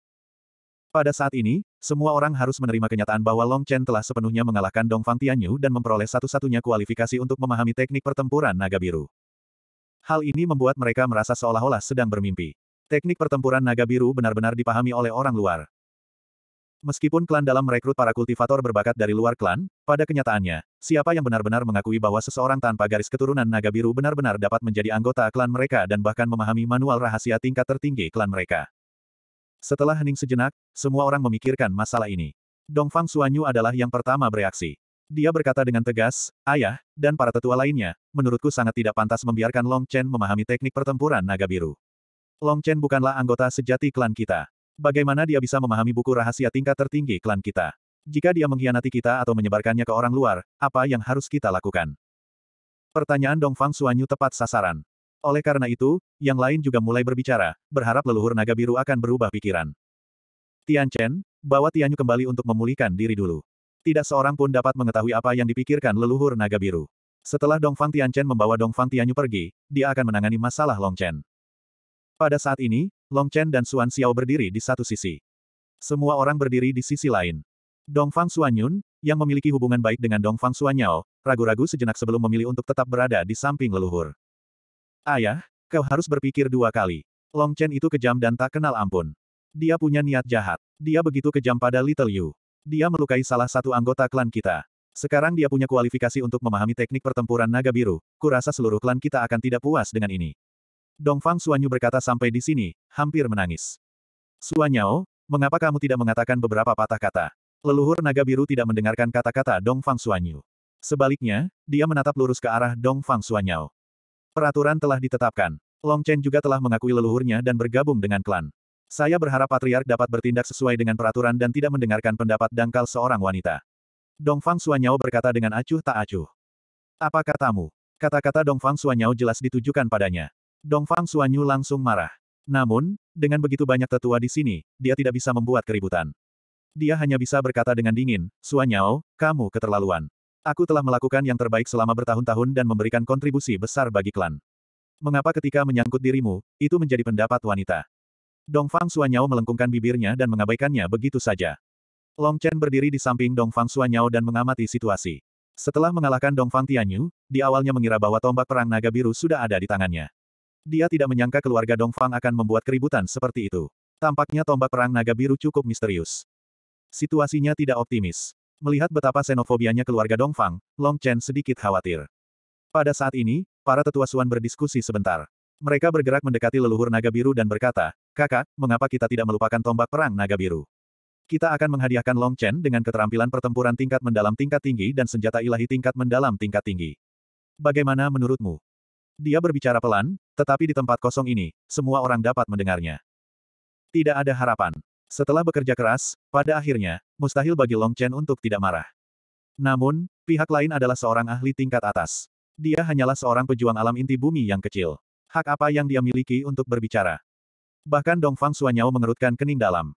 Pada saat ini, semua orang harus menerima kenyataan bahwa Long Chen telah sepenuhnya mengalahkan Dong Fang Tianyu dan memperoleh satu-satunya kualifikasi untuk memahami teknik pertempuran naga biru. Hal ini membuat mereka merasa seolah-olah sedang bermimpi. Teknik pertempuran naga biru benar-benar dipahami oleh orang luar. Meskipun klan dalam merekrut para kultivator berbakat dari luar klan, pada kenyataannya, siapa yang benar-benar mengakui bahwa seseorang tanpa garis keturunan naga biru benar-benar dapat menjadi anggota klan mereka dan bahkan memahami manual rahasia tingkat tertinggi klan mereka? Setelah hening sejenak, semua orang memikirkan masalah ini. Dongfang Suanyu adalah yang pertama bereaksi. Dia berkata dengan tegas, ayah, dan para tetua lainnya, menurutku sangat tidak pantas membiarkan Long Chen memahami teknik pertempuran naga biru. Long Chen bukanlah anggota sejati klan kita. Bagaimana dia bisa memahami buku rahasia tingkat tertinggi klan kita? Jika dia mengkhianati kita atau menyebarkannya ke orang luar, apa yang harus kita lakukan? Pertanyaan Dong Fang Suanyu tepat sasaran. Oleh karena itu, yang lain juga mulai berbicara, berharap leluhur naga biru akan berubah pikiran. Tian Chen, bawa Tianyu kembali untuk memulihkan diri dulu. Tidak seorang pun dapat mengetahui apa yang dipikirkan leluhur naga biru. Setelah Dongfang Tianchen membawa Dongfang Tianyu pergi, dia akan menangani masalah Long Chen. Pada saat ini, Long Chen dan Xuan Xiao berdiri di satu sisi. Semua orang berdiri di sisi lain. Dongfang Xuanyun, yang memiliki hubungan baik dengan Dongfang Xuanyao, ragu-ragu sejenak sebelum memilih untuk tetap berada di samping leluhur. Ayah, kau harus berpikir dua kali. Long Chen itu kejam dan tak kenal ampun. Dia punya niat jahat. Dia begitu kejam pada Little Yu. Dia melukai salah satu anggota klan kita. Sekarang dia punya kualifikasi untuk memahami teknik pertempuran naga biru, kurasa seluruh klan kita akan tidak puas dengan ini. Dongfang Suanyu berkata sampai di sini, hampir menangis. Suanyao, mengapa kamu tidak mengatakan beberapa patah kata? Leluhur naga biru tidak mendengarkan kata-kata Dongfang Suanyu. Sebaliknya, dia menatap lurus ke arah Dongfang Suanyao. Peraturan telah ditetapkan. Long Chen juga telah mengakui leluhurnya dan bergabung dengan klan. Saya berharap patriark dapat bertindak sesuai dengan peraturan dan tidak mendengarkan pendapat dangkal seorang wanita. Dongfang Suanyao berkata dengan acuh tak acuh. Apa katamu? Kata-kata Dongfang Suanyao jelas ditujukan padanya. Dongfang Suanyu langsung marah. Namun, dengan begitu banyak tetua di sini, dia tidak bisa membuat keributan. Dia hanya bisa berkata dengan dingin, Suanyao, kamu keterlaluan. Aku telah melakukan yang terbaik selama bertahun-tahun dan memberikan kontribusi besar bagi klan. Mengapa ketika menyangkut dirimu, itu menjadi pendapat wanita? Dongfang Suanyao melengkungkan bibirnya dan mengabaikannya begitu saja. Long Chen berdiri di samping Dongfang Suanyao dan mengamati situasi. Setelah mengalahkan Dongfang Tianyu, di awalnya mengira bahwa tombak perang naga biru sudah ada di tangannya. Dia tidak menyangka keluarga Dongfang akan membuat keributan seperti itu. Tampaknya tombak perang naga biru cukup misterius. Situasinya tidak optimis. Melihat betapa xenofobianya keluarga Dongfang, Long Chen sedikit khawatir. Pada saat ini, para tetua Suan berdiskusi sebentar. Mereka bergerak mendekati leluhur naga biru dan berkata, Kakak, mengapa kita tidak melupakan tombak perang naga biru? Kita akan menghadiahkan Long Chen dengan keterampilan pertempuran tingkat mendalam tingkat tinggi dan senjata ilahi tingkat mendalam tingkat tinggi. Bagaimana menurutmu? Dia berbicara pelan, tetapi di tempat kosong ini, semua orang dapat mendengarnya. Tidak ada harapan. Setelah bekerja keras, pada akhirnya, mustahil bagi Long Chen untuk tidak marah. Namun, pihak lain adalah seorang ahli tingkat atas. Dia hanyalah seorang pejuang alam inti bumi yang kecil hak apa yang dia miliki untuk berbicara? Bahkan Dongfang Suanyao mengerutkan kening dalam.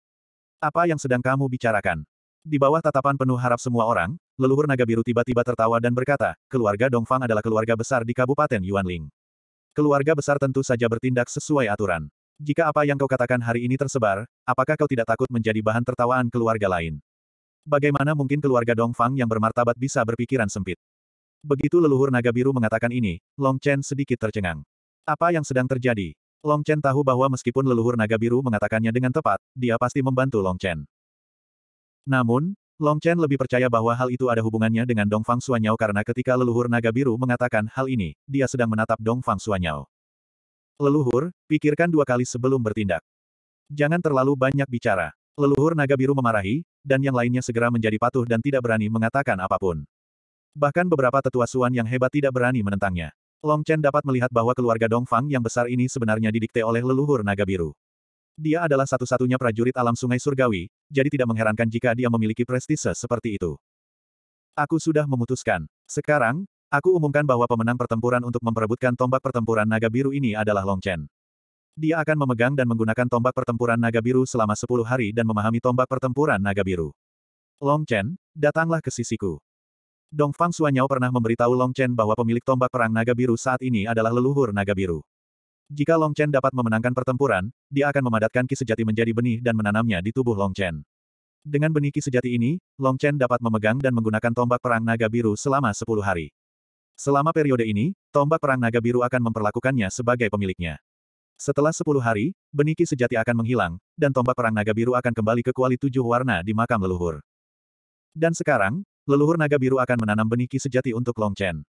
Apa yang sedang kamu bicarakan? Di bawah tatapan penuh harap semua orang, leluhur naga biru tiba-tiba tertawa dan berkata, keluarga Dongfang adalah keluarga besar di Kabupaten Yuanling. Keluarga besar tentu saja bertindak sesuai aturan. Jika apa yang kau katakan hari ini tersebar, apakah kau tidak takut menjadi bahan tertawaan keluarga lain? Bagaimana mungkin keluarga Dongfang yang bermartabat bisa berpikiran sempit? Begitu leluhur naga biru mengatakan ini, Long Chen sedikit tercengang. Apa yang sedang terjadi? Long Chen tahu bahwa meskipun leluhur naga biru mengatakannya dengan tepat, dia pasti membantu Long Chen. Namun, Long Chen lebih percaya bahwa hal itu ada hubungannya dengan Dong Fang Suanyao karena ketika leluhur naga biru mengatakan hal ini, dia sedang menatap Dong Fang Suanyao. Leluhur, pikirkan dua kali sebelum bertindak. Jangan terlalu banyak bicara. Leluhur naga biru memarahi, dan yang lainnya segera menjadi patuh dan tidak berani mengatakan apapun. Bahkan beberapa tetua Suan yang hebat tidak berani menentangnya. Long Chen dapat melihat bahwa keluarga Dongfang yang besar ini sebenarnya didikte oleh leluhur naga biru. Dia adalah satu-satunya prajurit alam sungai surgawi, jadi tidak mengherankan jika dia memiliki prestise seperti itu. Aku sudah memutuskan. Sekarang, aku umumkan bahwa pemenang pertempuran untuk memperebutkan tombak pertempuran naga biru ini adalah Long Chen. Dia akan memegang dan menggunakan tombak pertempuran naga biru selama 10 hari dan memahami tombak pertempuran naga biru. Long Chen, datanglah ke sisiku. Dong Fang Suanyao pernah memberitahu Long Chen bahwa pemilik tombak perang naga biru saat ini adalah leluhur naga biru. Jika Long Chen dapat memenangkan pertempuran, dia akan memadatkan ki sejati menjadi benih dan menanamnya di tubuh Long Chen. Dengan benih ki sejati ini, Long Chen dapat memegang dan menggunakan tombak perang naga biru selama 10 hari. Selama periode ini, tombak perang naga biru akan memperlakukannya sebagai pemiliknya. Setelah 10 hari, benih ki sejati akan menghilang, dan tombak perang naga biru akan kembali ke kuali tujuh warna di makam leluhur. Dan sekarang, leluhur naga biru akan menanam benih ki sejati untuk Long Chen.